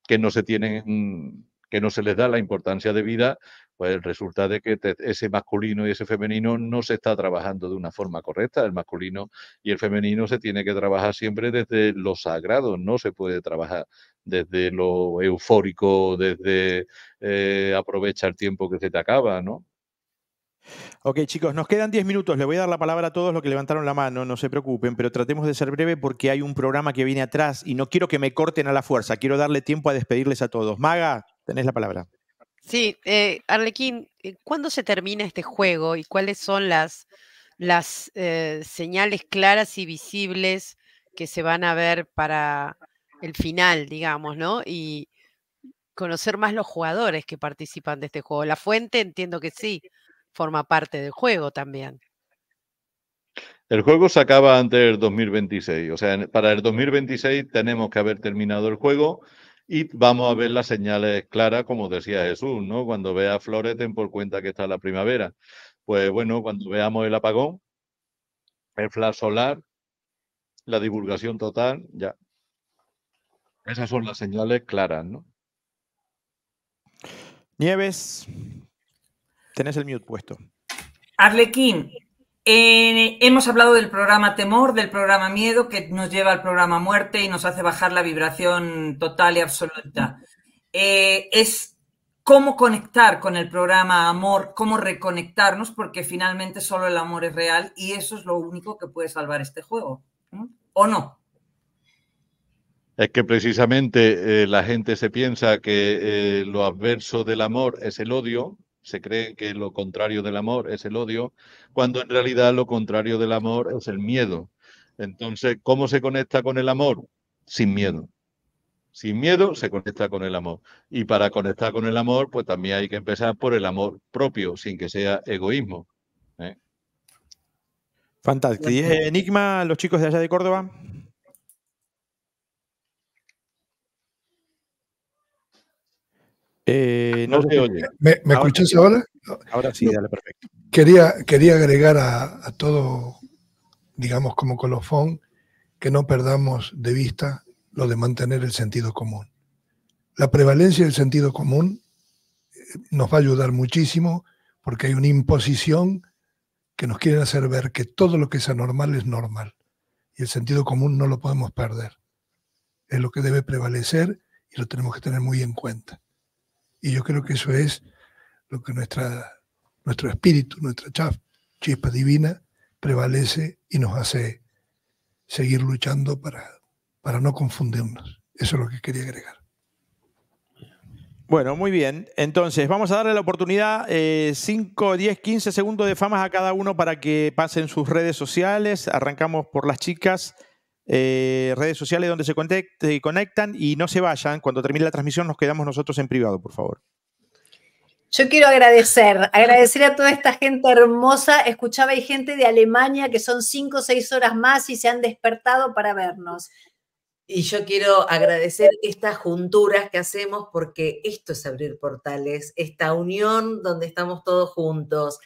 J: que no se tienen mm, que no se les da la importancia de vida, pues resulta de que ese masculino y ese femenino no se está trabajando de una forma correcta. El masculino y el femenino se tiene que trabajar siempre desde lo sagrado, no se puede trabajar desde lo eufórico, desde eh, aprovecha el tiempo que se te acaba, ¿no?
B: Ok, chicos, nos quedan 10 minutos. Le voy a dar la palabra a todos los que levantaron la mano, no se preocupen, pero tratemos de ser breve porque hay un programa que viene atrás y no quiero que me corten a la fuerza. Quiero darle tiempo a despedirles a todos. Maga, tenés la palabra.
E: Sí, eh, Arlequín, eh, ¿cuándo se termina este juego y cuáles son las, las eh, señales claras y visibles que se van a ver para el final, digamos, ¿no? Y conocer más los jugadores que participan de este juego. La fuente entiendo que sí, forma parte del juego también.
J: El juego se acaba antes del 2026, o sea, para el 2026 tenemos que haber terminado el juego y vamos a ver las señales claras, como decía Jesús, ¿no? Cuando vea flores, ten por cuenta que está la primavera. Pues bueno, cuando veamos el apagón, el flash solar, la divulgación total, ya. Esas son las señales claras, ¿no? Nieves, tenés el mute puesto.
F: Arlequín, eh, hemos hablado del programa temor, del programa miedo, que nos lleva al programa muerte y nos hace bajar la vibración total y absoluta. Eh, es cómo conectar con el programa amor, cómo reconectarnos, porque finalmente solo el amor es real y eso es lo único que puede salvar este juego, ¿o
D: no?
J: Es que precisamente eh, la gente se piensa que lo adverso del amor es el odio, se cree que lo contrario del amor es el odio, cuando en realidad lo contrario del amor es el miedo. Entonces, ¿cómo se conecta con el amor? Sin miedo. Sin miedo se conecta con el amor. Y para conectar con el amor, pues también hay que empezar por el amor propio, sin que sea egoísmo. ¿eh?
B: Fantástico. enigma los chicos de allá de Córdoba? Eh,
A: no, oye.
H: ¿Me, escuchas ahora?
A: Ahora sí, dale, perfecto.
H: Quería, quería agregar a, a todo, digamos, como colofón, que no perdamos de vista lo de mantener el sentido común. La prevalencia del sentido común eh, nos va a ayudar muchísimo porque hay una imposición que nos quiere hacer ver que todo lo que es anormal es normal. Y el sentido común no lo podemos perder. Es lo que debe prevalecer y lo tenemos que tener muy en cuenta. Y yo creo que eso es lo que nuestra, nuestro espíritu, nuestra chispa divina prevalece y nos hace seguir luchando para, para no confundirnos. Eso es lo que quería agregar.
B: Bueno, muy bien. Entonces, vamos a darle la oportunidad, 5, 10, 15 segundos de fama a cada uno para que pasen sus redes sociales. Arrancamos por las chicas. Eh, redes sociales donde se conectan y no se vayan. Cuando termine la transmisión nos quedamos nosotros en privado, por favor.
C: Yo quiero agradecer, agradecer a toda esta gente hermosa. Escuchaba hay gente de Alemania que son cinco o seis horas más y se han despertado para vernos.
D: Y yo quiero agradecer estas junturas que hacemos porque esto es abrir portales, esta unión donde estamos todos juntos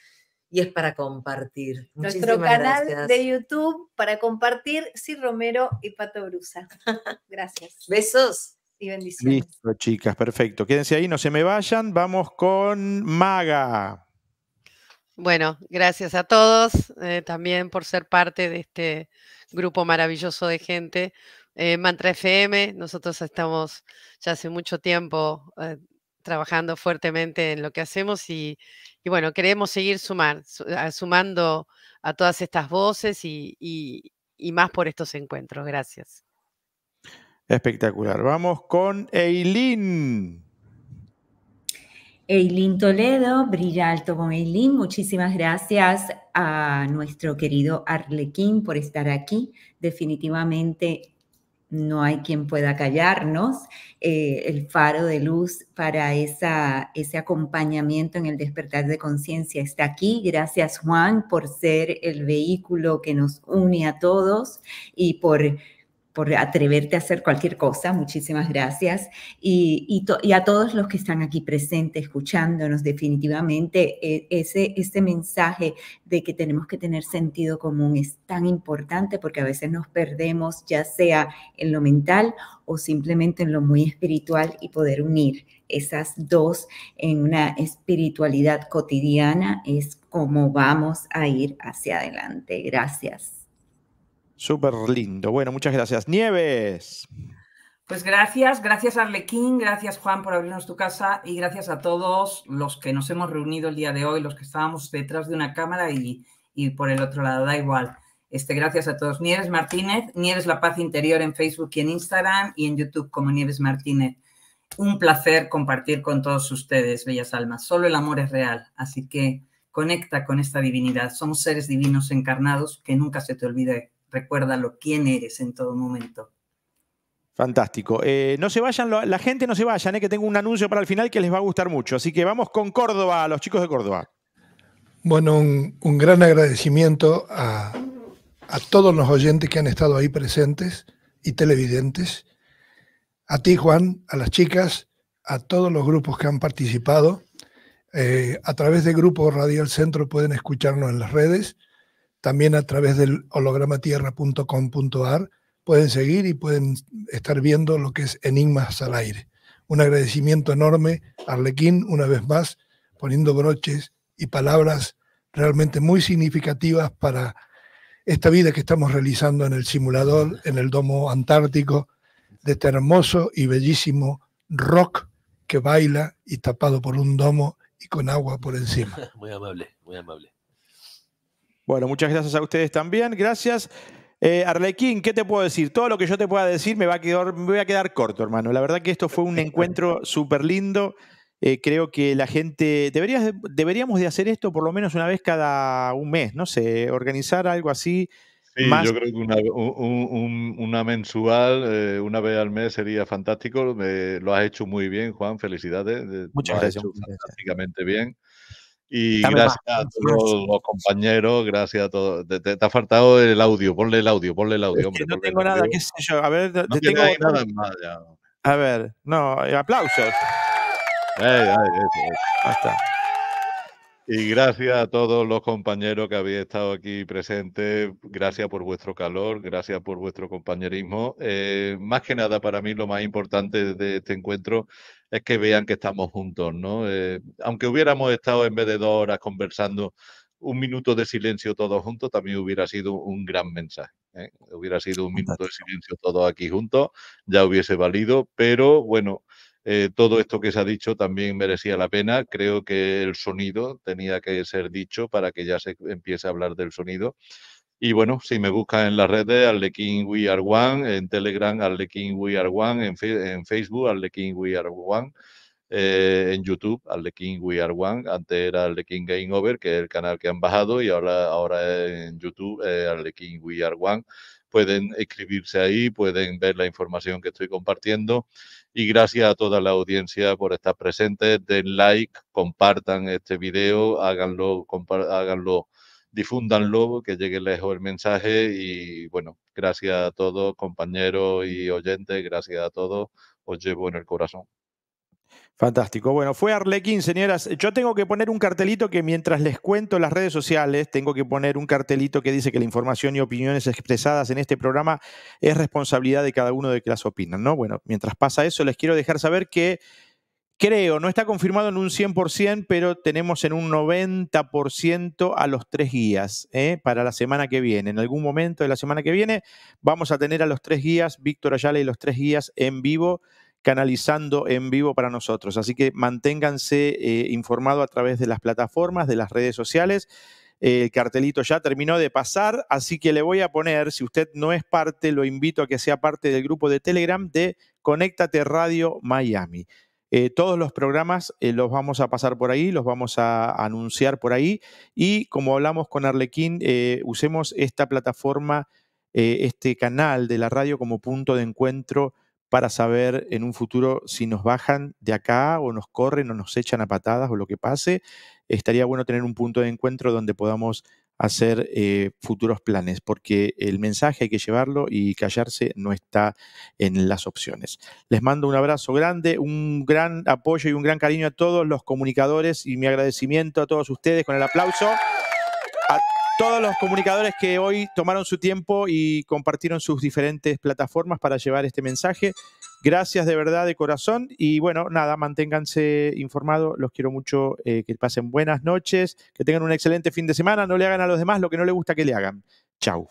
D: y es para compartir. Nuestro canal de
C: YouTube para compartir, sí, Romero y Pato Brusa. <laughs> Gracias. Besos. Y bendiciones.
B: Listo, chicas, perfecto. Quédense ahí, no se me vayan. Vamos con Maga.
C: Bueno,
E: gracias a todos eh, también por ser parte de este grupo maravilloso de gente. Eh, Mantra FM, nosotros estamos ya hace mucho tiempo eh, trabajando fuertemente en lo que hacemos y, y bueno, queremos seguir sumando a todas estas voces y, y más por estos encuentros. Gracias.
B: Espectacular. Vamos con Eileen.
G: Eileen Toledo, Brilla Alto con Eileen, muchísimas gracias a nuestro querido Arlequín por estar aquí. Definitivamente no hay quien pueda callarnos, eh, el faro de luz para esa, ese acompañamiento en el despertar de conciencia está aquí. Gracias Juan por ser el vehículo que nos une a todos y por por atreverte a hacer cualquier cosa. Muchísimas gracias. Y, a todos los que están aquí presentes, escuchándonos, definitivamente e, ese, ese mensaje de que tenemos que tener sentido común es tan importante porque a veces nos perdemos, ya sea en lo mental o simplemente en lo muy espiritual y poder unir esas dos en una espiritualidad cotidiana es como
B: vamos a ir hacia adelante. Gracias. Súper lindo. Bueno, muchas gracias. Nieves.
F: Pues gracias, gracias Arlequín, gracias Juan por abrirnos tu casa y gracias a todos los que nos hemos reunido el día de hoy, los que estábamos detrás de una cámara y, y por el otro lado, da igual. Este, gracias a todos. Nieves Martínez, Nieves La Paz Interior en Facebook y en Instagram y en YouTube como Nieves Martínez. Un placer compartir con todos ustedes, bellas almas. Solo el amor es real, así que conecta con esta divinidad. Somos seres divinos encarnados, que nunca se te olvide recuérdalo, quién eres en todo momento.
B: Fantástico. Eh, no se vayan, la gente no se vayan, eh, que tengo un anuncio para el final que les va a gustar mucho. Así que vamos con Córdoba, los chicos de Córdoba.
H: Bueno, un, gran agradecimiento a, todos los oyentes que han estado ahí presentes y televidentes, a ti Juan, a las chicas, a todos los grupos que han participado. Eh, a través de Grupo Radial Centro pueden escucharnos en las redes también a través del hologramatierra.com.ar pueden seguir y pueden estar viendo lo que es Enigmas al Aire. Un agradecimiento enorme a Arlequín, una vez más, poniendo broches y palabras realmente muy significativas para esta vida que estamos realizando en el simulador, en el domo antártico, de este hermoso y bellísimo rock que baila y tapado por un domo y con agua por encima.
A: <laughs> Muy amable, muy amable.
B: Bueno, muchas gracias a ustedes también. Gracias. Eh, Arlequín, ¿qué te puedo decir? Todo lo que yo te pueda decir me va a quedar, corto, hermano. La verdad que esto fue un encuentro súper <laughs> lindo. Eh, creo que la gente, deberíamos de hacer esto por lo menos una vez cada un mes, no Se organizar algo así. Sí, yo creo
J: que una, mensual, eh, una vez al mes sería fantástico. lo has hecho muy bien, Juan, felicidades. Muchas gracias. fantásticamente bien. Y gracias a todos los compañeros, gracias a todos. Te, ha faltado el audio, ponle el audio, ponle el audio. Es no
A: tengo
B: nada, qué sé yo. A ver, no tengo nada más ya.
J: A ver, no, aplausos. Hasta. Y gracias a todos los compañeros que habéis estado aquí presentes. Gracias por vuestro calor, gracias por vuestro compañerismo. Eh, más que nada, para mí lo más importante de este encuentro es que vean que estamos juntos, ¿no? Eh, aunque hubiéramos estado en vez de dos horas conversando, un minuto de silencio todos juntos también hubiera sido un gran mensaje. ¿eh? Hubiera sido un minuto de silencio todos aquí juntos, ya hubiese valido, pero bueno, eh, todo esto que se ha dicho también merecía la pena. Creo que el sonido tenía que ser dicho para que ya se empiece a hablar del sonido. Y bueno, si me buscan en las redes, King We Are One, en Telegram, King We Are One, en, Facebook, en Facebook, King We Are One. Eh, en YouTube, King We Are One, antes era King Game Over, que es el canal que han bajado, y ahora, ahora en YouTube, de eh, King We Are One pueden escribirse ahí, pueden ver la información que estoy compartiendo. Y gracias a toda la audiencia por estar presente. Den like, compartan este video, háganlo, háganlo difúndanlo, que llegue lejos el mensaje. Y bueno, gracias a todos, compañeros y oyentes, gracias a todos. Os llevo en el corazón.
B: Fantástico. Bueno, fue Arlequín, señoras. Yo tengo que poner un cartelito que mientras les cuento las redes sociales, tengo que poner un cartelito que dice que la información y opiniones expresadas en este programa es responsabilidad de cada uno de que las opinan, ¿no? Bueno, mientras pasa eso, les quiero dejar saber que creo, no está confirmado en un 100%, pero tenemos en un 90% a los tres guías ¿eh? para la semana que viene. En algún momento de la semana que viene vamos a tener a los tres guías, Víctor Ayala y los tres guías en vivo canalizando en vivo para nosotros. Así que manténganse informados eh, informado a través de las plataformas, de las redes sociales. El cartelito ya terminó de pasar, así que le voy a poner, si usted no es parte, lo invito a que sea parte del grupo de Telegram de Conéctate Radio Miami. Eh, todos los programas eh, los vamos a pasar por ahí, los vamos a anunciar por ahí y como hablamos con Arlequín, usemos esta plataforma, este canal de la radio como punto de encuentro para saber en un futuro si nos bajan de acá o nos corren o nos echan a patadas o lo que pase. Estaría bueno tener un punto de encuentro donde podamos hacer eh, futuros planes, porque el mensaje hay que llevarlo y callarse no está en las opciones. Les mando un abrazo grande, un gran apoyo y un gran cariño a todos los comunicadores y mi agradecimiento a todos ustedes con el aplauso todos los comunicadores que hoy tomaron su tiempo y compartieron sus diferentes plataformas para llevar este mensaje. Gracias de verdad, de corazón. Y bueno, nada, manténganse informados. Los quiero mucho. Eh, que pasen buenas noches. Que tengan un excelente fin de semana. No le hagan a los demás lo que no le gusta que le hagan. Chau.